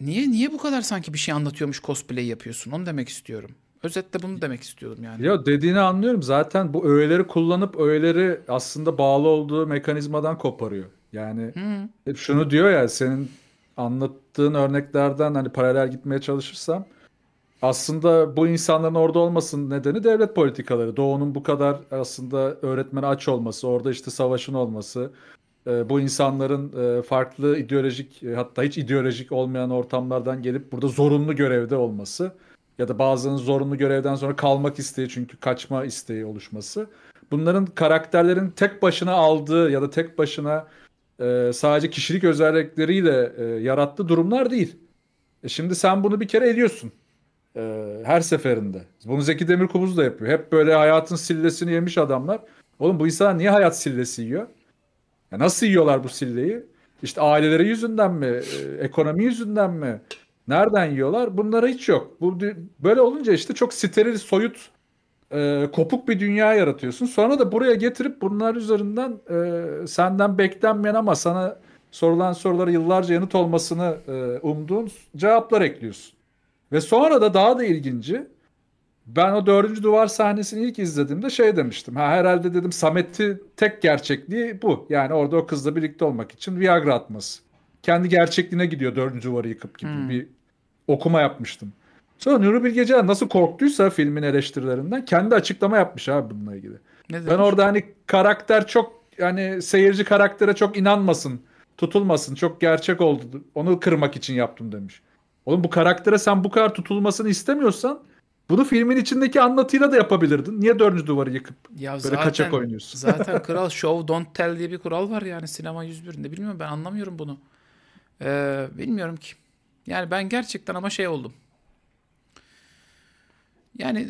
niye niye bu kadar sanki bir şey anlatıyormuş cosplay yapıyorsun? Onu demek istiyorum. Özetle bunu demek istiyorum yani. Ya dediğini anlıyorum. Zaten bu öğeleri kullanıp öğeleri aslında bağlı olduğu mekanizmadan koparıyor. Yani Hı. hep şunu diyor ya senin anlattığın örneklerden hani paralel gitmeye çalışırsam aslında bu insanların orada olmasının nedeni devlet politikaları. Doğu'nun bu kadar aslında öğretmen aç olması, orada işte savaşın olması, e, bu insanların e, farklı ideolojik e, hatta hiç ideolojik olmayan ortamlardan gelip burada zorunlu görevde olması ya da bazılarının zorunlu görevden sonra kalmak isteği çünkü kaçma isteği oluşması. Bunların karakterlerin tek başına aldığı ya da tek başına e, sadece kişilik özellikleriyle e, yarattığı durumlar değil. E şimdi sen bunu bir kere ediyorsun. E, her seferinde. Bunu Zeki Demirkubuz da yapıyor. Hep böyle hayatın sillesini yemiş adamlar. Oğlum bu insanlar niye hayat sillesi yiyor? Ya nasıl yiyorlar bu silleyi? İşte aileleri yüzünden mi? E, ekonomi yüzünden mi? Nereden yiyorlar? Bunlara hiç yok. Bu böyle olunca işte çok steril, soyut e, kopuk bir dünya yaratıyorsun. Sonra da buraya getirip bunlar üzerinden e, senden beklenmeyen ama sana sorulan sorulara yıllarca yanıt olmasını e, umduğun cevaplar ekliyorsun. Ve sonra da daha da ilginci ben o dördüncü duvar sahnesini ilk izlediğimde şey demiştim. Ha herhalde dedim Sameti tek gerçekliği bu. Yani orada o kızla birlikte olmak için Viagra atması. Kendi gerçekliğine gidiyor dördüncü duvarı yıkıp gibi hmm. bir okuma yapmıştım. Sonra Nuri Bilge Ceylan nasıl korktuysa filmin eleştirilerinden kendi açıklama yapmış abi bununla ilgili. Ne ben orada hani karakter çok yani seyirci karaktere çok inanmasın, tutulmasın, çok gerçek oldu. Onu kırmak için yaptım demiş. Oğlum bu karaktere sen bu kadar tutulmasını istemiyorsan bunu filmin içindeki anlatıyla da yapabilirdin. Niye dördüncü duvarı yıkıp ya böyle zaten, kaçak oynuyorsun? zaten kral show don't tell diye bir kural var yani sinema 101'inde. Bilmiyorum ben anlamıyorum bunu. Ee, bilmiyorum ki. Yani ben gerçekten ama şey oldum. Yani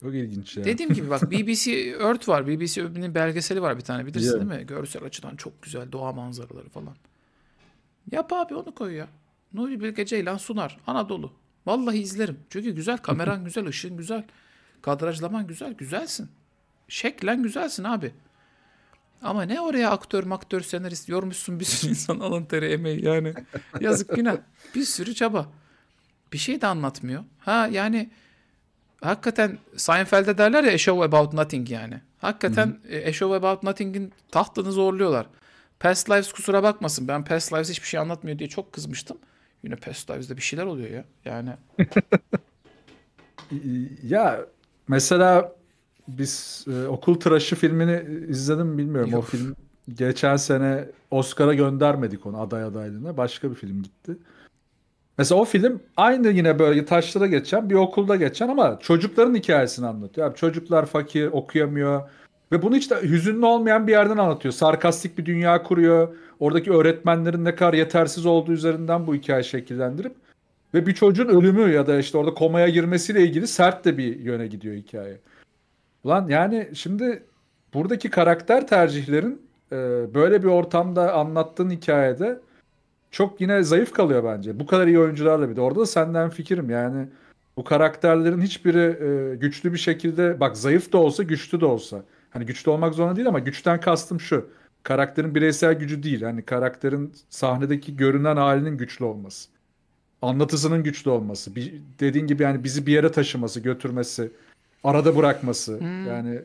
çok ilginç ya. Dediğim gibi bak BBC Earth var. BBC Earth'in belgeseli var bir tane bilirsin değil mi? Görsel açıdan çok güzel doğa manzaraları falan. Yap abi onu koy ya. Nuri Bilge Ceylan sunar. Anadolu. Vallahi izlerim. Çünkü güzel kameran güzel, ışığın güzel. Kadrajlaman güzel, güzelsin. Şeklen güzelsin abi. Ama ne oraya aktör maktör senarist yormuşsun bir sürü insan alın teri emeği yani. Yazık günah. Bir sürü çaba. Bir şey de anlatmıyor. Ha yani hakikaten Seinfeld'de derler ya A Show About Nothing yani. Hakikaten hı e, A Show About Nothing'in tahtını zorluyorlar. Past Lives kusura bakmasın ben Past Lives hiçbir şey anlatmıyor diye çok kızmıştım. Yine Past Lives'de bir şeyler oluyor ya. Yani ya mesela biz e, okul tıraşı filmini e, izledim bilmiyorum Yok. o film geçen sene Oscar'a göndermedik onu aday adaylığına başka bir film gitti. Mesela o film aynı yine böyle taşlara geçen bir okulda geçen ama çocukların hikayesini anlatıyor. Abi çocuklar fakir, okuyamıyor. Ve bunu hiç de hüzünlü olmayan bir yerden anlatıyor. Sarkastik bir dünya kuruyor. Oradaki öğretmenlerin ne kadar yetersiz olduğu üzerinden bu hikaye şekillendirip ve bir çocuğun ölümü ya da işte orada komaya girmesiyle ilgili sert de bir yöne gidiyor hikaye. Ulan yani şimdi buradaki karakter tercihlerin e, böyle bir ortamda anlattığın hikayede çok yine zayıf kalıyor bence. Bu kadar iyi oyuncularla bir de orada da senden fikrim yani bu karakterlerin hiçbiri e, güçlü bir şekilde bak zayıf da olsa güçlü de olsa hani güçlü olmak zorunda değil ama güçten kastım şu karakterin bireysel gücü değil hani karakterin sahnedeki görünen halinin güçlü olması anlatısının güçlü olması bir, dediğin gibi yani bizi bir yere taşıması götürmesi arada bırakması hmm. yani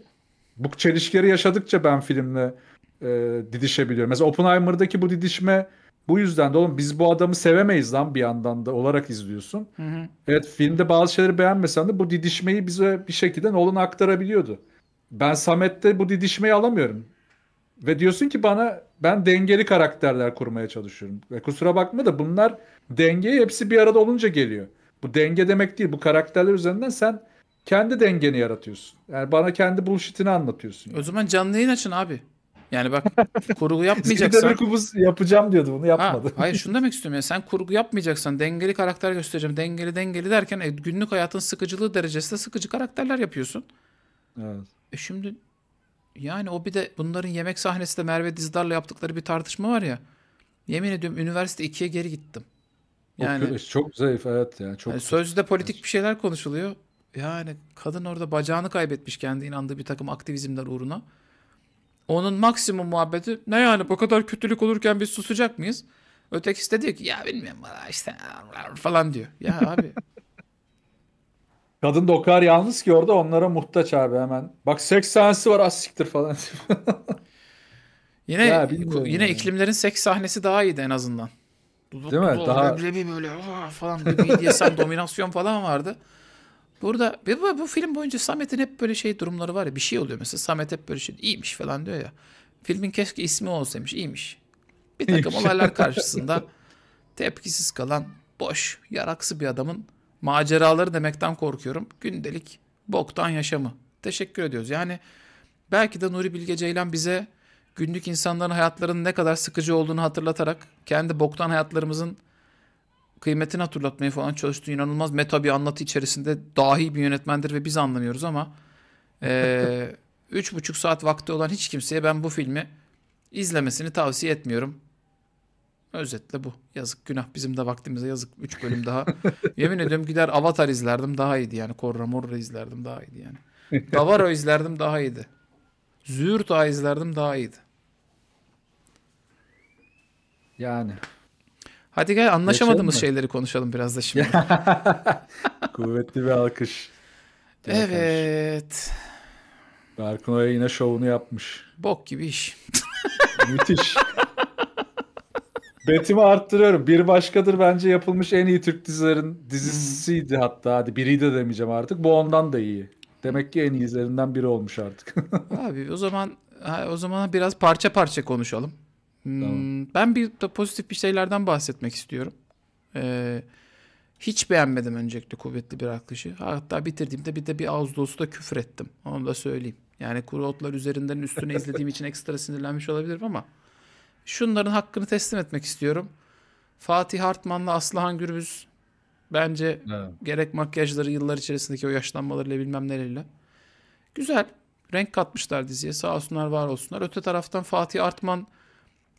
bu çelişkileri yaşadıkça ben filmle e, didişebiliyorum mesela Oppenheimer'daki bu didişme bu yüzden de oğlum biz bu adamı sevemeyiz lan bir yandan da olarak izliyorsun. Hı hı. Evet filmde bazı şeyleri beğenmesen de bu didişmeyi bize bir şekilde Nolan aktarabiliyordu. Ben Samet'te bu didişmeyi alamıyorum. Ve diyorsun ki bana ben dengeli karakterler kurmaya çalışıyorum. Ve kusura bakma da bunlar dengeye hepsi bir arada olunca geliyor. Bu denge demek değil. Bu karakterler üzerinden sen kendi dengeni yaratıyorsun. Yani bana kendi bullshit'ini anlatıyorsun. Yani. O zaman canlı yayın açın abi. Yani bak kurgu yapmayacaksan. Kubus yapacağım diyordu bunu yapmadı. Ha, hayır şunu demek istiyorum ya sen kurgu yapmayacaksan dengeli karakter göstereceğim dengeli dengeli derken e, günlük hayatın sıkıcılığı derecesinde sıkıcı karakterler yapıyorsun. Evet. E şimdi yani o bir de bunların yemek sahnesi de Merve Dizdar'la yaptıkları bir tartışma var ya. Yemin ediyorum üniversite ikiye geri gittim. Yani Okuyoruz. çok zayıf evet ya. Çok yani sözde politik bir şeyler konuşuluyor. Yani kadın orada bacağını kaybetmiş kendi inandığı bir takım aktivizmler uğruna. Onun maksimum muhabbeti ne yani bu kadar kötülük olurken biz susacak mıyız? Ötekisi de diyor ki ya bilmiyorum işte falan diyor. Ya abi. Kadın da o kadar yalnız ki orada onlara muhtaç abi hemen. Bak seks sahnesi var az falan. yine ya, yine yani. iklimlerin seks sahnesi daha iyiydi en azından. Duduk, Değil mi? Duduk, daha... Böyle böyle falan bir BDSM dominasyon falan vardı. Burada bu, bu film boyunca Samet'in hep böyle şey durumları var ya bir şey oluyor mesela Samet hep böyle şey iyiymiş falan diyor ya. Filmin keşke ismi olsaymış iyiymiş. Bir takım olaylar karşısında tepkisiz kalan boş yaraksı bir adamın maceraları demekten korkuyorum. Gündelik boktan yaşamı. Teşekkür ediyoruz. Yani belki de Nuri Bilge Ceylan bize günlük insanların hayatlarının ne kadar sıkıcı olduğunu hatırlatarak kendi boktan hayatlarımızın kıymetini hatırlatmaya falan çalıştığı inanılmaz meta bir anlatı içerisinde dahi bir yönetmendir ve biz anlamıyoruz ama e, üç buçuk saat vakti olan hiç kimseye ben bu filmi izlemesini tavsiye etmiyorum. Özetle bu. Yazık günah bizim de vaktimize yazık. üç bölüm daha. Yemin ediyorum gider Avatar izlerdim daha iyiydi yani. Korra Morra izlerdim daha iyiydi yani. Davaro izlerdim daha iyiydi. Züğürt izlerdim daha iyiydi. Yani Hadi gel anlaşamadığımız şeyleri konuşalım biraz da şimdi. Kuvvetli bir alkış. evet. Berkun Oya yine şovunu yapmış. Bok gibi iş. Müthiş. Betimi arttırıyorum. Bir başkadır bence yapılmış en iyi Türk dizilerin dizisiydi hmm. hatta. Hadi biri de demeyeceğim artık. Bu ondan da iyi. Demek ki en iyilerinden biri olmuş artık. Abi o zaman o zaman biraz parça parça konuşalım tamam. Hmm, ben bir de pozitif bir şeylerden bahsetmek istiyorum. Ee, hiç beğenmedim öncelikle kuvvetli bir akışı. Hatta bitirdiğimde bir de bir ağız Ağustos'u da küfür ettim. Onu da söyleyeyim. Yani kuru otlar üzerinden üstüne izlediğim için ekstra sinirlenmiş olabilirim ama şunların hakkını teslim etmek istiyorum. Fatih Hartman'la Aslıhan Gürbüz bence evet. gerek makyajları yıllar içerisindeki o yaşlanmalarıyla bilmem nelerle güzel renk katmışlar diziye sağ olsunlar var olsunlar. Öte taraftan Fatih Artman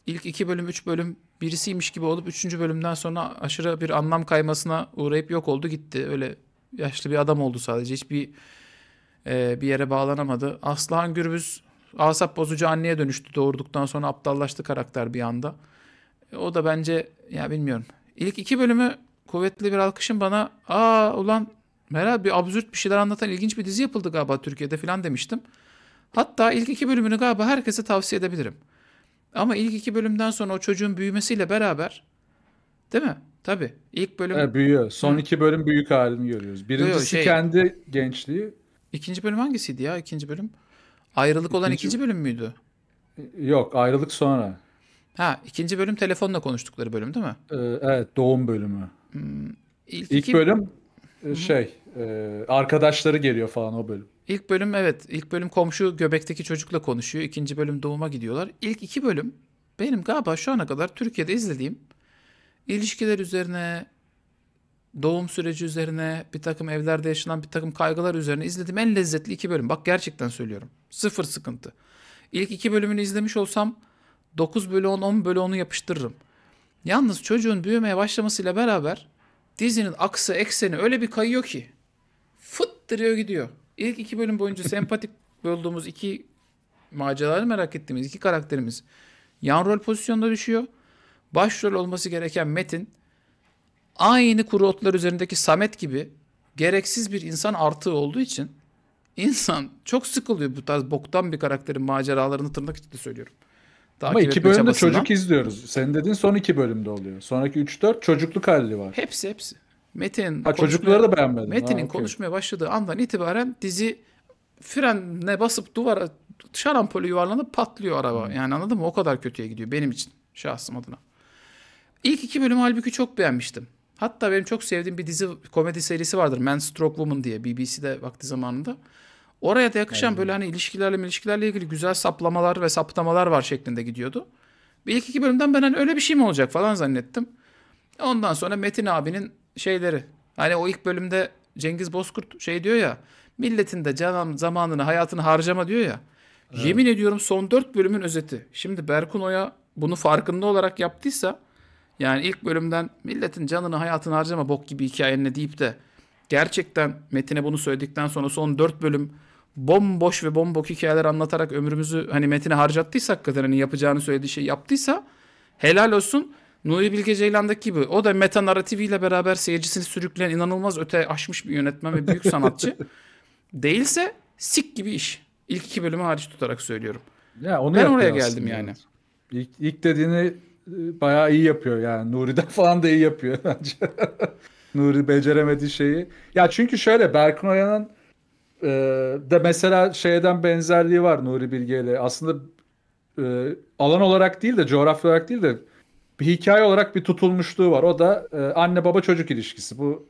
ilk iki bölüm, üç bölüm birisiymiş gibi olup üçüncü bölümden sonra aşırı bir anlam kaymasına uğrayıp yok oldu gitti. Öyle yaşlı bir adam oldu sadece. Hiçbir e, bir yere bağlanamadı. Aslan Gürbüz asap bozucu anneye dönüştü doğurduktan sonra aptallaştı karakter bir anda. E, o da bence ya bilmiyorum. İlk iki bölümü kuvvetli bir alkışın bana aa ulan Meral bir absürt bir şeyler anlatan ilginç bir dizi yapıldı galiba Türkiye'de falan demiştim. Hatta ilk iki bölümünü galiba herkese tavsiye edebilirim. Ama ilk iki bölümden sonra o çocuğun büyümesiyle beraber değil mi? Tabii. İlk bölüm... Evet, büyüyor. Son Hı. iki bölüm büyük halini görüyoruz. Birincisi Yok, şey... kendi gençliği. İkinci bölüm hangisiydi ya? İkinci bölüm. Ayrılık ikinci... olan ikinci bölüm müydü? Yok ayrılık sonra. Ha ikinci bölüm telefonla konuştukları bölüm değil mi? Ee, evet doğum bölümü. Hmm, ilk, ilk iki... bölüm e, şey e, arkadaşları geliyor falan o bölüm. İlk bölüm evet ilk bölüm komşu göbekteki çocukla konuşuyor. İkinci bölüm doğuma gidiyorlar. İlk iki bölüm benim galiba şu ana kadar Türkiye'de izlediğim ilişkiler üzerine doğum süreci üzerine bir takım evlerde yaşanan bir takım kaygılar üzerine izlediğim en lezzetli iki bölüm. Bak gerçekten söylüyorum. Sıfır sıkıntı. İlk iki bölümünü izlemiş olsam 9 bölü 10, 10 bölü 10'u yapıştırırım. Yalnız çocuğun büyümeye başlamasıyla beraber dizinin aksı ekseni öyle bir kayıyor ki fıttırıyor gidiyor ilk iki bölüm boyunca sempatik olduğumuz iki maceraları merak ettiğimiz iki karakterimiz yan rol pozisyonda düşüyor. Başrol olması gereken Metin aynı kuru otlar üzerindeki Samet gibi gereksiz bir insan artığı olduğu için insan çok sıkılıyor bu tarz boktan bir karakterin maceralarını tırnak içinde söylüyorum. Takip Ama iki bölümde çabasından. çocuk izliyoruz. Sen dedin son iki bölümde oluyor. Sonraki üç dört çocukluk hali var. Hepsi hepsi. Metin ha, çocukları da beğenmedim. Metin'in okay. konuşmaya başladığı andan itibaren dizi frenle basıp duvara şarampole yuvarlanıp patlıyor araba. Hmm. Yani anladın mı? O kadar kötüye gidiyor benim için şahsım adına. İlk iki bölümü halbuki çok beğenmiştim. Hatta benim çok sevdiğim bir dizi komedi serisi vardır. Man Stroke Woman diye BBC'de vakti zamanında. Oraya da yakışan Aynen. böyle hani ilişkilerle ilişkilerle ilgili güzel saplamalar ve saptamalar var şeklinde gidiyordu. Bir ilk iki bölümden ben hani öyle bir şey mi olacak falan zannettim. Ondan sonra Metin abinin şeyleri. Hani o ilk bölümde Cengiz Bozkurt şey diyor ya. Milletin de canım, zamanını, hayatını harcama diyor ya. Evet. Yemin ediyorum son dört bölümün özeti. Şimdi Berkuno'ya bunu farkında olarak yaptıysa yani ilk bölümden milletin canını hayatını harcama bok gibi hikayenle deyip de gerçekten Metin'e bunu söyledikten sonra son dört bölüm bomboş ve bombok hikayeler anlatarak ömrümüzü hani Metin'e harcattıysa hakikaten hani yapacağını söylediği şey yaptıysa helal olsun. Nuri Bilge Ceylan'daki gibi o da meta narratifiyle beraber seyircisini sürükleyen inanılmaz öte aşmış bir yönetmen ve büyük sanatçı. Değilse sik gibi iş. İlk iki bölümü hariç tutarak söylüyorum. Ya onu ben oraya geldim yani. İlk, ilk dediğini e, bayağı iyi yapıyor yani. Nuri'den falan da iyi yapıyor bence. Nuri beceremediği şeyi. Ya çünkü şöyle Berkun Oya'nın e, de mesela şeyden benzerliği var Nuri Bilge ile. Aslında e, alan olarak değil de coğrafya olarak değil de bir hikaye olarak bir tutulmuşluğu var. O da e, anne baba çocuk ilişkisi. Bu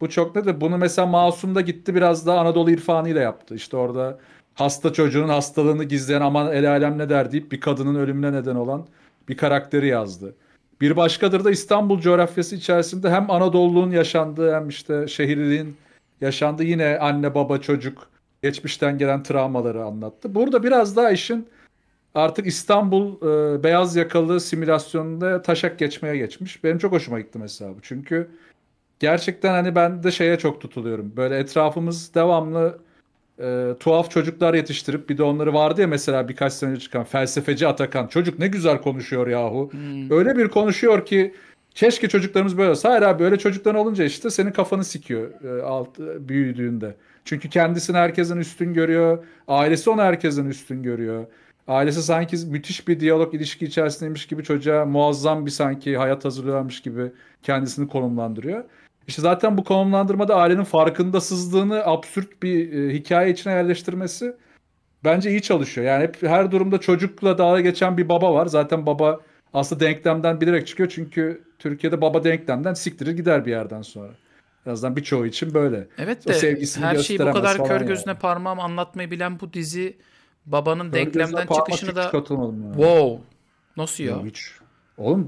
bu çok nedir? Bunu mesela Masum'da gitti biraz daha Anadolu irfanıyla yaptı. İşte orada hasta çocuğun hastalığını gizleyen aman el alem ne der deyip bir kadının ölümüne neden olan bir karakteri yazdı. Bir başkadır da İstanbul coğrafyası içerisinde hem Anadolu'nun yaşandığı hem işte şehirliğin yaşandığı yine anne baba çocuk geçmişten gelen travmaları anlattı. Burada biraz daha işin artık İstanbul e, beyaz yakalı simülasyonunda taşak geçmeye geçmiş. Benim çok hoşuma gitti mesela bu. Çünkü gerçekten hani ben de şeye çok tutuluyorum. Böyle etrafımız devamlı e, tuhaf çocuklar yetiştirip bir de onları vardı ya mesela birkaç sene önce çıkan felsefeci Atakan. Çocuk ne güzel konuşuyor yahu. Hmm. Öyle bir konuşuyor ki keşke çocuklarımız böyle olsa. Hayır abi öyle çocuklar olunca işte senin kafanı sikiyor e, alt, e, büyüdüğünde. Çünkü kendisini herkesin üstün görüyor. Ailesi onu herkesin üstün görüyor ailesi sanki müthiş bir diyalog ilişki içerisindeymiş gibi çocuğa muazzam bir sanki hayat hazırlıyormuş gibi kendisini konumlandırıyor. İşte zaten bu konumlandırmada ailenin farkındasızlığını absürt bir e, hikaye içine yerleştirmesi bence iyi çalışıyor. Yani hep her durumda çocukla dalga geçen bir baba var. Zaten baba aslında denklemden bilerek çıkıyor çünkü Türkiye'de baba denklemden siktirir gider bir yerden sonra. En birçoğu için böyle. Evet de her şeyi bu kadar kör gözüne yani. parmağım anlatmayı bilen bu dizi Babanın Kör denklemden çıkışını da... yani. Wow. Nasıl ya? Hiç. Oğlum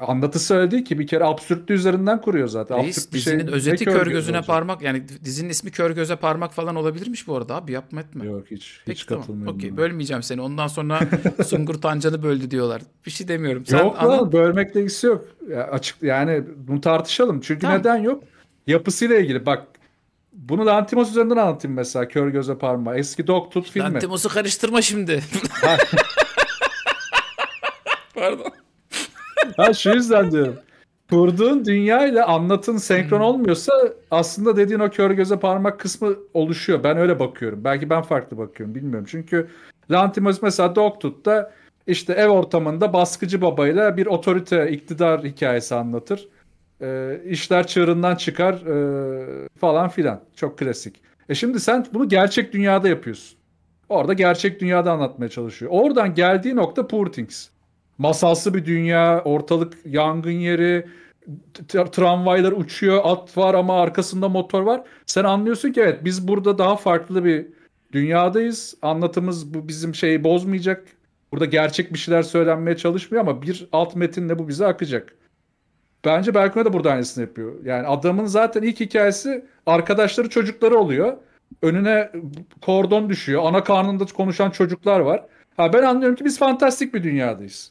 e, anlatısı öyle değil ki bir kere absürtlü üzerinden kuruyor zaten. Reis Absürt dizinin şey, özeti kör, gözüne olacak. parmak yani dizinin ismi kör göze parmak falan olabilirmiş bu arada abi yapma etme. Yok hiç Peki, hiç tamam. katılmıyorum. Okey bölmeyeceğim seni ondan sonra Sungur Tancan'ı böldü diyorlar. Bir şey demiyorum. Sen yok anlat... lan bölmekle ilgisi yok. Ya, açık yani bunu tartışalım çünkü tamam. neden yok? Yapısıyla ilgili bak bunu da Antimos üzerinden anlatayım mesela kör göze parmağı. Eski Dog Tut filmi. Antimosu karıştırma şimdi. Pardon. Ha şu yüzden diyorum. Kurduğun dünya ile anlatın senkron hmm. olmuyorsa aslında dediğin o kör göze parmak kısmı oluşuyor. Ben öyle bakıyorum. Belki ben farklı bakıyorum bilmiyorum. Çünkü Lantimos mesela Dogtooth'ta işte ev ortamında baskıcı babayla bir otorite iktidar hikayesi anlatır e, işler çığırından çıkar e, falan filan. Çok klasik. E şimdi sen bunu gerçek dünyada yapıyorsun. Orada gerçek dünyada anlatmaya çalışıyor. Oradan geldiği nokta Poor Things. Masalsı bir dünya, ortalık yangın yeri, tramvaylar uçuyor, at var ama arkasında motor var. Sen anlıyorsun ki evet biz burada daha farklı bir dünyadayız. Anlatımız bu bizim şeyi bozmayacak. Burada gerçek bir şeyler söylenmeye çalışmıyor ama bir alt metinle bu bize akacak. Bence Belkuna da burada aynısını yapıyor. Yani adamın zaten ilk hikayesi arkadaşları çocukları oluyor. Önüne kordon düşüyor. Ana karnında konuşan çocuklar var. Ha ben anlıyorum ki biz fantastik bir dünyadayız.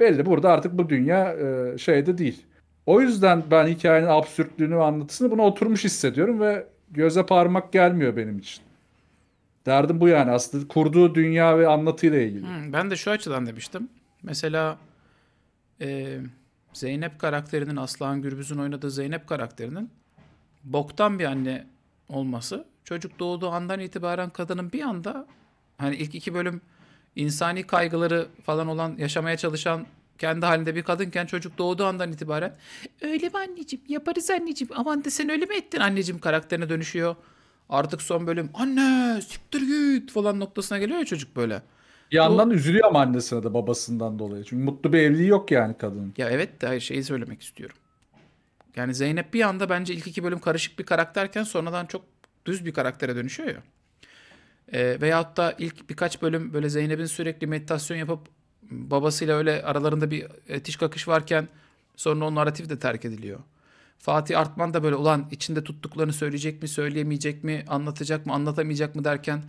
Belli burada artık bu dünya e, şeyde değil. O yüzden ben hikayenin absürtlüğünü ve anlatısını buna oturmuş hissediyorum ve göze parmak gelmiyor benim için. Derdim bu yani aslında kurduğu dünya ve anlatıyla ilgili. Hmm, ben de şu açıdan demiştim. Mesela e, Zeynep karakterinin Aslan Gürbüz'ün oynadığı Zeynep karakterinin boktan bir anne olması çocuk doğduğu andan itibaren kadının bir anda hani ilk iki bölüm insani kaygıları falan olan yaşamaya çalışan kendi halinde bir kadınken çocuk doğduğu andan itibaren öyle mi anneciğim yaparız anneciğim aman de sen öyle mi ettin anneciğim karakterine dönüşüyor. Artık son bölüm anne siktir git falan noktasına geliyor ya çocuk böyle. Bir yandan Bu... üzülüyor ama annesine de babasından dolayı. Çünkü mutlu bir evliliği yok yani kadının. Ya evet de şeyi söylemek istiyorum. Yani Zeynep bir anda bence ilk iki bölüm karışık bir karakterken sonradan çok düz bir karaktere dönüşüyor ya. E, veyahut da ilk birkaç bölüm böyle Zeynep'in sürekli meditasyon yapıp babasıyla öyle aralarında bir etiş kakış varken sonra o narratif de terk ediliyor. Fatih Artman da böyle ulan içinde tuttuklarını söyleyecek mi söyleyemeyecek mi anlatacak mı anlatamayacak mı derken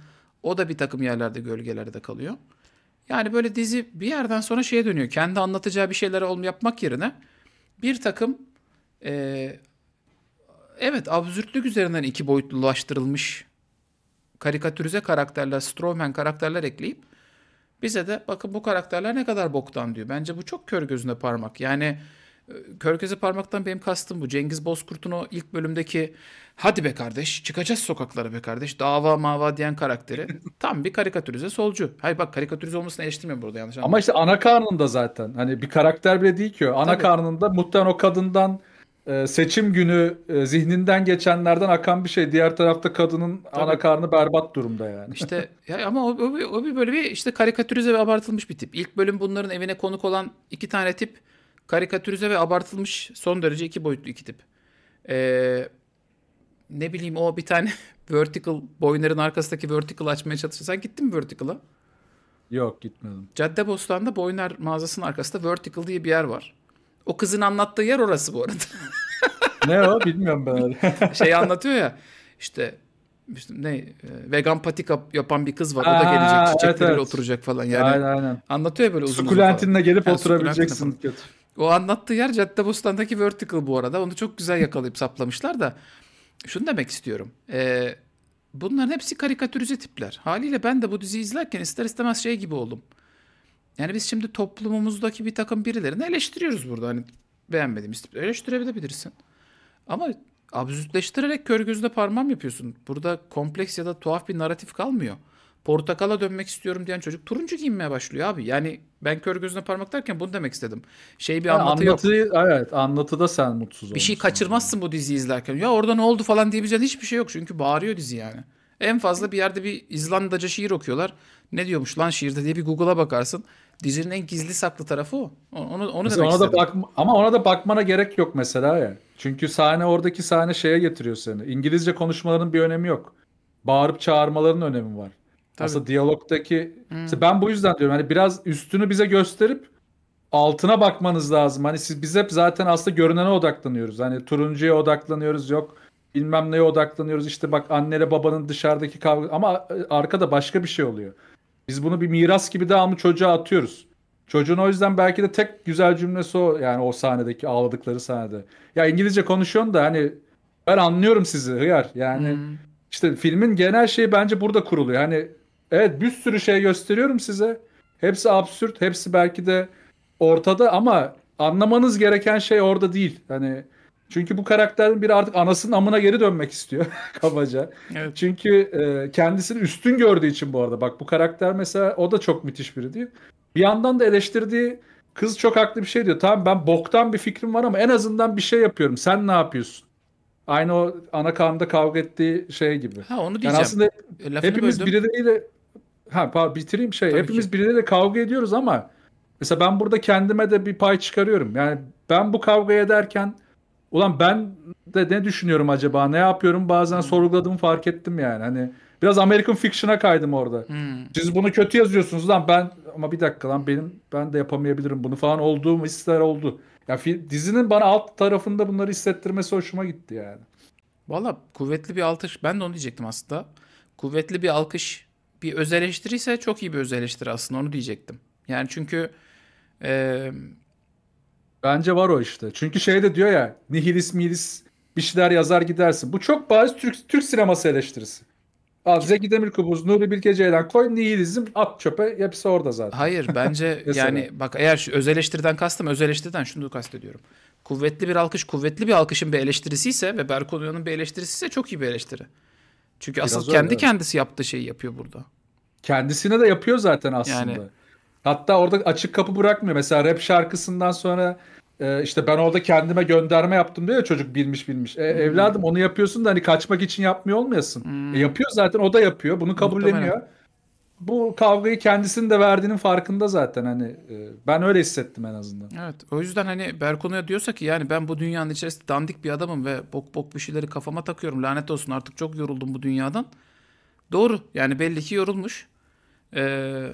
o da bir takım yerlerde gölgelerde kalıyor. Yani böyle dizi bir yerden sonra şeye dönüyor. Kendi anlatacağı bir şeyler yapmak yerine bir takım e, evet absürtlük üzerinden iki boyutlulaştırılmış karikatürize karakterler, Strowman karakterler ekleyip bize de bakın bu karakterler ne kadar boktan diyor. Bence bu çok kör gözüne parmak. Yani Körkeze parmaktan benim kastım bu. Cengiz Bozkurt'un o ilk bölümdeki hadi be kardeş çıkacağız sokaklara be kardeş dava mava diyen karakteri tam bir karikatürize solcu. Hayır bak karikatürize olmasını eleştirmiyorum burada yanlış anlamadım. Ama işte ana karnında zaten hani bir karakter bile değil ki o. Ana Tabii. karnında muhtemelen o kadından e, seçim günü e, zihninden geçenlerden akan bir şey. Diğer tarafta kadının Tabii. ana karnı berbat durumda yani. İşte ya ama o, o, o bir böyle bir işte karikatürize ve abartılmış bir tip. İlk bölüm bunların evine konuk olan iki tane tip karikatürize ve abartılmış son derece iki boyutlu iki tip. Ee, ne bileyim o bir tane vertical boyunların arkasındaki vertical açmaya çalışıyor. Sen gittin mi vertical'a? Yok gitmedim. Caddebostan'da boyunlar mağazasının arkasında Vertical diye bir yer var. O kızın anlattığı yer orası bu arada. ne o bilmiyorum ben. şey anlatıyor ya işte, işte ne e, vegan patika yapan bir kız var. Aa, o da gelecek çiçekleriyle evet, evet. oturacak falan yani. Aynen aynen. Anlatıyor ya böyle uzun. Sukulentinle gelip yani oturabileceksin. Kötü. O anlattığı yer Caddebostan'daki Vertical bu arada. Onu çok güzel yakalayıp saplamışlar da. Şunu demek istiyorum. Ee, bunların hepsi karikatürize tipler. Haliyle ben de bu diziyi izlerken ister istemez şey gibi oldum. Yani biz şimdi toplumumuzdaki bir takım birilerini eleştiriyoruz burada. Hani beğenmedim. Eleştirebilirsin. Ama absürtleştirerek kör gözüne parmağım yapıyorsun. Burada kompleks ya da tuhaf bir naratif kalmıyor portakala dönmek istiyorum diyen çocuk turuncu giyinmeye başlıyor abi. Yani ben kör gözüne parmak derken bunu demek istedim. Şey bir ha, anlatı, yok. Evet anlatıda sen mutsuz Bir şey kaçırmazsın bu diziyi izlerken. Ya orada ne oldu falan diyebileceğin hiçbir şey yok. Çünkü bağırıyor dizi yani. En fazla bir yerde bir İzlandaca şiir okuyorlar. Ne diyormuş lan şiirde diye bir Google'a bakarsın. Dizinin en gizli saklı tarafı o. Onu, onu, demek ona da bakma, ama ona da bakmana gerek yok mesela ya. Çünkü sahne oradaki sahne şeye getiriyor seni. İngilizce konuşmaların bir önemi yok. Bağırıp çağırmaların önemi var. Tabii. Aslında diyalogdaki hmm. işte ben bu yüzden diyorum hani biraz üstünü bize gösterip altına bakmanız lazım. Hani siz biz hep zaten aslında görünene odaklanıyoruz. Hani turuncuya odaklanıyoruz yok bilmem neye odaklanıyoruz. İşte bak annele babanın dışarıdaki kavga ama e, arkada başka bir şey oluyor. Biz bunu bir miras gibi devamlı çocuğa atıyoruz. Çocuğun o yüzden belki de tek güzel cümlesi o yani o sahnedeki ağladıkları sahnede. Ya İngilizce konuşuyorsun da hani ben anlıyorum sizi hıyar. Yani hmm. işte filmin genel şeyi bence burada kuruluyor. Hani Evet bir sürü şey gösteriyorum size. Hepsi absürt, hepsi belki de ortada ama anlamanız gereken şey orada değil. Hani çünkü bu karakterin bir artık anasının amına geri dönmek istiyor kabaca. Evet. Çünkü e, kendisini üstün gördüğü için bu arada. Bak bu karakter mesela o da çok müthiş biri değil. Bir yandan da eleştirdiği kız çok haklı bir şey diyor. Tamam ben boktan bir fikrim var ama en azından bir şey yapıyorum. Sen ne yapıyorsun? Aynı o ana kanunda kavga ettiği şey gibi. Ha onu diyeceğim. Yani aslında e, Lafını hepimiz böldüm. birileriyle ha bitireyim şey. Tabii hepimiz ki. birileriyle kavga ediyoruz ama mesela ben burada kendime de bir pay çıkarıyorum. Yani ben bu kavga ederken ulan ben de ne düşünüyorum acaba? Ne yapıyorum? Bazen hmm. sorguladım fark ettim yani. Hani biraz American Fiction'a kaydım orada. Hmm. Siz bunu kötü yazıyorsunuz lan ben ama bir dakika lan benim ben de yapamayabilirim bunu falan olduğum hisler oldu. Ya yani dizinin bana alt tarafında bunları hissettirmesi hoşuma gitti yani. Valla kuvvetli bir alkış. Ben de onu diyecektim aslında. Kuvvetli bir alkış bir öz eleştiri ise çok iyi bir öz eleştiri aslında onu diyecektim. Yani çünkü e... bence var o işte. Çünkü şey de diyor ya nihilist milis bir şeyler yazar gidersin. Bu çok bariz Türk, Türk sineması eleştirisi. Al Zeki Demirkubuz, Nuri Bilge Ceylan koy nihilizm at çöpe hepsi orada zaten. Hayır bence yani bak eğer şu öz eleştiriden kastım öz eleştiriden şunu kastediyorum. Kuvvetli bir alkış kuvvetli bir alkışın bir eleştirisi ise ve Berkun bir eleştirisi ise çok iyi bir eleştiri. Çünkü Biraz asıl öyle, kendi evet. kendisi yaptığı şeyi yapıyor burada. Kendisine de yapıyor zaten aslında. Yani... Hatta orada açık kapı bırakmıyor. Mesela rap şarkısından sonra e, işte ben orada kendime gönderme yaptım diyor ya çocuk bilmiş bilmiş. E, hmm. Evladım onu yapıyorsun da hani kaçmak için yapmıyor olmayasın. E, hmm. E, yapıyor zaten o da yapıyor. Bunu kabulleniyor. Muhtemelen bu kavgayı kendisinin de verdiğinin farkında zaten hani e, ben öyle hissettim en azından. Evet o yüzden hani Berkonu'ya diyorsa ki yani ben bu dünyanın içerisinde dandik bir adamım ve bok bok bir şeyleri kafama takıyorum lanet olsun artık çok yoruldum bu dünyadan. Doğru yani belli ki yorulmuş. Ee,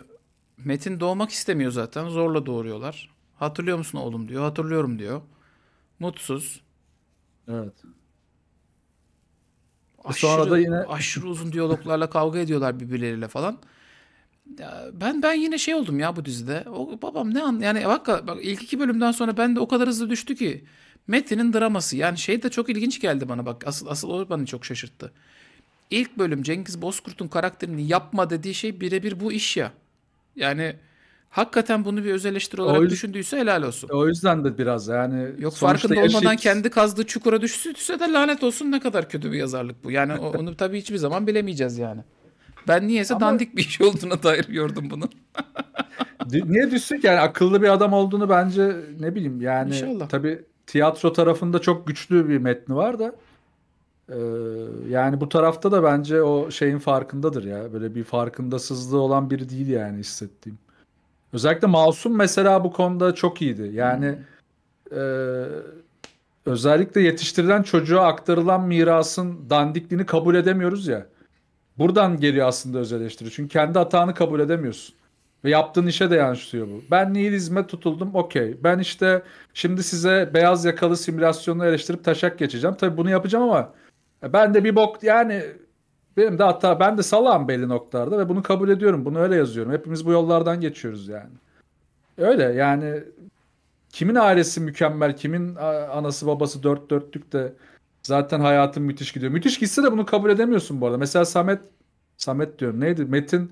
Metin doğmak istemiyor zaten zorla doğuruyorlar. Hatırlıyor musun oğlum diyor hatırlıyorum diyor. Mutsuz. Evet. Aşırı, Sonra da yine aşırı uzun diyaloglarla kavga ediyorlar birbirleriyle falan. Ya ben ben yine şey oldum ya bu dizide. O babam ne an yani bak, bak ilk iki bölümden sonra ben de o kadar hızlı düştü ki Metin'in draması yani şey de çok ilginç geldi bana bak asıl asıl o beni çok şaşırttı. İlk bölüm Cengiz Bozkurt'un karakterini yapma dediği şey birebir bu iş ya. Yani hakikaten bunu bir öz eleştiri olarak o, düşündüyse helal olsun. O yüzden de biraz yani. Yok farkında eşit... olmadan kendi kazdığı çukura düşse de lanet olsun ne kadar kötü bir yazarlık bu. Yani onu tabii hiçbir zaman bilemeyeceğiz yani. Ben niyeyse Ama... dandik bir iş olduğuna dair gördüm bunu. Niye düşsün ki? Yani akıllı bir adam olduğunu bence ne bileyim yani. İnşallah. Tabii tiyatro tarafında çok güçlü bir metni var da. yani bu tarafta da bence o şeyin farkındadır ya. Böyle bir farkındasızlığı olan biri değil yani hissettiğim. Özellikle Masum mesela bu konuda çok iyiydi. Yani hmm. e, özellikle yetiştirilen çocuğa aktarılan mirasın dandikliğini kabul edemiyoruz ya. Buradan geliyor aslında öz eleştiri. Çünkü kendi hatanı kabul edemiyorsun. Ve yaptığın işe de yansıyor bu. Ben hizmet tutuldum okey. Ben işte şimdi size beyaz yakalı simülasyonu eleştirip taşak geçeceğim. Tabii bunu yapacağım ama ben de bir bok yani benim de hatta ben de salam belli noktalarda ve bunu kabul ediyorum. Bunu öyle yazıyorum. Hepimiz bu yollardan geçiyoruz yani. Öyle yani kimin ailesi mükemmel, kimin anası babası dört dörtlük de Zaten hayatım müthiş gidiyor. Müthiş gitse de bunu kabul edemiyorsun bu arada. Mesela Samet Samet diyorum. Neydi? Metin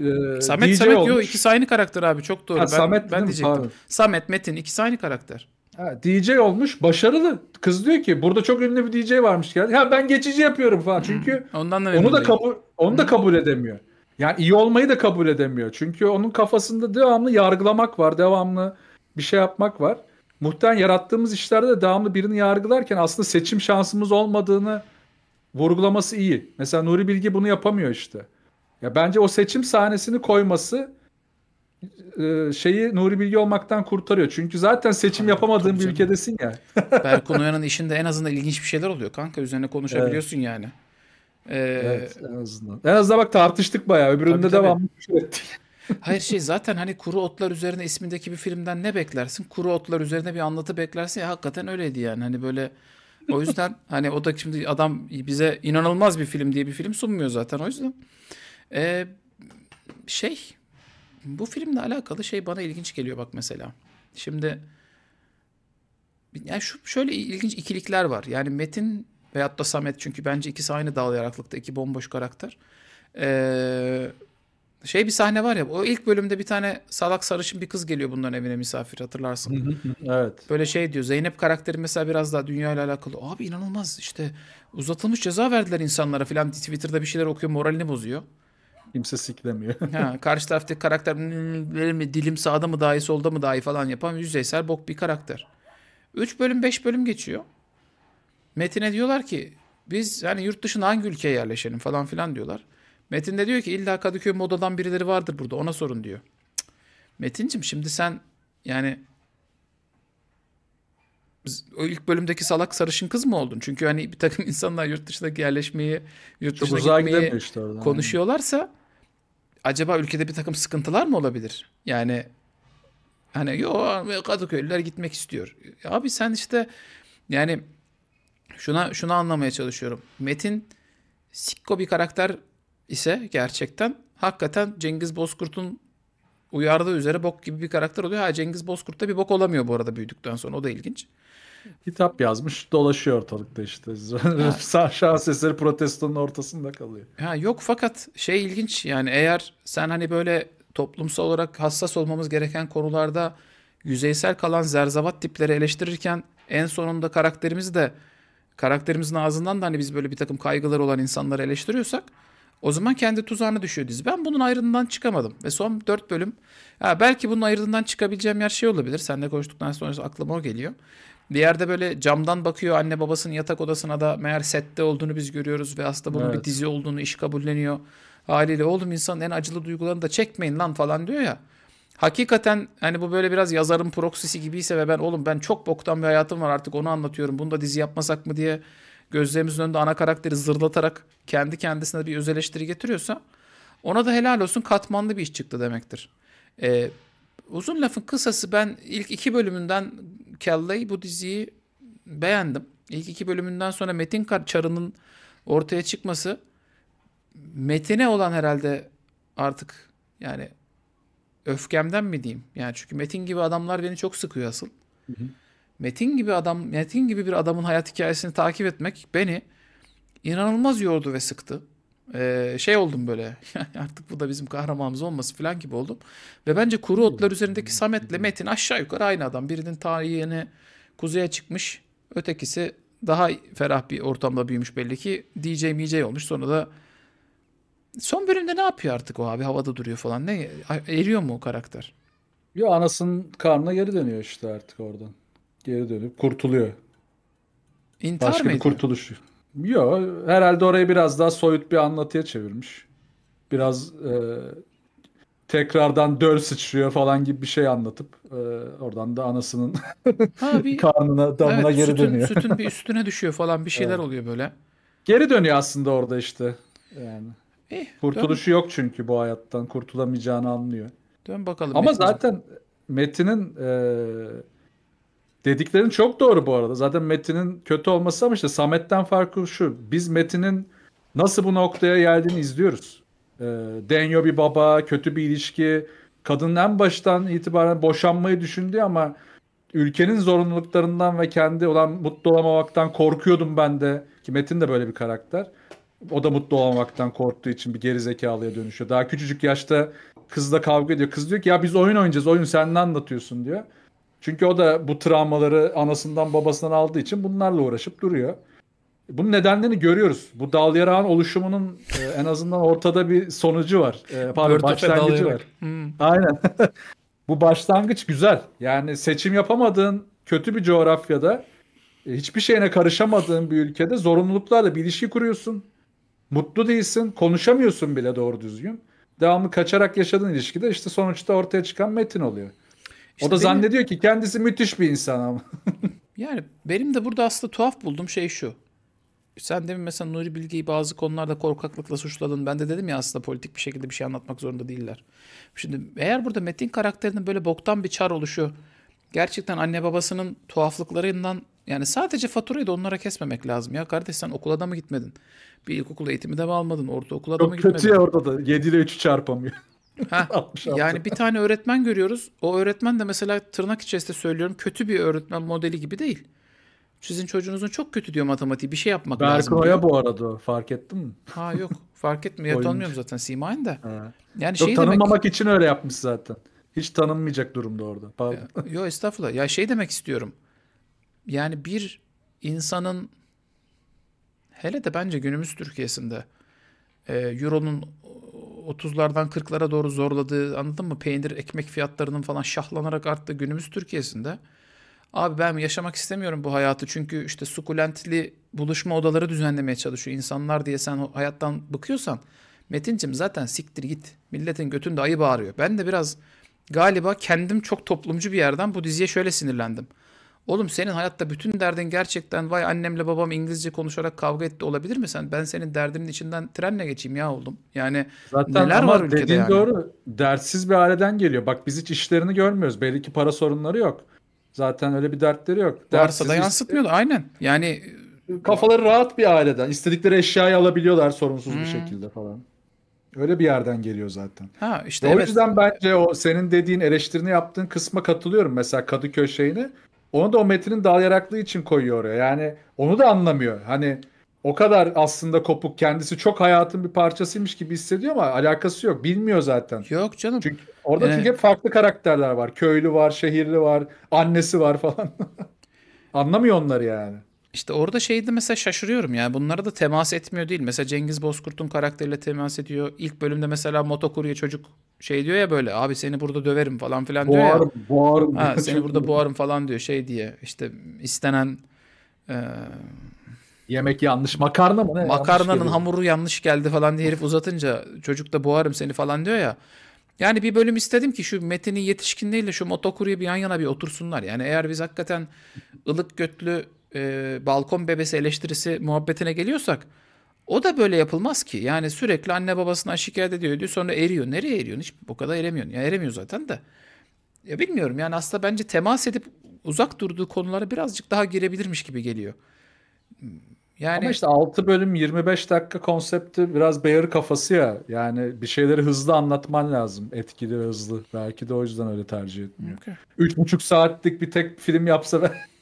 e, Samet DJ Samet diyor. yok aynı karakter abi çok doğru. Ha, ben, Samet ben diyecektim. Pardon. Samet Metin ikisi aynı karakter. Ha, DJ olmuş başarılı. Kız diyor ki burada çok ünlü bir DJ varmış geldi. Ha ben geçici yapıyorum falan. Çünkü ondan da onu da kabul onu da kabul edemiyor. Yani iyi olmayı da kabul edemiyor. Çünkü onun kafasında devamlı yargılamak var, devamlı bir şey yapmak var muhtemelen yarattığımız işlerde de devamlı birini yargılarken aslında seçim şansımız olmadığını vurgulaması iyi. Mesela Nuri Bilge bunu yapamıyor işte. Ya bence o seçim sahnesini koyması e, şeyi Nuri Bilge olmaktan kurtarıyor. Çünkü zaten seçim Aynen, yapamadığın bir ülkedesin ya. Berkun Uyan'ın işinde en azından ilginç bir şeyler oluyor kanka. Üzerine konuşabiliyorsun evet. yani. Ee, evet en azından. En azından bak tartıştık bayağı. Öbüründe tabii, tabii. devamlı küfür şey ettik. Hayır şey zaten hani kuru otlar üzerine ismindeki bir filmden ne beklersin? Kuru otlar üzerine bir anlatı beklersin ya hakikaten öyleydi yani. Hani böyle o yüzden hani o da şimdi adam bize inanılmaz bir film diye bir film sunmuyor zaten o yüzden. Ee, şey bu filmle alakalı şey bana ilginç geliyor bak mesela. Şimdi yani şu şöyle ilginç ikilikler var. Yani Metin veyahut da Samet çünkü bence ikisi aynı dal yaraklıkta iki bomboş karakter. Ee, şey bir sahne var ya o ilk bölümde bir tane salak sarışın bir kız geliyor bunların evine misafir hatırlarsın. evet. Böyle şey diyor Zeynep karakteri mesela biraz daha dünya ile alakalı. Abi inanılmaz işte uzatılmış ceza verdiler insanlara filan Twitter'da bir şeyler okuyor moralini bozuyor. Kimse siklemiyor. ha, karşı taraftaki karakter mi dilim sağda mı dahi solda mı dahi falan yapan yüzeysel bok bir karakter. 3 bölüm 5 bölüm geçiyor. Metin'e diyorlar ki biz hani yurt dışına hangi ülkeye yerleşelim falan filan diyorlar. Metin de diyor ki illa Kadıköy modadan birileri vardır burada ona sorun diyor. Cık. Metin'cim şimdi sen yani o ilk bölümdeki salak sarışın kız mı oldun? Çünkü hani bir takım insanlar yurt dışındaki yerleşmeyi, yurt dışına gitmeyi işte oradan, konuşuyorlarsa yani. acaba ülkede bir takım sıkıntılar mı olabilir? Yani hani yo Kadıköylüler gitmek istiyor. Abi sen işte yani şuna şunu anlamaya çalışıyorum. Metin sikko bir karakter ise gerçekten hakikaten Cengiz Bozkurt'un uyardığı üzere bok gibi bir karakter oluyor. Ha Cengiz Bozkurt da bir bok olamıyor bu arada büyüdükten sonra. O da ilginç. Kitap yazmış dolaşıyor ortalıkta işte. Şans eseri protestonun ortasında kalıyor. Ha, yok fakat şey ilginç yani eğer sen hani böyle toplumsal olarak hassas olmamız gereken konularda yüzeysel kalan zerzavat tipleri eleştirirken en sonunda karakterimizi de karakterimizin ağzından da hani biz böyle bir takım kaygılar olan insanları eleştiriyorsak o zaman kendi tuzağına düşüyor dizi. Ben bunun ayrından çıkamadım. Ve son 4 bölüm ya belki bunun ayrından çıkabileceğim yer şey olabilir. Seninle konuştuktan sonra aklıma o geliyor. Bir yerde böyle camdan bakıyor anne babasının yatak odasına da meğer sette olduğunu biz görüyoruz. Ve aslında bunun evet. bir dizi olduğunu iş kabulleniyor. Haliyle oğlum insanın en acılı duygularını da çekmeyin lan falan diyor ya. Hakikaten hani bu böyle biraz yazarın proksisi gibiyse ve ben oğlum ben çok boktan bir hayatım var artık onu anlatıyorum. Bunu da dizi yapmasak mı diye gözlerimizin önünde ana karakteri zırlatarak kendi kendisine bir öz eleştiri getiriyorsa ona da helal olsun katmanlı bir iş çıktı demektir. Ee, uzun lafın kısası ben ilk iki bölümünden Kelle'yi bu diziyi beğendim. İlk iki bölümünden sonra Metin Karçarı'nın ortaya çıkması Metin'e olan herhalde artık yani öfkemden mi diyeyim? Yani çünkü Metin gibi adamlar beni çok sıkıyor asıl. Hı hı. Metin gibi adam, Metin gibi bir adamın hayat hikayesini takip etmek beni inanılmaz yordu ve sıktı. Ee, şey oldum böyle artık bu da bizim kahramanımız olması falan gibi oldum. Ve bence kuru otlar üzerindeki Samet'le Metin aşağı yukarı aynı adam. Birinin tarihini kuzeye çıkmış ötekisi daha ferah bir ortamda büyümüş belli ki DJ MJ olmuş sonra da son bölümde ne yapıyor artık o abi havada duruyor falan ne eriyor mu o karakter? Yo anasının karnına geri dönüyor işte artık oradan. Geri dönüp kurtuluyor. İntihar Başka mıydı? bir kurtuluş. Yok herhalde orayı biraz daha soyut bir anlatıya çevirmiş. Biraz e, tekrardan döl sıçrıyor falan gibi bir şey anlatıp e, oradan da anasının ha, bir, karnına damına evet, geri sütün, dönüyor. sütün bir üstüne düşüyor falan bir şeyler evet. oluyor böyle. Geri dönüyor aslında orada işte. Yani. İyi, Kurtuluşu dön. yok çünkü bu hayattan kurtulamayacağını anlıyor. Dön bakalım. Ama Metin zaten Metin'in e, Dediklerin çok doğru bu arada. Zaten Metin'in kötü olması ama işte Samet'ten farkı şu. Biz Metin'in nasıl bu noktaya geldiğini izliyoruz. E, Denyo bir baba, kötü bir ilişki. Kadının en baştan itibaren boşanmayı düşündü ama ülkenin zorunluluklarından ve kendi olan mutlu olamamaktan korkuyordum ben de. Ki Metin de böyle bir karakter. O da mutlu olamamaktan korktuğu için bir gerizekalıya dönüşüyor. Daha küçücük yaşta kızla kavga ediyor. Kız diyor ki ya biz oyun oynayacağız. Oyun sen ne anlatıyorsun diyor. Çünkü o da bu travmaları anasından babasından aldığı için bunlarla uğraşıp duruyor. Bunun nedenlerini görüyoruz. Bu dal yarağın oluşumunun e, en azından ortada bir sonucu var. E, pardon başlangıcı var. Hmm. Aynen. bu başlangıç güzel. Yani seçim yapamadığın kötü bir coğrafyada e, hiçbir şeyine karışamadığın bir ülkede zorunluluklarla bir ilişki kuruyorsun. Mutlu değilsin. Konuşamıyorsun bile doğru düzgün. Devamlı kaçarak yaşadığın ilişkide işte sonuçta ortaya çıkan metin oluyor. İşte o da benim... zannediyor ki kendisi müthiş bir insan ama. yani benim de burada aslında tuhaf bulduğum şey şu. Sen demin mesela Nuri Bilge'yi bazı konularda korkaklıkla suçladın. Ben de dedim ya aslında politik bir şekilde bir şey anlatmak zorunda değiller. Şimdi eğer burada Metin karakterinin böyle boktan bir çar oluşu gerçekten anne babasının tuhaflıklarından yani sadece faturayı da onlara kesmemek lazım. Ya kardeş sen okula da mı gitmedin? Bir ilkokul eğitimi de mi almadın? Ortaokula da mı gitmedin? Çok kötü ya orada da. 7 ile 3'ü çarpamıyor. yani bir tane öğretmen görüyoruz. O öğretmen de mesela tırnak içerisinde söylüyorum kötü bir öğretmen modeli gibi değil. Sizin çocuğunuzun çok kötü diyor matematiği. Bir şey yapmak Berk lazım. Berkoya bu arada fark ettin mi? Ha yok fark etmiyor. tanımıyorum zaten simayın da. Ha. Yani yok, şey tanınmamak demek... için öyle yapmış zaten. Hiç tanınmayacak durumda orada. Pardon. Yok estağfurullah. Ya şey demek istiyorum. Yani bir insanın hele de bence günümüz Türkiye'sinde e, Euro'nun 30'lardan 40'lara doğru zorladığı anladın mı? Peynir, ekmek fiyatlarının falan şahlanarak arttı günümüz Türkiye'sinde. Abi ben yaşamak istemiyorum bu hayatı çünkü işte sukulentli buluşma odaları düzenlemeye çalışıyor insanlar diye sen hayattan bıkıyorsan Metin'cim zaten siktir git. Milletin götünde ayı bağırıyor. Ben de biraz galiba kendim çok toplumcu bir yerden bu diziye şöyle sinirlendim. Oğlum senin hayatta bütün derdin gerçekten vay annemle babam İngilizce konuşarak kavga etti olabilir mi sen? Ben senin derdinin içinden trenle geçeyim ya oğlum. Yani Zaten neler var ülkede dediğin yani? doğru. Dertsiz bir aileden geliyor. Bak biz hiç işlerini görmüyoruz. Belli ki para sorunları yok. Zaten öyle bir dertleri yok. Varsa da yansıtmıyor da aynen. Yani kafaları rahat bir aileden. İstedikleri eşyayı alabiliyorlar sorunsuz hmm. bir şekilde falan. Öyle bir yerden geliyor zaten. Ha işte Ve evet. O yüzden bence o senin dediğin eleştirini yaptığın kısma katılıyorum. Mesela Kadıköy şeyini onu da o metrin dal yaraklığı için koyuyor oraya. Yani onu da anlamıyor. Hani o kadar aslında kopuk kendisi çok hayatın bir parçasıymış gibi hissediyor ama alakası yok. Bilmiyor zaten. Yok canım. Çünkü orada ee... çünkü hep farklı karakterler var. Köylü var, şehirli var, annesi var falan. Anlamıyor onları yani. İşte orada şeydi mesela şaşırıyorum yani bunlara da temas etmiyor değil. Mesela Cengiz Bozkurt'un karakteriyle temas ediyor. İlk bölümde mesela motokurye çocuk şey diyor ya böyle abi seni burada döverim falan filan diyor ya. Boğarım. Ha, seni burada boğarım falan diyor şey diye işte istenen e, Yemek yanlış. Makarna mı? Ne? Makarnanın yanlış hamuru yanlış geldi falan diye herif uzatınca çocuk da boğarım seni falan diyor ya. Yani bir bölüm istedim ki şu Metin'in yetişkinliğiyle şu motokuryu bir yan yana bir otursunlar. Yani eğer biz hakikaten ılık götlü e, balkon bebesi eleştirisi muhabbetine geliyorsak o da böyle yapılmaz ki. Yani sürekli anne babasından şikayet ediyor diyor. Sonra eriyor. Nereye eriyorsun? Hiç bu kadar eremiyorsun. Ya eremiyor zaten de. Ya bilmiyorum yani aslında bence temas edip uzak durduğu konulara birazcık daha girebilirmiş gibi geliyor. Yani Ama işte 6 bölüm 25 dakika konsepti biraz beyar kafası ya. Yani bir şeyleri hızlı anlatman lazım. Etkili hızlı. Belki de o yüzden öyle tercih etmiyor. Okay. 3,5 saatlik bir tek film yapsa ben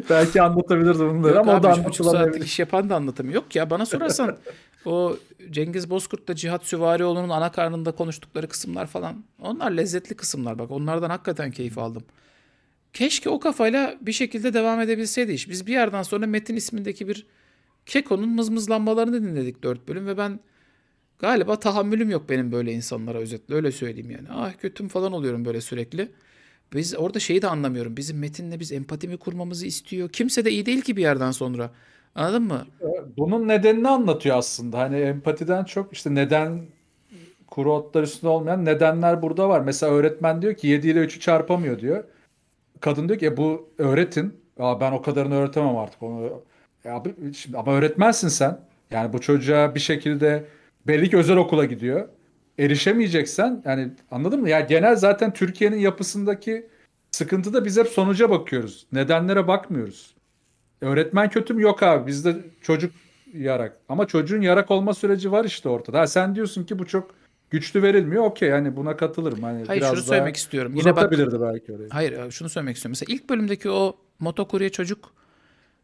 Belki anlatabilirdi bunu. Yok ama abi, o da iş yapan da anlatamıyor. Yok ya bana sorarsan o Cengiz Bozkurt'la Cihat Süvarioğlu'nun ana karnında konuştukları kısımlar falan. Onlar lezzetli kısımlar bak. Onlardan hakikaten keyif aldım. Keşke o kafayla bir şekilde devam edebilseydi iş. Biz bir yerden sonra Metin ismindeki bir Keko'nun mızmızlanmalarını dinledik dört bölüm ve ben galiba tahammülüm yok benim böyle insanlara özetle öyle söyleyeyim yani. Ah kötüm falan oluyorum böyle sürekli. Biz orada şeyi de anlamıyorum. Bizim metinle biz empati mi kurmamızı istiyor. Kimse de iyi değil ki bir yerden sonra. Anladın mı? Bunun nedenini anlatıyor aslında. Hani empatiden çok işte neden kuru otlar üstünde olmayan nedenler burada var. Mesela öğretmen diyor ki 7 ile 3'ü çarpamıyor diyor. Kadın diyor ki e, bu öğretin. Aa, ben o kadarını öğretemem artık onu. Ya, e, şimdi, ama öğretmensin sen. Yani bu çocuğa bir şekilde belli ki özel okula gidiyor erişemeyeceksen yani anladın mı? Ya yani genel zaten Türkiye'nin yapısındaki sıkıntı da biz hep sonuca bakıyoruz. Nedenlere bakmıyoruz. Öğretmen kötü mü? Yok abi. Bizde çocuk yarak. Ama çocuğun yarak olma süreci var işte ortada. Ha, sen diyorsun ki bu çok güçlü verilmiyor. Okey yani buna katılırım. Hani hayır biraz şunu söylemek istiyorum. Yine bak, belki orayı. Hayır şunu söylemek istiyorum. Mesela ilk bölümdeki o motokurye çocuk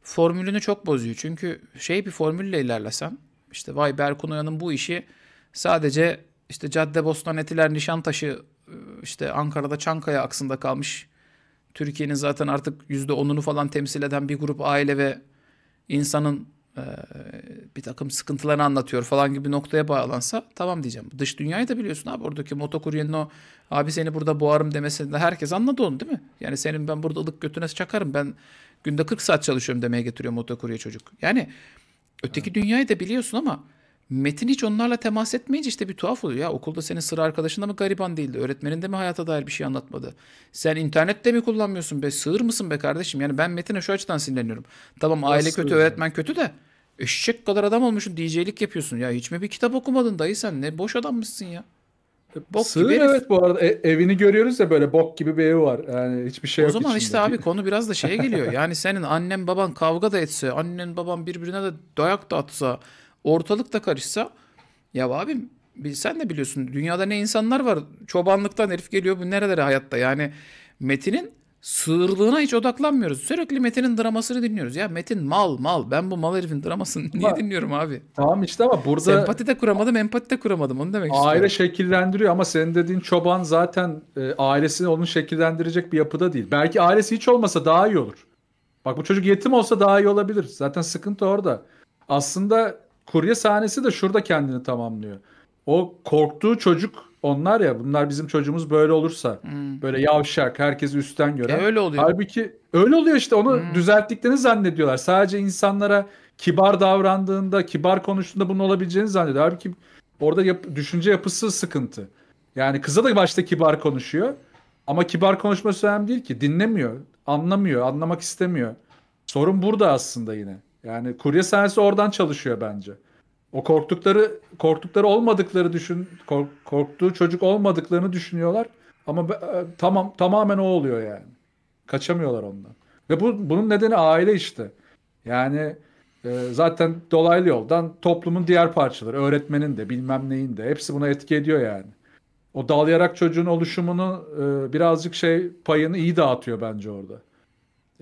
formülünü çok bozuyor. Çünkü şey bir formülle ilerlesen işte vay Berkun Oya'nın bu işi sadece işte Caddebostan, Etiler, Nişantaşı e, işte Ankara'da Çankaya aksında kalmış. Türkiye'nin zaten artık yüzde onunu falan temsil eden bir grup aile ve insanın e, bir takım sıkıntılarını anlatıyor falan gibi noktaya bağlansa tamam diyeceğim. Dış dünyayı da biliyorsun abi oradaki motokuryenin o abi seni burada boğarım demesinde herkes anladı onu değil mi? Yani senin ben burada ılık götüne çakarım ben günde 40 saat çalışıyorum demeye getiriyor motokurye çocuk. Yani öteki evet. dünyayı da biliyorsun ama Metin hiç onlarla temas etmeyince işte bir tuhaf oluyor ya. Okulda senin sıra arkadaşında mı gariban değildi? Öğretmenin de mi hayata dair bir şey anlatmadı? Sen internette mi kullanmıyorsun be? Sığır mısın be kardeşim? Yani ben Metin'e şu açıdan sinirleniyorum. Tamam aile Nasıl kötü, öğretmen kötü de eşek kadar adam olmuşsun. DJ'lik yapıyorsun. Ya hiç mi bir kitap okumadın dayı sen? Ne boş adammışsın ya. E, bok Sığır gibi evet bu arada e, evini görüyoruz ya böyle bok gibi bir evi var. Yani hiçbir şey o yok. O zaman içinde. işte abi konu biraz da şeye geliyor. Yani senin annen baban kavga da etse, annen baban birbirine de dayak da atsa, Ortalıkta karışsa ya abim sen de biliyorsun dünyada ne insanlar var. Çobanlıktan herif geliyor bu nerelere hayatta yani. Metin'in sığırlığına hiç odaklanmıyoruz. Sürekli Metin'in dramasını dinliyoruz. Ya Metin mal mal. Ben bu mal herifin dramasını ama, niye dinliyorum abi? Tamam işte ama burada... Sempati de kuramadım, empati de kuramadım. Onu demek istiyorum. Aile şekillendiriyor ama senin dediğin çoban zaten e, ailesini onun şekillendirecek bir yapıda değil. Belki ailesi hiç olmasa daha iyi olur. Bak bu çocuk yetim olsa daha iyi olabilir. Zaten sıkıntı orada. Aslında kurye sahnesi de şurada kendini tamamlıyor. O korktuğu çocuk onlar ya bunlar bizim çocuğumuz böyle olursa hmm. böyle yavşak herkes üstten gören. E öyle oluyor. Halbuki öyle oluyor işte onu hmm. düzelttiklerini zannediyorlar. Sadece insanlara kibar davrandığında, kibar konuştuğunda bunun olabileceğini zannediyor. Halbuki orada yap- düşünce yapısı sıkıntı. Yani kıza da başta kibar konuşuyor. Ama kibar konuşması önemli değil ki. Dinlemiyor, anlamıyor, anlamak istemiyor. Sorun burada aslında yine. Yani kurye sahnesi oradan çalışıyor bence. O korktukları korktukları olmadıkları düşün kork, korktuğu çocuk olmadıklarını düşünüyorlar ama be, e, tamam tamamen o oluyor yani. Kaçamıyorlar ondan. Ve bu bunun nedeni aile işte. Yani e, zaten dolaylı yoldan toplumun diğer parçaları, öğretmenin de, bilmem neyin de hepsi buna etki ediyor yani. O dalayarak çocuğun oluşumunu e, birazcık şey payını iyi dağıtıyor bence orada.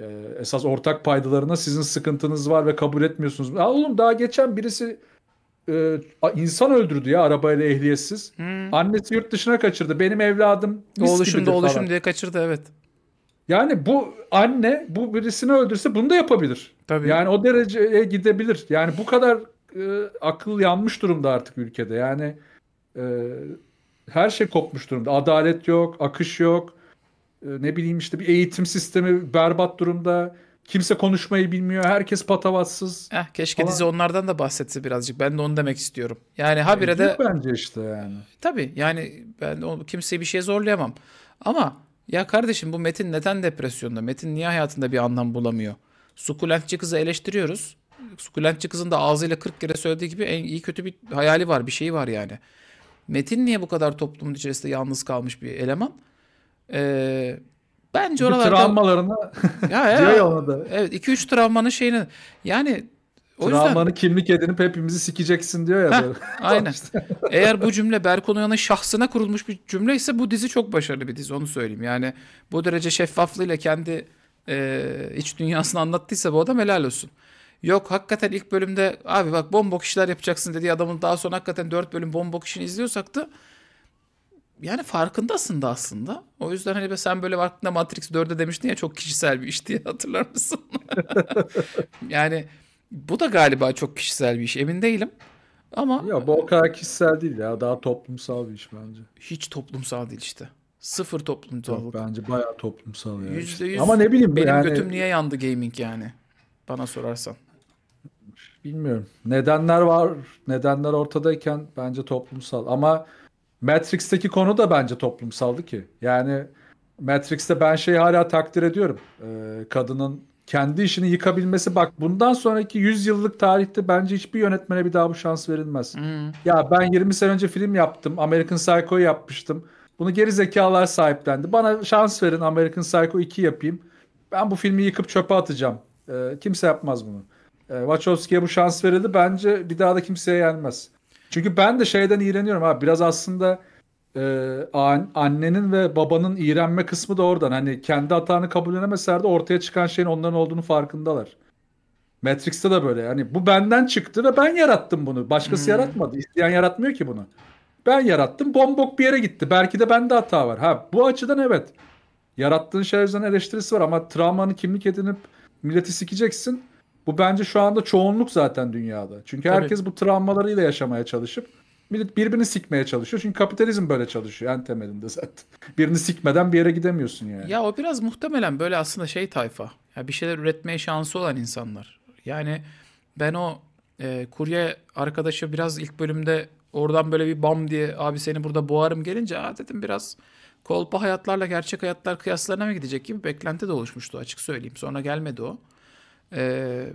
Ee, esas ortak paydalarına sizin sıkıntınız var ve kabul etmiyorsunuz. Ya oğlum daha geçen birisi e, insan öldürdü ya arabayla ehliyetsiz. Hmm. Annesi yurt dışına kaçırdı. Benim evladım mis oluşumda oluşum diye kaçırdı evet. Yani bu anne bu birisini öldürse bunu da yapabilir. Tabii. Yani o dereceye gidebilir. Yani bu kadar e, akıl yanmış durumda artık ülkede. Yani e, her şey kopmuş durumda. Adalet yok, akış yok. Ee, ne bileyim işte bir eğitim sistemi berbat durumda. Kimse konuşmayı bilmiyor. Herkes patavatsız. Eh, keşke falan. dizi onlardan da bahsetse birazcık. Ben de onu demek istiyorum. Yani habire e, de... bence işte yani. Tabii yani ben o, kimseyi bir şeye zorlayamam. Ama ya kardeşim bu Metin neden depresyonda? Metin niye hayatında bir anlam bulamıyor? Sukulentçi kızı eleştiriyoruz. Sukulentçi kızın da ağzıyla 40 kere söylediği gibi en iyi kötü bir hayali var. Bir şeyi var yani. Metin niye bu kadar toplumun içerisinde yalnız kalmış bir eleman? Ee, bence Çünkü oralarda... Travmalarına ya, ya, diyor ya Evet 2-3 travmanın şeyini yani o Travmanı yüzden... kimlik edinip hepimizi sikeceksin diyor ya. Heh, aynen. Eğer bu cümle Berkon Uyan'ın şahsına kurulmuş bir cümle ise bu dizi çok başarılı bir dizi onu söyleyeyim. Yani bu derece şeffaflığıyla kendi e, iç dünyasını anlattıysa bu adam helal olsun. Yok hakikaten ilk bölümde abi bak bombok işler yapacaksın dediği adamın daha sonra hakikaten 4 bölüm bombok işini izliyorsak da yani farkındasın da aslında. O yüzden hani sen böyle vaktinde Matrix 4'e demiştin ya çok kişisel bir iş diye hatırlar mısın? yani bu da galiba çok kişisel bir iş emin değilim. Ama Ya bu o kadar kişisel değil ya daha toplumsal bir iş bence. Hiç toplumsal değil işte. Sıfır toplumsal. bence bayağı toplumsal yani. yüz. Ama ne bileyim benim yani... götüm niye yandı gaming yani bana sorarsan. Bilmiyorum. Nedenler var. Nedenler ortadayken bence toplumsal ama Matrix'teki konu da bence toplumsaldı ki. Yani Matrix'te ben şeyi hala takdir ediyorum. Ee, kadının kendi işini yıkabilmesi bak bundan sonraki 100 yıllık tarihte bence hiçbir yönetmene bir daha bu şans verilmez. Hmm. Ya ben 20 sene önce film yaptım. American Psycho'yu yapmıştım. Bunu geri zekalar sahiplendi. Bana şans verin American Psycho 2 yapayım. Ben bu filmi yıkıp çöpe atacağım. Ee, kimse yapmaz bunu. Ee, Wachowski'ye bu şans verildi. Bence bir daha da kimseye yenmez. Çünkü ben de şeyden iğreniyorum abi. Biraz aslında e, an, annenin ve babanın iğrenme kısmı da oradan. Hani kendi hatanı kabullenemeseler de ortaya çıkan şeyin onların olduğunu farkındalar. Matrix'te de böyle. Yani bu benden çıktı ve ben yarattım bunu. Başkası hmm. yaratmadı. İsteyen yaratmıyor ki bunu. Ben yarattım. Bombok bir yere gitti. Belki de bende hata var. Ha bu açıdan evet. Yarattığın şeyler üzerine eleştirisi var ama travmanı kimlik edinip milleti sikeceksin. Bu bence şu anda çoğunluk zaten dünyada. Çünkü Tabii. herkes bu travmalarıyla yaşamaya çalışıp millet birbirini sikmeye çalışıyor. Çünkü kapitalizm böyle çalışıyor en temelinde zaten. Birini sikmeden bir yere gidemiyorsun yani. Ya o biraz muhtemelen böyle aslında şey tayfa. Ya bir şeyler üretmeye şansı olan insanlar. Yani ben o e, kurye arkadaşı biraz ilk bölümde oradan böyle bir bam diye abi seni burada boğarım gelince aa dedim biraz kolpa hayatlarla gerçek hayatlar kıyaslarına mı gidecek gibi beklenti de oluşmuştu açık söyleyeyim. Sonra gelmedi o. Ee,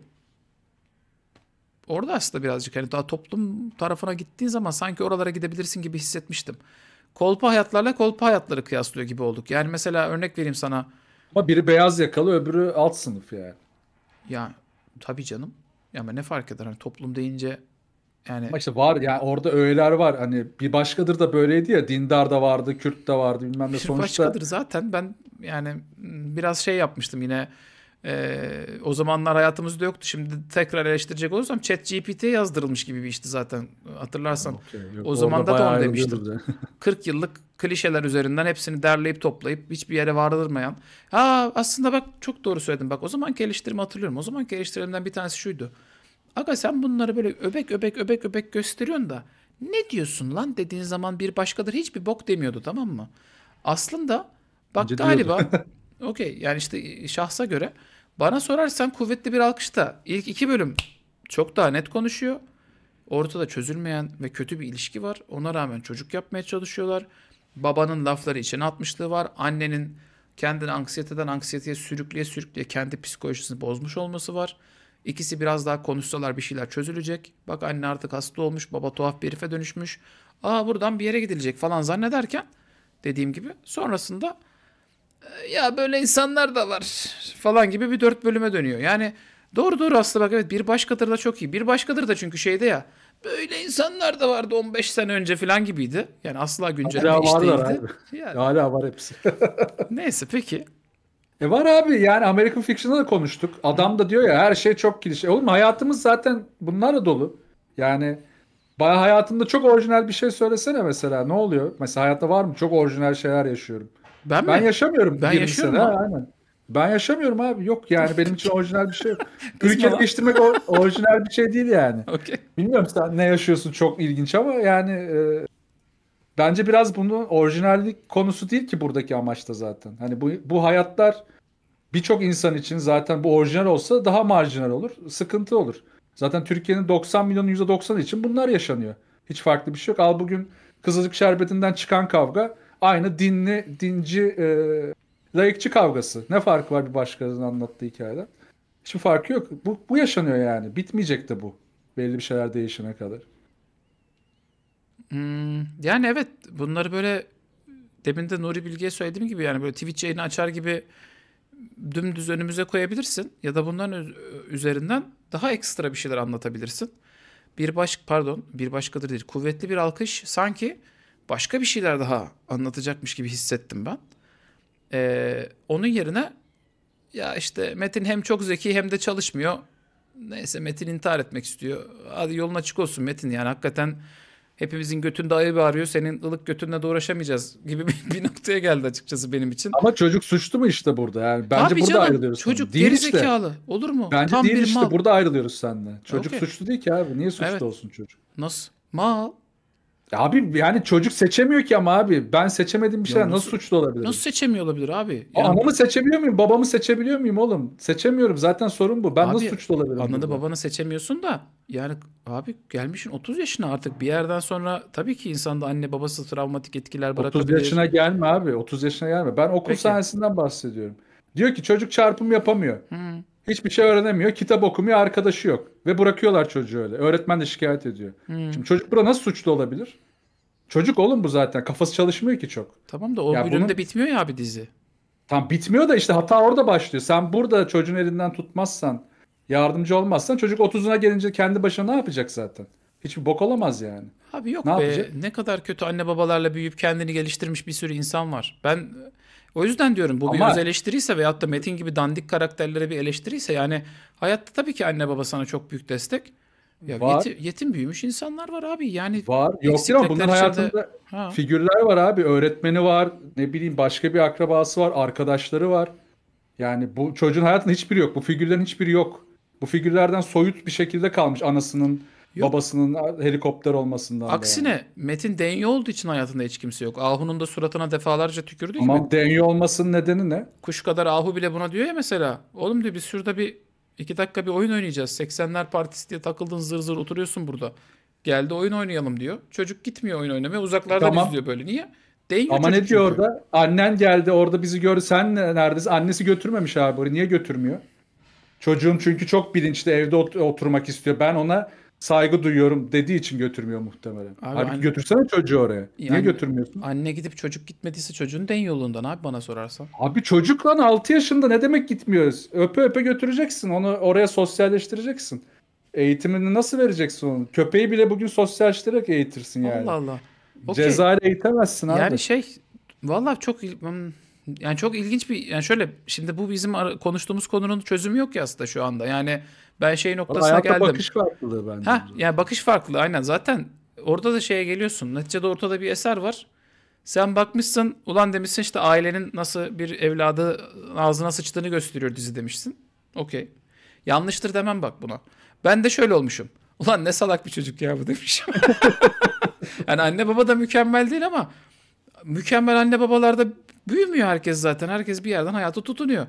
orada aslında birazcık hani daha toplum tarafına gittiğin zaman sanki oralara gidebilirsin gibi hissetmiştim. Kolpa hayatlarla kolpa hayatları kıyaslıyor gibi olduk. Yani mesela örnek vereyim sana. Ama biri beyaz yakalı öbürü alt sınıf yani. Ya tabii canım. Ya ama ne fark eder hani toplum deyince yani. Ama işte var yani orada öğeler var. Hani bir başkadır da böyleydi ya. Dindar da vardı, Kürt de vardı bilmem ne. Bir Sonuçta... başkadır zaten. Ben yani biraz şey yapmıştım yine ee, o zamanlar hayatımızda yoktu. Şimdi tekrar eleştirecek olursam chat GPT yazdırılmış gibi bir işti zaten hatırlarsan. Okay, yok, o zaman da onu demiştim. De. 40 yıllık klişeler üzerinden hepsini derleyip toplayıp hiçbir yere varılmayan. Ha aslında bak çok doğru söyledin. Bak o zamanki eleştirimi hatırlıyorum. O zamanki eleştirimden bir tanesi şuydu. Aga sen bunları böyle öbek öbek öbek öbek gösteriyorsun da ne diyorsun lan dediğin zaman bir başkadır hiçbir bok demiyordu tamam mı? Aslında bak Bence galiba okey yani işte e, şahsa göre bana sorarsan kuvvetli bir alkışta ilk iki bölüm çok daha net konuşuyor. Ortada çözülmeyen ve kötü bir ilişki var. Ona rağmen çocuk yapmaya çalışıyorlar. Babanın lafları için atmışlığı var. Annenin kendini anksiyeteden anksiyeteye sürükleye sürükleye kendi psikolojisini bozmuş olması var. İkisi biraz daha konuşsalar bir şeyler çözülecek. Bak anne artık hasta olmuş, baba tuhaf bir herife dönüşmüş. Aa buradan bir yere gidilecek falan zannederken dediğim gibi sonrasında ee, ya böyle insanlar da var falan gibi bir dört bölüme dönüyor. Yani doğru doğru aslında bak evet bir başkadır da çok iyi. Bir başkadır da çünkü şeyde ya böyle insanlar da vardı 15 sene önce falan gibiydi. Yani asla güncellenmiş Hala değildi. Abi. Yani. Hala var hepsi. Neyse peki. E var abi yani American Fiction'da da konuştuk. Adam da diyor ya her şey çok klişe. Oğlum hayatımız zaten bunlarla dolu. Yani bana hayatımda çok orijinal bir şey söylesene mesela ne oluyor? Mesela hayatta var mı? Çok orijinal şeyler yaşıyorum. Ben, ben yaşamıyorum. Ben yaşıyorum. Sene, aynen. Ben yaşamıyorum abi. Yok yani benim için orijinal bir şey yok. Kriket geçtirmek orijinal bir şey değil yani. Okay. Bilmiyorum sen ne yaşıyorsun çok ilginç ama yani e, bence biraz bunun orijinallik konusu değil ki buradaki amaçta zaten. Hani bu, bu hayatlar birçok insan için zaten bu orijinal olsa daha marjinal olur. Sıkıntı olur. Zaten Türkiye'nin 90 milyonun %90'ı için bunlar yaşanıyor. Hiç farklı bir şey yok. Al bugün Kızılcık Şerbeti'nden çıkan kavga Aynı dinli, dinci, e, layıkçı kavgası. Ne farkı var bir başkasının anlattığı hikayeden? Hiçbir farkı yok. Bu, bu yaşanıyor yani. Bitmeyecek de bu. Belli bir şeyler değişene kadar. Hmm, yani evet bunları böyle demin de Nuri Bilge'ye söylediğim gibi yani böyle Twitch yayını açar gibi dümdüz önümüze koyabilirsin ya da bunların üzerinden daha ekstra bir şeyler anlatabilirsin. Bir başka pardon bir başkadır değil kuvvetli bir alkış sanki başka bir şeyler daha anlatacakmış gibi hissettim ben. Ee, onun yerine ya işte Metin hem çok zeki hem de çalışmıyor. Neyse Metin intihar etmek istiyor. Hadi yolun açık olsun Metin yani hakikaten hepimizin götünde ayı bağırıyor. Senin ılık götünle de uğraşamayacağız gibi bir, bir noktaya geldi açıkçası benim için. Ama çocuk suçlu mu işte burada yani? Bence Abi burada canım, ayrılıyoruz. Çocuk değil geri işte. zekalı. Olur mu? Bence Tam değil bir işte. Mal. Burada ayrılıyoruz seninle. Çocuk okay. suçlu değil ki abi. Niye suçlu evet. olsun çocuk? Nasıl? Mal. Abi yani çocuk seçemiyor ki ama abi. Ben seçemediğim bir şeyler nasıl, nasıl suçlu olabilir? Nasıl seçemiyor olabilir abi? Yani... Anamı seçebiliyor muyum? Babamı seçebiliyor muyum oğlum? Seçemiyorum. Zaten sorun bu. Ben abi, nasıl suçlu olabilirim? Anladı babanı seçemiyorsun da yani abi gelmişin 30 yaşına artık bir yerden sonra tabii ki insanda anne babası travmatik etkiler bırakabilir. 30 yaşına gelme abi. 30 yaşına gelme. Ben okul Peki. sahnesinden bahsediyorum. Diyor ki çocuk çarpım yapamıyor. Hı. Hiçbir şey öğrenemiyor. Kitap okumuyor, arkadaşı yok. Ve bırakıyorlar çocuğu öyle. Öğretmen de şikayet ediyor. Hmm. Şimdi çocuk burada nasıl suçlu olabilir? Çocuk oğlum bu zaten. Kafası çalışmıyor ki çok. Tamam da o ya bölümde bunun... bitmiyor ya abi dizi. Tam bitmiyor da işte hata orada başlıyor. Sen burada çocuğun elinden tutmazsan, yardımcı olmazsan çocuk 30'una gelince kendi başına ne yapacak zaten? Hiçbir bok olamaz yani. Abi yok ne be. Yapacak? Ne kadar kötü anne babalarla büyüyüp kendini geliştirmiş bir sürü insan var. Ben o yüzden diyorum bu Ama... bir öz eleştiriyse veyahut da Metin gibi dandik karakterlere bir eleştiriyse yani hayatta tabii ki anne baba sana çok büyük destek. Ya var. Yetim, yetim büyümüş insanlar var abi. Yani var. Yok değil ama bunların hayatında ha. figürler var abi. Öğretmeni var. Ne bileyim başka bir akrabası var. Arkadaşları var. Yani bu çocuğun hayatında hiçbiri yok. Bu figürlerin hiçbiri yok. Bu figürlerden soyut bir şekilde kalmış anasının, Yok. Babasının helikopter olmasından. Aksine yani. Metin denyo olduğu için hayatında hiç kimse yok. Ahu'nun da suratına defalarca tükürdü Ama gibi. denyo olmasının nedeni ne? Kuş kadar Ahu bile buna diyor ya mesela. Oğlum diyor biz şurada bir iki dakika bir oyun oynayacağız. 80'ler partisi diye takıldın zır zır oturuyorsun burada. Geldi oyun oynayalım diyor. Çocuk gitmiyor oyun oynamaya. Uzaklarda tamam. izliyor böyle. Niye? Değil Ama ne diyor çünkü. orada? Annen geldi orada bizi gördü. Sen neredesin? Annesi götürmemiş abi. Niye götürmüyor? Çocuğum çünkü çok bilinçli evde oturmak istiyor. Ben ona saygı duyuyorum dediği için götürmüyor muhtemelen. Abi Halbuki anne... götürsene çocuğu oraya. Yani, Niye götürmüyorsun? Anne gidip çocuk gitmediyse çocuğun den yolundan abi bana sorarsan. Abi çocuk lan 6 yaşında ne demek gitmiyoruz? Öpe öpe götüreceksin. Onu oraya sosyalleştireceksin. Eğitimini nasıl vereceksin onu? Köpeği bile bugün sosyalleştirerek eğitirsin yani. Allah Allah. Okay. Cezayla eğitemezsin abi. Yani şey vallahi çok hmm, yani çok ilginç bir yani şöyle şimdi bu bizim konuştuğumuz konunun çözümü yok ya aslında şu anda. Yani ben şey noktasına geldim. bakış farklılığı bence. Ha, yani bakış farklılığı aynen zaten orada da şeye geliyorsun. Neticede ortada bir eser var. Sen bakmışsın ulan demişsin işte ailenin nasıl bir evladı ağzına sıçtığını gösteriyor dizi demişsin. Okey. Yanlıştır demem bak buna. Ben de şöyle olmuşum. Ulan ne salak bir çocuk ya bu demişim. yani anne baba da mükemmel değil ama mükemmel anne babalarda büyümüyor herkes zaten. Herkes bir yerden hayata tutunuyor.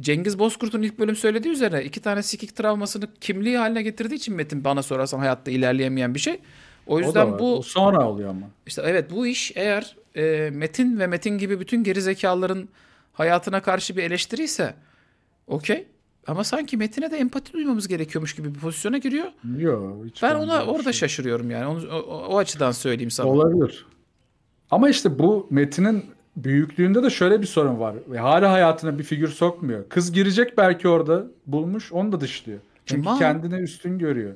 Cengiz Bozkurt'un ilk bölüm söylediği üzerine iki tane sikik travmasını kimliği haline getirdiği için Metin bana sorarsan hayatta ilerleyemeyen bir şey. O yüzden o bu o sonra oluyor ama. İşte evet bu iş eğer e, Metin ve Metin gibi bütün geri zekaların hayatına karşı bir eleştiri ise okey. Ama sanki Metin'e de empati duymamız gerekiyormuş gibi bir pozisyona giriyor. Yok. Ben ona orada şey. şaşırıyorum yani. Onu, o, o açıdan söyleyeyim sana. Olabilir. Ama işte bu Metin'in büyüklüğünde de şöyle bir sorun var. Ve hala hayatına bir figür sokmuyor. Kız girecek belki orada bulmuş onu da dışlıyor. Çünkü Cuma. kendine üstün görüyor.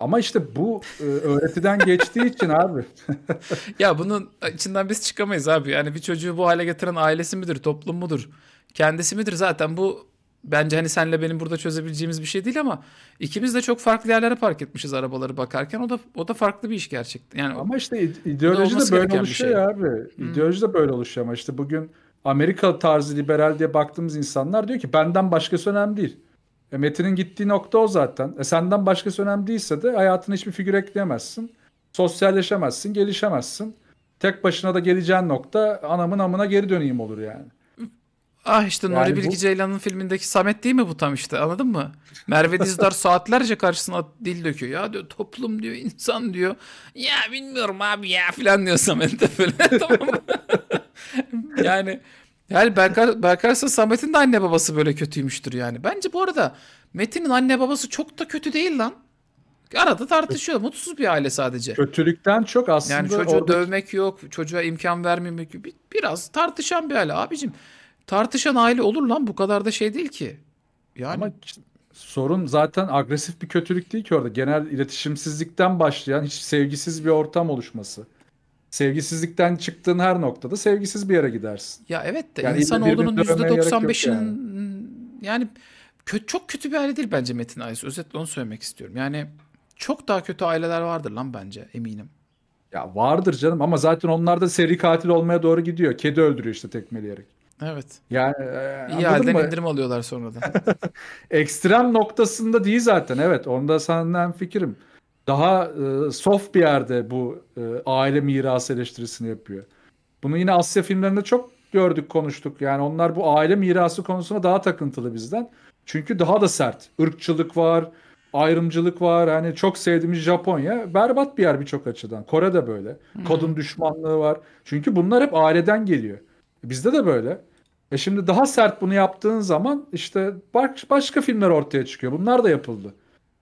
Ama işte bu e, öğretiden geçtiği için abi. ya bunun içinden biz çıkamayız abi. Yani bir çocuğu bu hale getiren ailesi midir, toplum mudur? Kendisi midir zaten bu bence hani senle benim burada çözebileceğimiz bir şey değil ama ikimiz de çok farklı yerlere park etmişiz arabaları bakarken. O da o da farklı bir iş gerçekten. Yani ama işte ideoloji de böyle oluşuyor şey. abi. Hmm. de böyle oluşuyor ama işte bugün Amerika tarzı liberal diye baktığımız insanlar diyor ki benden başkası önemli değil. E Metin'in gittiği nokta o zaten. E senden başkası önemli değilse de hayatına hiçbir figür ekleyemezsin. Sosyalleşemezsin, gelişemezsin. Tek başına da geleceğin nokta anamın amına geri döneyim olur yani. Ah işte yani Nuri Bilge bu... Ceylan'ın filmindeki Samet değil mi bu tam işte anladın mı? Merve Dizdar saatlerce karşısına dil döküyor. Ya diyor toplum diyor insan diyor. Ya bilmiyorum abi ya filan diyor Samet de böyle tamam yani yani Berkar, Berkarsa Samet'in de anne babası böyle kötüymüştür yani. Bence bu arada Metin'in anne babası çok da kötü değil lan. Arada tartışıyor. Mutsuz bir aile sadece. Kötülükten çok aslında. Yani çocuğu oradaki... dövmek yok. Çocuğa imkan vermemek yok. Biraz tartışan bir aile abicim. Tartışan aile olur lan bu kadar da şey değil ki. Yani Ama sorun zaten agresif bir kötülük değil ki orada. Genel iletişimsizlikten başlayan hiç sevgisiz bir ortam oluşması. Sevgisizlikten çıktığın her noktada sevgisiz bir yere gidersin. Ya evet de yani olduğunun %95'inin yani, yani çok kötü bir aile değil bence Metin ailesi. Özetle onu söylemek istiyorum. Yani çok daha kötü aileler vardır lan bence eminim. Ya vardır canım ama zaten onlar da seri katil olmaya doğru gidiyor. Kedi öldürüyor işte tekmeleyerek. Evet. Yani e, iyi halden mı? indirim alıyorlar sonradan. Ekstrem noktasında değil zaten evet. Onda senden fikrim. Daha e, soft bir yerde bu e, aile mirası eleştirisini yapıyor. Bunu yine Asya filmlerinde çok gördük, konuştuk. Yani onlar bu aile mirası konusuna daha takıntılı bizden. Çünkü daha da sert. Irkçılık var, ayrımcılık var. Hani çok sevdiğimiz Japonya berbat bir yer birçok açıdan. Kore de böyle. Kadın düşmanlığı var. Çünkü bunlar hep aileden geliyor. Bizde de böyle. E şimdi daha sert bunu yaptığın zaman işte başka filmler ortaya çıkıyor. Bunlar da yapıldı.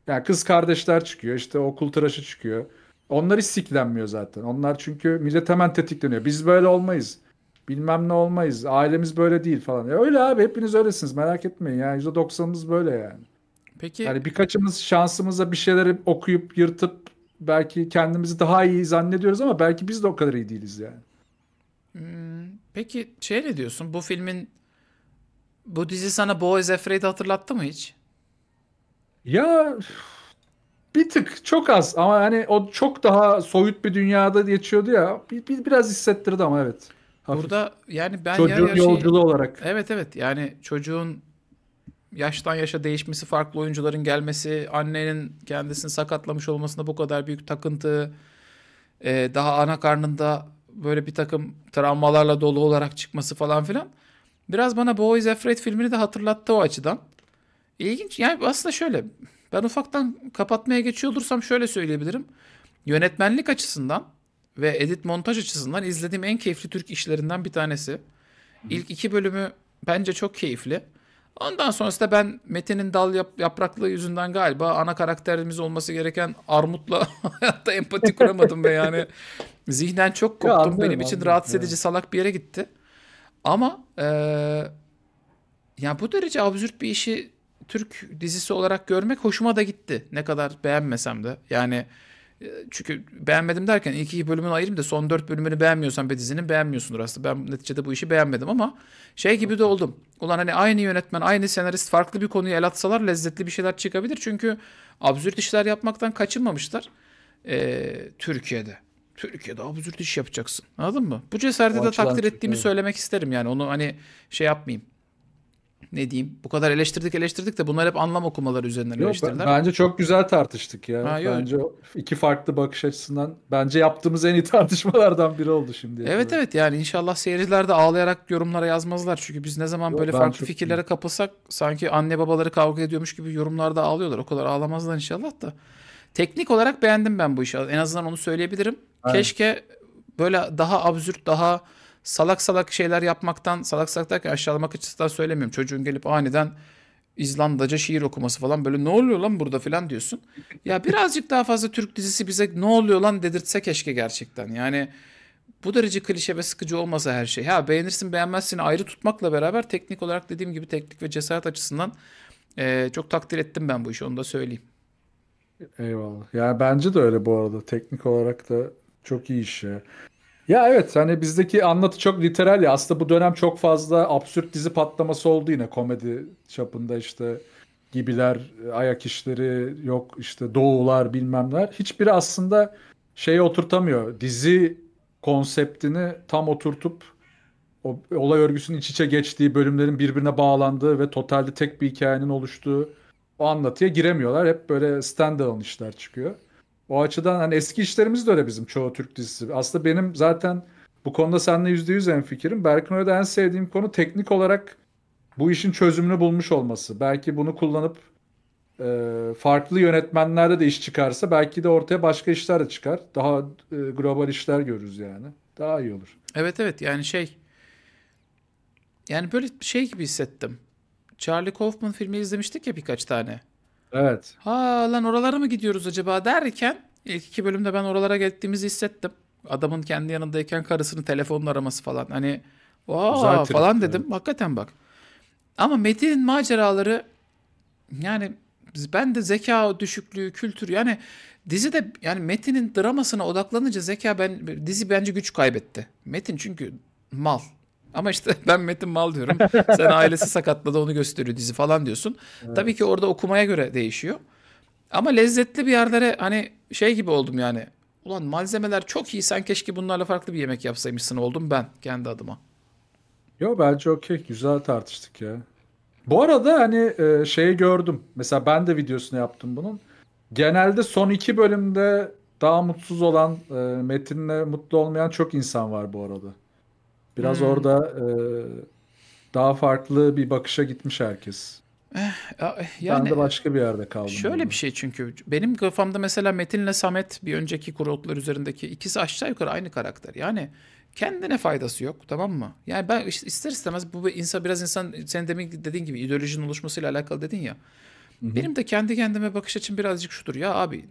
Yani kız kardeşler çıkıyor, işte okul tıraşı çıkıyor. Onlar hiç siklenmiyor zaten. Onlar çünkü millet hemen tetikleniyor. Biz böyle olmayız. Bilmem ne olmayız. Ailemiz böyle değil falan. Ya öyle abi hepiniz öylesiniz merak etmeyin. Yani %90'ımız böyle yani. Peki. Yani birkaçımız şansımıza bir şeyleri okuyup yırtıp belki kendimizi daha iyi zannediyoruz ama belki biz de o kadar iyi değiliz yani. Hmm. Peki şey ne diyorsun? Bu filmin bu dizi sana Boys Afraid'i hatırlattı mı hiç? Ya bir tık çok az ama hani o çok daha soyut bir dünyada geçiyordu ya. Bir, bir biraz hissettirdi ama evet. Hafif. Burada yani ben çocuğun yer şey- yolculuğu şey, olarak. Evet evet yani çocuğun yaştan yaşa değişmesi, farklı oyuncuların gelmesi, annenin kendisini sakatlamış olmasına bu kadar büyük takıntı, e, daha ana karnında böyle bir takım travmalarla dolu olarak çıkması falan filan. Biraz bana Boys Afraid filmini de hatırlattı o açıdan. İlginç. Yani aslında şöyle ben ufaktan kapatmaya geçiyor olursam şöyle söyleyebilirim. Yönetmenlik açısından ve edit montaj açısından izlediğim en keyifli Türk işlerinden bir tanesi. İlk iki bölümü bence çok keyifli. Ondan sonrası da ben Metin'in dal yap, yapraklı yüzünden galiba ana karakterimiz olması gereken Armut'la hayatta empati kuramadım ve yani zihnen çok koptum. Ya, Benim için rahatsız edici salak bir yere gitti. Ama e, yani bu derece absürt bir işi Türk dizisi olarak görmek hoşuma da gitti. Ne kadar beğenmesem de. Yani çünkü beğenmedim derken ilk iki bölümünü ayırayım da son dört bölümünü beğenmiyorsan bir dizinin beğenmiyorsundur aslında. Ben neticede bu işi beğenmedim ama şey gibi de oldum. Ulan hani aynı yönetmen, aynı senarist farklı bir konuyu el atsalar lezzetli bir şeyler çıkabilir. Çünkü absürt işler yapmaktan kaçınmamışlar ee, Türkiye'de. Türkiye'de absürt iş yapacaksın. Anladın mı? Bu cesareti de takdir ettiğimi söylemek isterim yani. Onu hani şey yapmayayım ne diyeyim bu kadar eleştirdik eleştirdik de bunlar hep anlam okumaları üzerinden eleştirdiler. Bence çok güzel tartıştık ya. Ha, yok. Bence iki farklı bakış açısından bence yaptığımız en iyi tartışmalardan biri oldu şimdi. Evet evet yani inşallah seyirciler de ağlayarak yorumlara yazmazlar. Çünkü biz ne zaman yok, böyle farklı fikirlere iyi. kapılsak sanki anne babaları kavga ediyormuş gibi yorumlarda ağlıyorlar. O kadar ağlamazlar inşallah da. Teknik olarak beğendim ben bu işi. En azından onu söyleyebilirim. Aynen. Keşke böyle daha absürt daha salak salak şeyler yapmaktan, salak salak derken aşağılamak açısından söylemiyorum. Çocuğun gelip aniden İzlandaca şiir okuması falan böyle ne oluyor lan burada falan diyorsun. Ya birazcık daha fazla Türk dizisi bize ne oluyor lan dedirtse keşke gerçekten. Yani bu derece klişe ve sıkıcı olmasa her şey. Ha beğenirsin beğenmezsin ayrı tutmakla beraber teknik olarak dediğim gibi teknik ve cesaret açısından e, çok takdir ettim ben bu işi onu da söyleyeyim. Eyvallah. yani bence de öyle bu arada. Teknik olarak da çok iyi iş ya. Ya evet hani bizdeki anlatı çok literal ya. Aslında bu dönem çok fazla absürt dizi patlaması oldu yine komedi çapında işte gibiler, ayak işleri, yok işte doğular bilmemler. Hiçbiri aslında şeyi oturtamıyor. Dizi konseptini tam oturtup o olay örgüsünün iç içe geçtiği bölümlerin birbirine bağlandığı ve totalde tek bir hikayenin oluştuğu o anlatıya giremiyorlar. Hep böyle standalone işler çıkıyor. O açıdan hani eski işlerimiz de öyle bizim çoğu Türk dizisi. Aslında benim zaten bu konuda seninle yüz en fikrim. Berk'in öyle en sevdiğim konu teknik olarak bu işin çözümünü bulmuş olması. Belki bunu kullanıp e, farklı yönetmenlerde de iş çıkarsa belki de ortaya başka işler de çıkar. Daha e, global işler görürüz yani. Daha iyi olur. Evet evet yani şey yani böyle şey gibi hissettim. Charlie Kaufman filmi izlemiştik ya birkaç tane. Evet. Ha lan oralara mı gidiyoruz acaba derken ilk iki bölümde ben oralara gittiğimizi hissettim. Adamın kendi yanındayken karısını telefonla araması falan. Hani Aa, falan dedim. Evet. Hakikaten bak. Ama Metin'in maceraları yani ben de zeka düşüklüğü, kültür yani dizide yani Metin'in dramasına odaklanınca zeka ben dizi bence güç kaybetti. Metin çünkü mal. Ama işte ben Metin Mal diyorum. Sen ailesi sakatladı onu gösteriyor dizi falan diyorsun. Evet. Tabii ki orada okumaya göre değişiyor. Ama lezzetli bir yerlere hani şey gibi oldum yani. Ulan malzemeler çok iyi sen keşke bunlarla farklı bir yemek yapsaymışsın oldum ben kendi adıma. Yo bence okey güzel tartıştık ya. Bu arada hani e, şeyi gördüm. Mesela ben de videosunu yaptım bunun. Genelde son iki bölümde daha mutsuz olan, e, Metin'le mutlu olmayan çok insan var bu arada. Biraz hmm. orada e, daha farklı bir bakışa gitmiş herkes. Eh, eh, yani, ben de başka bir yerde kaldım. Şöyle burada. bir şey çünkü benim kafamda mesela Metin'le Samet bir önceki kuruluklar üzerindeki ikisi aşağı yukarı aynı karakter. Yani kendine faydası yok tamam mı? Yani ben ister istemez bu insan biraz insan sen demin dediğin gibi ideolojinin oluşmasıyla alakalı dedin ya. Hı-hı. Benim de kendi kendime bakış açım birazcık şudur ya abi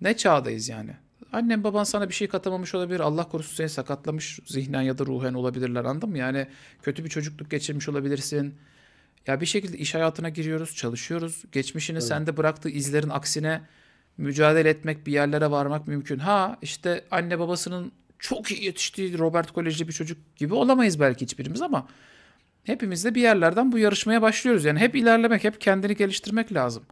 ne çağdayız yani? annen baban sana bir şey katamamış olabilir. Allah korusun seni sakatlamış zihnen ya da ruhen olabilirler anladın mı? Yani kötü bir çocukluk geçirmiş olabilirsin. Ya bir şekilde iş hayatına giriyoruz, çalışıyoruz. Geçmişini evet. sende bıraktığı izlerin aksine mücadele etmek, bir yerlere varmak mümkün. Ha işte anne babasının çok iyi yetiştiği Robert Kolejli bir çocuk gibi olamayız belki hiçbirimiz ama hepimiz de bir yerlerden bu yarışmaya başlıyoruz. Yani hep ilerlemek, hep kendini geliştirmek lazım.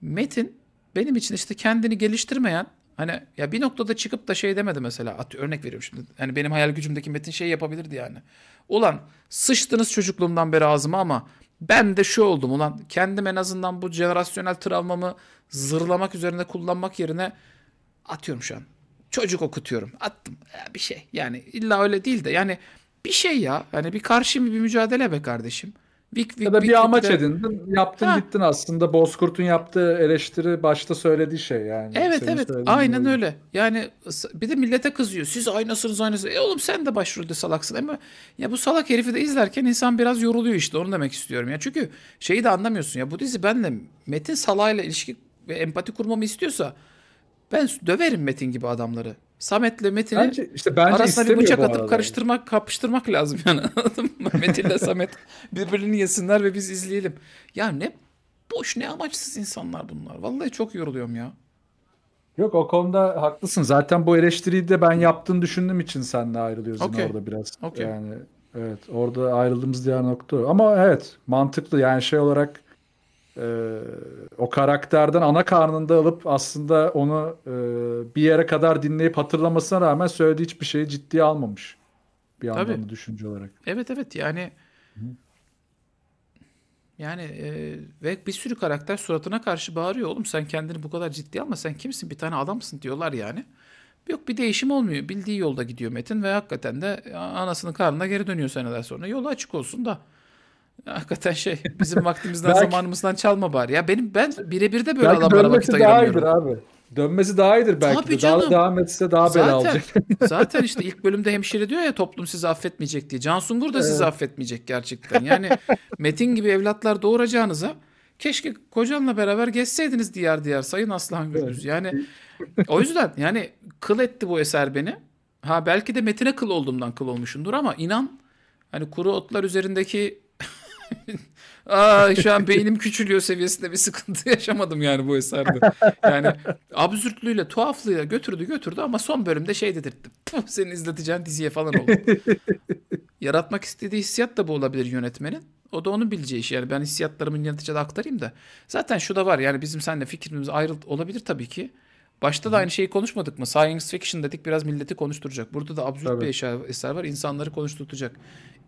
Metin benim için işte kendini geliştirmeyen Hani ya bir noktada çıkıp da şey demedi mesela. At, örnek veriyorum şimdi. Hani benim hayal gücümdeki Metin şey yapabilirdi yani. Ulan sıçtınız çocukluğumdan beri ağzıma ama ben de şu oldum ulan. Kendim en azından bu jenerasyonel travmamı zırlamak üzerine kullanmak yerine atıyorum şu an. Çocuk okutuyorum. Attım. Ya bir şey. Yani illa öyle değil de yani bir şey ya. Hani bir karşı bir mücadele be kardeşim. Vik, vik, ya da bir vik, amaç vik, edindin, yaptın ha. gittin aslında Bozkurt'un yaptığı eleştiri başta söylediği şey yani. Evet Senin evet aynen gibi. öyle. Yani bir de millete kızıyor. Siz aynasınız aynasınız. E oğlum sen de başrolde salaksın ama ya bu salak herifi de izlerken insan biraz yoruluyor işte onu demek istiyorum. ya Çünkü şeyi de anlamıyorsun ya bu dizi benle Metin salayla ilişki ve empati kurmamı istiyorsa ben döverim Metin gibi adamları. Samet'le Metin'i bence, işte bence arasına bir bıçak atıp karıştırmak, kapıştırmak lazım yani. Metin'le Samet birbirini yesinler ve biz izleyelim. Ya ne boş ne amaçsız insanlar bunlar. Vallahi çok yoruluyorum ya. Yok o konuda haklısın. Zaten bu eleştiriyi de ben yaptığını düşündüğüm için seninle ayrılıyoruz okay. orada biraz. Okay. Yani evet orada ayrıldığımız diğer nokta. Ama evet mantıklı yani şey olarak e, o karakterden ana karnında alıp aslında onu e, bir yere kadar dinleyip hatırlamasına rağmen söylediği hiçbir şeyi ciddiye almamış. Bir Tabii. anlamda düşünce olarak. Evet evet yani Hı. yani e, ve bir sürü karakter suratına karşı bağırıyor oğlum sen kendini bu kadar ciddiye alma sen kimsin bir tane adamsın diyorlar yani. Yok bir değişim olmuyor. Bildiği yolda gidiyor Metin ve hakikaten de anasının karnına geri dönüyor seneler sonra. Yolu açık olsun da. Hakikaten şey bizim vaktimizden belki, zamanımızdan çalma bari. Ya benim ben birebir de böyle adamlara vakit ayıramıyorum. Belki abi. Dönmesi daha iyidir belki Tabii de. Canım. Daha devam etse daha zaten, bela olacak. zaten işte ilk bölümde hemşire diyor ya toplum sizi affetmeyecek diye. Can Sungur da evet. sizi affetmeyecek gerçekten. Yani Metin gibi evlatlar doğuracağınıza keşke kocanla beraber gezseydiniz diyar diyar Sayın Aslan Gündüz. Yani o yüzden yani kıl etti bu eser beni. Ha belki de Metin'e kıl olduğumdan kıl olmuşumdur ama inan hani kuru otlar üzerindeki Aa, şu an beynim küçülüyor seviyesinde bir sıkıntı yaşamadım yani bu eserde. Yani absürtlüğüyle tuhaflığıyla götürdü götürdü ama son bölümde şey dedirttim. Senin izleteceğin diziye falan oldu. Yaratmak istediği hissiyat da bu olabilir yönetmenin. O da onun bileceği iş. Yani ben hissiyatlarımı yöneticide aktarayım da. Zaten şu da var yani bizim seninle fikrimiz ayrı olabilir tabii ki. Başta da aynı şeyi konuşmadık mı? Science fiction dedik biraz milleti konuşturacak. Burada da absürt bir eser var. İnsanları konuşturacak.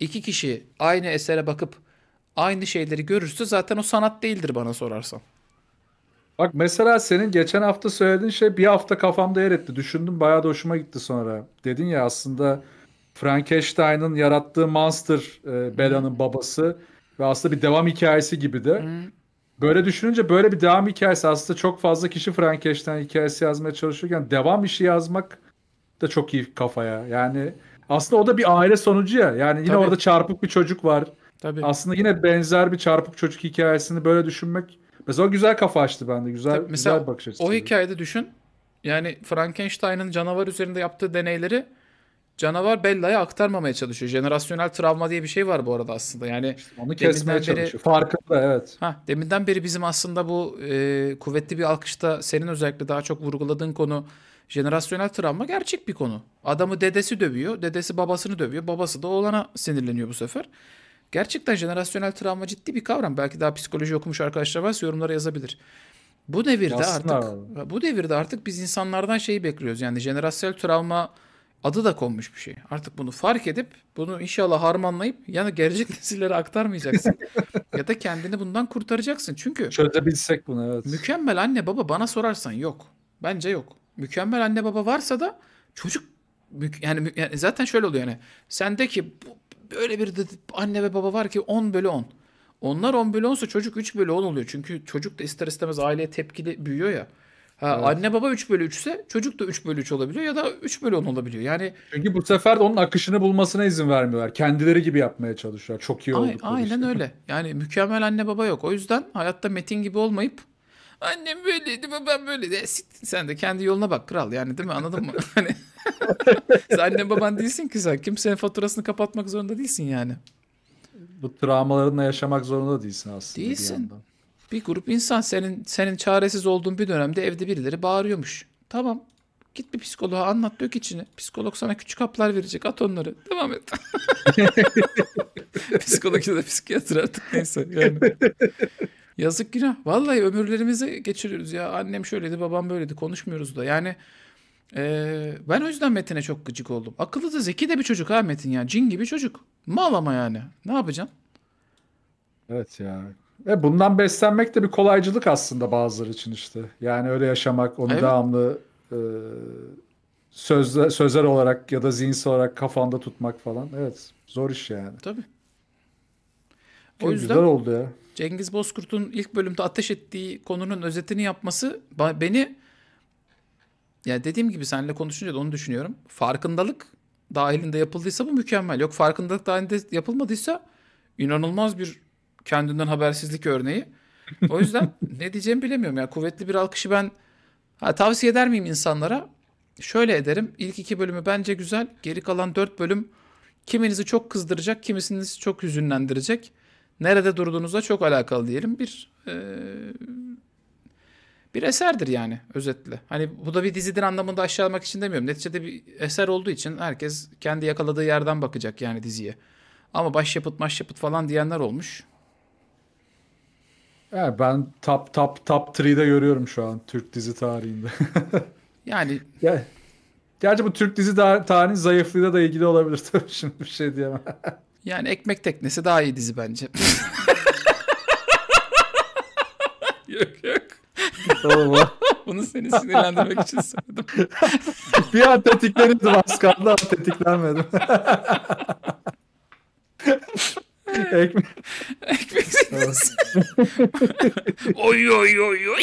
İki kişi aynı esere bakıp aynı şeyleri görürse zaten o sanat değildir bana sorarsan. Bak mesela senin geçen hafta söylediğin şey bir hafta kafamda yer etti. Düşündüm bayağı da hoşuma gitti sonra. Dedin ya aslında Frankenstein'ın yarattığı monster e, Bella'nın babası ve aslında bir devam hikayesi gibi de. Hı. Böyle düşününce böyle bir devam hikayesi aslında çok fazla kişi Frankenstein hikayesi yazmaya çalışırken devam işi yazmak da çok iyi kafaya. Yani aslında o da bir aile sonucu ya. Yani yine Tabii. orada çarpık bir çocuk var. Tabii. Aslında yine benzer bir çarpık çocuk hikayesini böyle düşünmek mesela güzel kafa açtı bende. Güzel Tabii, mesela güzel bakış açısı. O hikayede düşün. Yani Frankenstein'ın canavar üzerinde yaptığı deneyleri canavar Bella'ya aktarmamaya çalışıyor. Jenerasyonel travma diye bir şey var bu arada aslında. Yani işte onu kesmeye beri, çalışıyor. Farkında evet. Ha, deminden beri bizim aslında bu e, kuvvetli bir alkışta senin özellikle daha çok vurguladığın konu jenerasyonel travma gerçek bir konu. Adamı dedesi dövüyor, dedesi babasını dövüyor, babası da oğlana sinirleniyor bu sefer. Gerçekten jenerasyonel travma ciddi bir kavram. Belki daha psikoloji okumuş arkadaşlar varsa yorumlara yazabilir. Bu devirde Aslında artık bu devirde artık biz insanlardan şeyi bekliyoruz. Yani jenerasyonel travma adı da konmuş bir şey. Artık bunu fark edip bunu inşallah harmanlayıp yani gelecek nesillere aktarmayacaksın. ya da kendini bundan kurtaracaksın. Çünkü çözebilsek bunu evet. Mükemmel anne baba bana sorarsan yok. Bence yok. Mükemmel anne baba varsa da çocuk yani, yani zaten şöyle oluyor yani. Sen ki bu, Böyle bir anne ve baba var ki 10 bölü 10. Onlar 10 bölü 10'sa çocuk 3 bölü 10 oluyor. Çünkü çocuk da ister istemez aileye tepkili büyüyor ya. Ha, evet. Anne baba 3 bölü 3 ise çocuk da 3 bölü 3 olabiliyor ya da 3 bölü 10 olabiliyor. Yani Çünkü bu sefer de onun akışını bulmasına izin vermiyorlar. Kendileri gibi yapmaya çalışıyorlar. Çok iyi oldu. Aynen işte. öyle. Yani mükemmel anne baba yok. O yüzden hayatta Metin gibi olmayıp annem böyleydi babam böyleydi. E, sen de kendi yoluna bak kral yani değil mi anladın mı? Hani sen annen baban değilsin ki sen. Kimsenin faturasını kapatmak zorunda değilsin yani. Bu travmalarınla yaşamak zorunda değilsin aslında. Değilsin. Bir, bir grup insan senin senin çaresiz olduğun bir dönemde evde birileri bağırıyormuş. Tamam. Git bir psikoloğa anlat dök içini. Psikolog sana küçük haplar verecek. At onları. Devam et. Psikolog ya da psikiyatr artık neyse. Yani. Yazık günah. Vallahi ömürlerimizi geçiriyoruz ya. Annem şöyleydi, babam böyleydi. Konuşmuyoruz da. Yani ee, ben o yüzden Metin'e çok gıcık oldum. Akıllı da zeki de bir çocuk ha Metin ya. Cin gibi çocuk. Mal ama yani. Ne yapacaksın? Evet ya. Ve bundan beslenmek de bir kolaycılık aslında bazıları için işte. Yani öyle yaşamak, onu evet. devamlı e, sözle, sözel olarak ya da zihinsel olarak kafanda tutmak falan. Evet. Zor iş yani. Tabii. O Çok yüzden güzel oldu ya. Cengiz Bozkurt'un ilk bölümde ateş ettiği konunun özetini yapması beni yani dediğim gibi seninle konuşunca da onu düşünüyorum. Farkındalık dahilinde yapıldıysa bu mükemmel. Yok farkındalık dahilinde yapılmadıysa inanılmaz bir kendinden habersizlik örneği. O yüzden ne diyeceğimi bilemiyorum. Yani kuvvetli bir alkışı ben ha, tavsiye eder miyim insanlara? Şöyle ederim. İlk iki bölümü bence güzel. Geri kalan dört bölüm kiminizi çok kızdıracak, kimisinizi çok hüzünlendirecek. Nerede durduğunuzla çok alakalı diyelim. Bir e, bir eserdir yani özetle. Hani bu da bir dizidir anlamında aşağılamak için demiyorum. Neticede bir eser olduğu için herkes kendi yakaladığı yerden bakacak yani diziye. Ama başyapıt maşyapıt falan diyenler olmuş. Yani ben top top top 3'de görüyorum şu an Türk dizi tarihinde. yani Ger Gerçi bu Türk dizi tarihinin zayıflığıyla da ilgili olabilir tabii şimdi bir şey diyemem. yani Ekmek Teknesi daha iyi dizi bence. Tamam Bunu seni sinirlendirmek için söyledim. bir an tetiklenirdim az kaldı ama tetiklenmedim. Ekmek. Ekmek oy oy oy oy.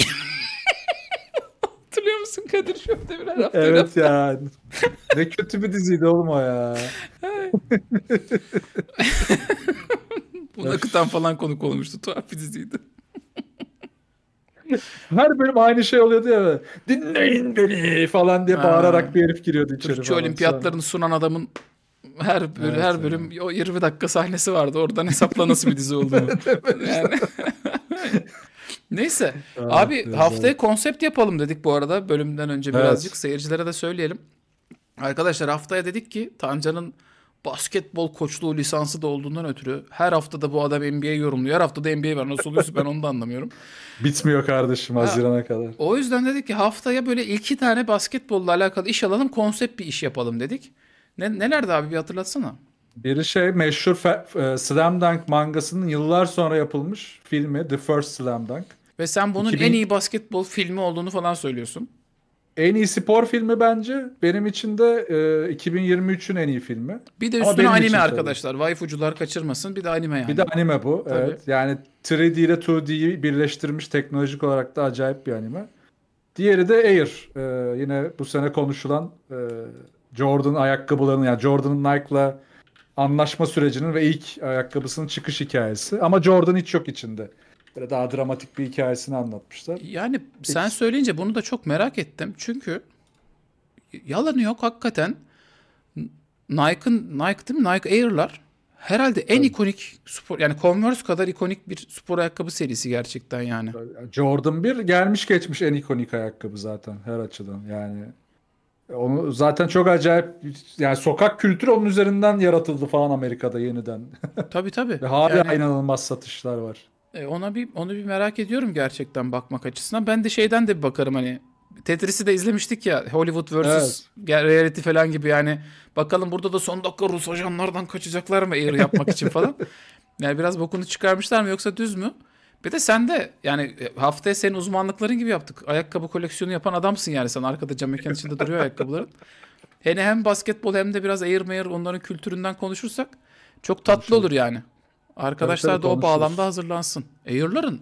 Hatırlıyor musun Kadir Şöpdemir'e laf Evet ya. Ne kötü bir diziydi oğlum o ya. Bunu akıtan falan konuk olmuştu. Tuhaf bir diziydi. Her bölüm aynı şey oluyordu ya. Dinleyin beni falan diye bağırarak bir herif giriyordu içeri. Türkçe falan. olimpiyatlarını sunan adamın her bölüm, evet, her bölüm evet. o 20 dakika sahnesi vardı. Oradan hesapla nasıl bir dizi oldu. yani. Neyse. Evet, Abi evet, haftaya evet. konsept yapalım dedik bu arada. Bölümden önce birazcık evet. seyircilere de söyleyelim. Arkadaşlar haftaya dedik ki Tancan'ın basketbol koçluğu lisansı da olduğundan ötürü her hafta da bu adam NBA yorumluyor. Her hafta da NBA var. Nasıl oluyorsa ben onu da anlamıyorum. Bitmiyor kardeşim ha, Haziran'a kadar. O yüzden dedik ki haftaya böyle iki tane basketbolla alakalı iş alalım. Konsept bir iş yapalım dedik. Ne, nelerdi abi bir hatırlatsana. Biri şey meşhur fe, e, Slam Dunk mangasının yıllar sonra yapılmış filmi The First Slam Dunk. Ve sen bunun 2000... en iyi basketbol filmi olduğunu falan söylüyorsun. En iyi spor filmi bence. Benim için de e, 2023'ün en iyi filmi. Bir de üstüne anime arkadaşlar. Tabii. Waifucular kaçırmasın. Bir de anime yani. Bir de anime bu. Tabii. Evet. Yani 3D ile 2D'yi birleştirmiş teknolojik olarak da acayip bir anime. Diğeri de Air. E, yine bu sene konuşulan e, Jordan ayakkabılarının yani Jordan Nike'la anlaşma sürecinin ve ilk ayakkabısının çıkış hikayesi. Ama Jordan hiç yok içinde. Böyle daha dramatik bir hikayesini anlatmışlar. Yani sen söyleyince bunu da çok merak ettim. Çünkü yalanı yok hakikaten Nike'ın Nike değil mi? Nike Air'lar herhalde en evet. ikonik spor yani Converse kadar ikonik bir spor ayakkabı serisi gerçekten yani. Jordan 1 gelmiş geçmiş en ikonik ayakkabı zaten her açıdan yani. Onu zaten çok acayip yani sokak kültürü onun üzerinden yaratıldı falan Amerika'da yeniden. Tabii tabii. Ve hala yani, inanılmaz satışlar var. E, ona bir onu bir merak ediyorum gerçekten bakmak açısından. Ben de şeyden de bir bakarım hani Tetris'i de izlemiştik ya Hollywood vs. Evet. Reality falan gibi yani. Bakalım burada da son dakika Rus ajanlardan kaçacaklar mı air yapmak için falan. Yani biraz bokunu çıkarmışlar mı yoksa düz mü? Bir de sen de yani e, haftaya senin uzmanlıkların gibi yaptık. Ayakkabı koleksiyonu yapan adamsın yani sen arkada cam mekan içinde duruyor ayakkabıların. Hani hem basketbol hem de biraz air mayer onların kültüründen konuşursak çok tatlı Konuşalım. olur yani. Arkadaşlar evet, da o bağlamda hazırlansın. Air'ların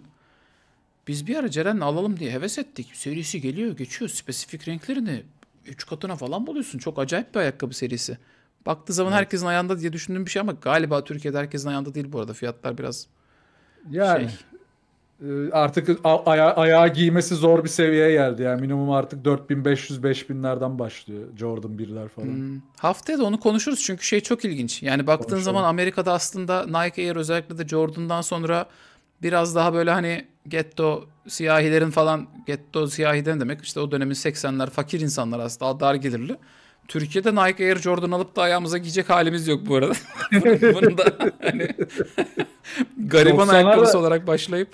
biz bir ara Ceren'le alalım diye heves ettik. Serisi geliyor, geçiyor. Spesifik renklerini 3 katına falan buluyorsun. Çok acayip bir ayakkabı serisi. Baktığı zaman evet. herkesin ayağında diye düşündüğüm bir şey ama galiba Türkiye'de herkesin ayağında değil bu arada. Fiyatlar biraz yani şey, ee, artık aya ayağı giymesi zor bir seviyeye geldi. Yani minimum artık 4500-5000'lerden başlıyor Jordan 1'ler falan. Hmm. Haftaya da onu konuşuruz çünkü şey çok ilginç. Yani baktığın Konuşalım. zaman Amerika'da aslında Nike Air özellikle de Jordan'dan sonra biraz daha böyle hani getto siyahilerin falan getto siyahiden demek işte o dönemin 80'ler fakir insanlar aslında daha dar gelirli. Türkiye'de Nike Air Jordan alıp da ayağımıza giyecek halimiz yok bu arada. Bunun da hani gariban ayakkabısı olarak başlayıp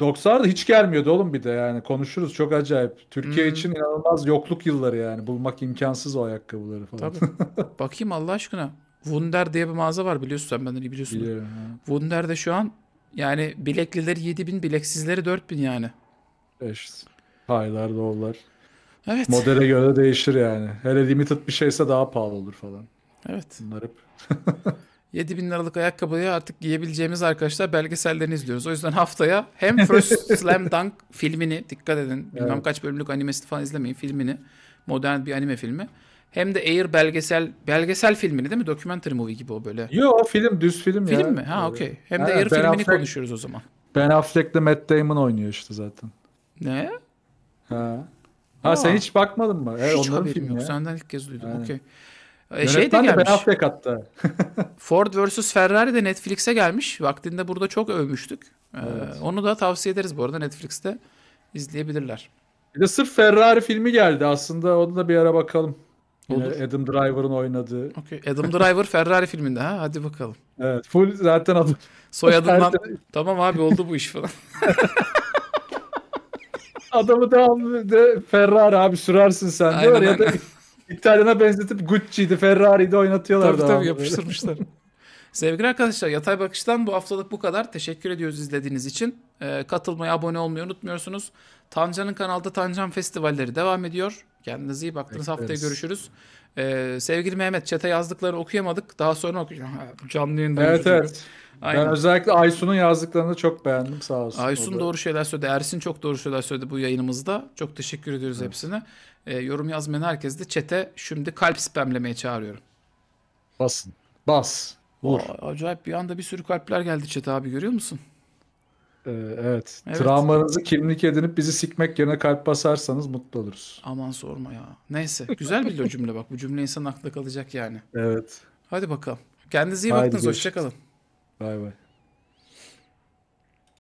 90'larda hiç gelmiyordu oğlum bir de yani konuşuruz çok acayip. Türkiye hmm. için inanılmaz yokluk yılları yani bulmak imkansız o ayakkabıları falan. Tabii. Bakayım Allah aşkına. Wunder diye bir mağaza var biliyorsun sen benden iyi biliyorsun. Biliyorum. He. Wunder'de şu an yani bileklileri 7000 bileksizleri 4000 yani. Eşit. Paylar dolar. Evet. Modele göre değişir yani. Hele limited bir şeyse daha pahalı olur falan. Evet. Bunlar hep. 7000 liralık ayakkabıyı artık giyebileceğimiz arkadaşlar belgesellerini izliyoruz. O yüzden haftaya hem First Slam Dunk filmini dikkat edin. Bilmem evet. kaç bölümlük animesi falan izlemeyin filmini. Modern bir anime filmi. Hem de Air belgesel belgesel filmini değil mi? Documentary movie gibi o böyle. Yok film düz film, film ya. Film mi? Ha okey. Hem de ha, Air ben filmini Affleck, konuşuyoruz o zaman. Ben Affleck'le Matt Damon oynuyor işte zaten. Ne? Ha. Ha, ha. sen hiç bakmadın mı? He, hiç haberim yok. Ya. Senden ilk kez duydum. Okey. Yönetmen şey de, gelmiş. Ben Affleck Ford vs Ferrari de Netflix'e gelmiş. Vaktinde burada çok övmüştük. E, evet. Ee, onu da tavsiye ederiz bu arada Netflix'te izleyebilirler. Bir de sırf Ferrari filmi geldi aslında. Onu da bir ara bakalım. Olur. Adam Driver'ın oynadığı. Okay. Adam Driver Ferrari filminde ha. Hadi bakalım. Evet. Full zaten adı. Soyadından. tamam abi oldu bu iş falan. Adamı da Ferrari abi sürersin sen Aynen, diyor ya da İtalyana benzetip Gucci'ydi, Ferrari'de oynatıyorlar. Tabii tabii yapıştırmışlar. Sevgili arkadaşlar Yatay Bakış'tan bu haftalık bu kadar. Teşekkür ediyoruz izlediğiniz için. Ee, katılmayı, abone olmayı unutmuyorsunuz. Tancan'ın kanalda Tancan Festivalleri devam ediyor. Kendinize iyi baktınız. Haftaya evet. görüşürüz. Ee, sevgili Mehmet çete yazdıklarını okuyamadık. Daha sonra okuyacağım. Canlı yayında. Evet görüşürüz. evet. Aynen. Ben özellikle Aysun'un yazdıklarını çok beğendim sağ olsun. Aysun doğru şeyler söyledi. Ersin çok doğru şeyler söyledi bu yayınımızda. Çok teşekkür ediyoruz evet. hepsine. E, yorum yazmayan herkes de çete şimdi kalp spamlemeye çağırıyorum. Basın. Bas. Vur. Aa, acayip bir anda bir sürü kalpler geldi çete abi görüyor musun? Ee, evet. evet. Travmanızı kimlik edinip bizi sikmek yerine kalp basarsanız mutlu oluruz. Aman sorma ya. Neyse. Güzel bir cümle bak. Bu cümle insan aklında kalacak yani. Evet. Hadi bakalım. Kendinize iyi Haydi baktınız. Hoşçakalın. Bay bay.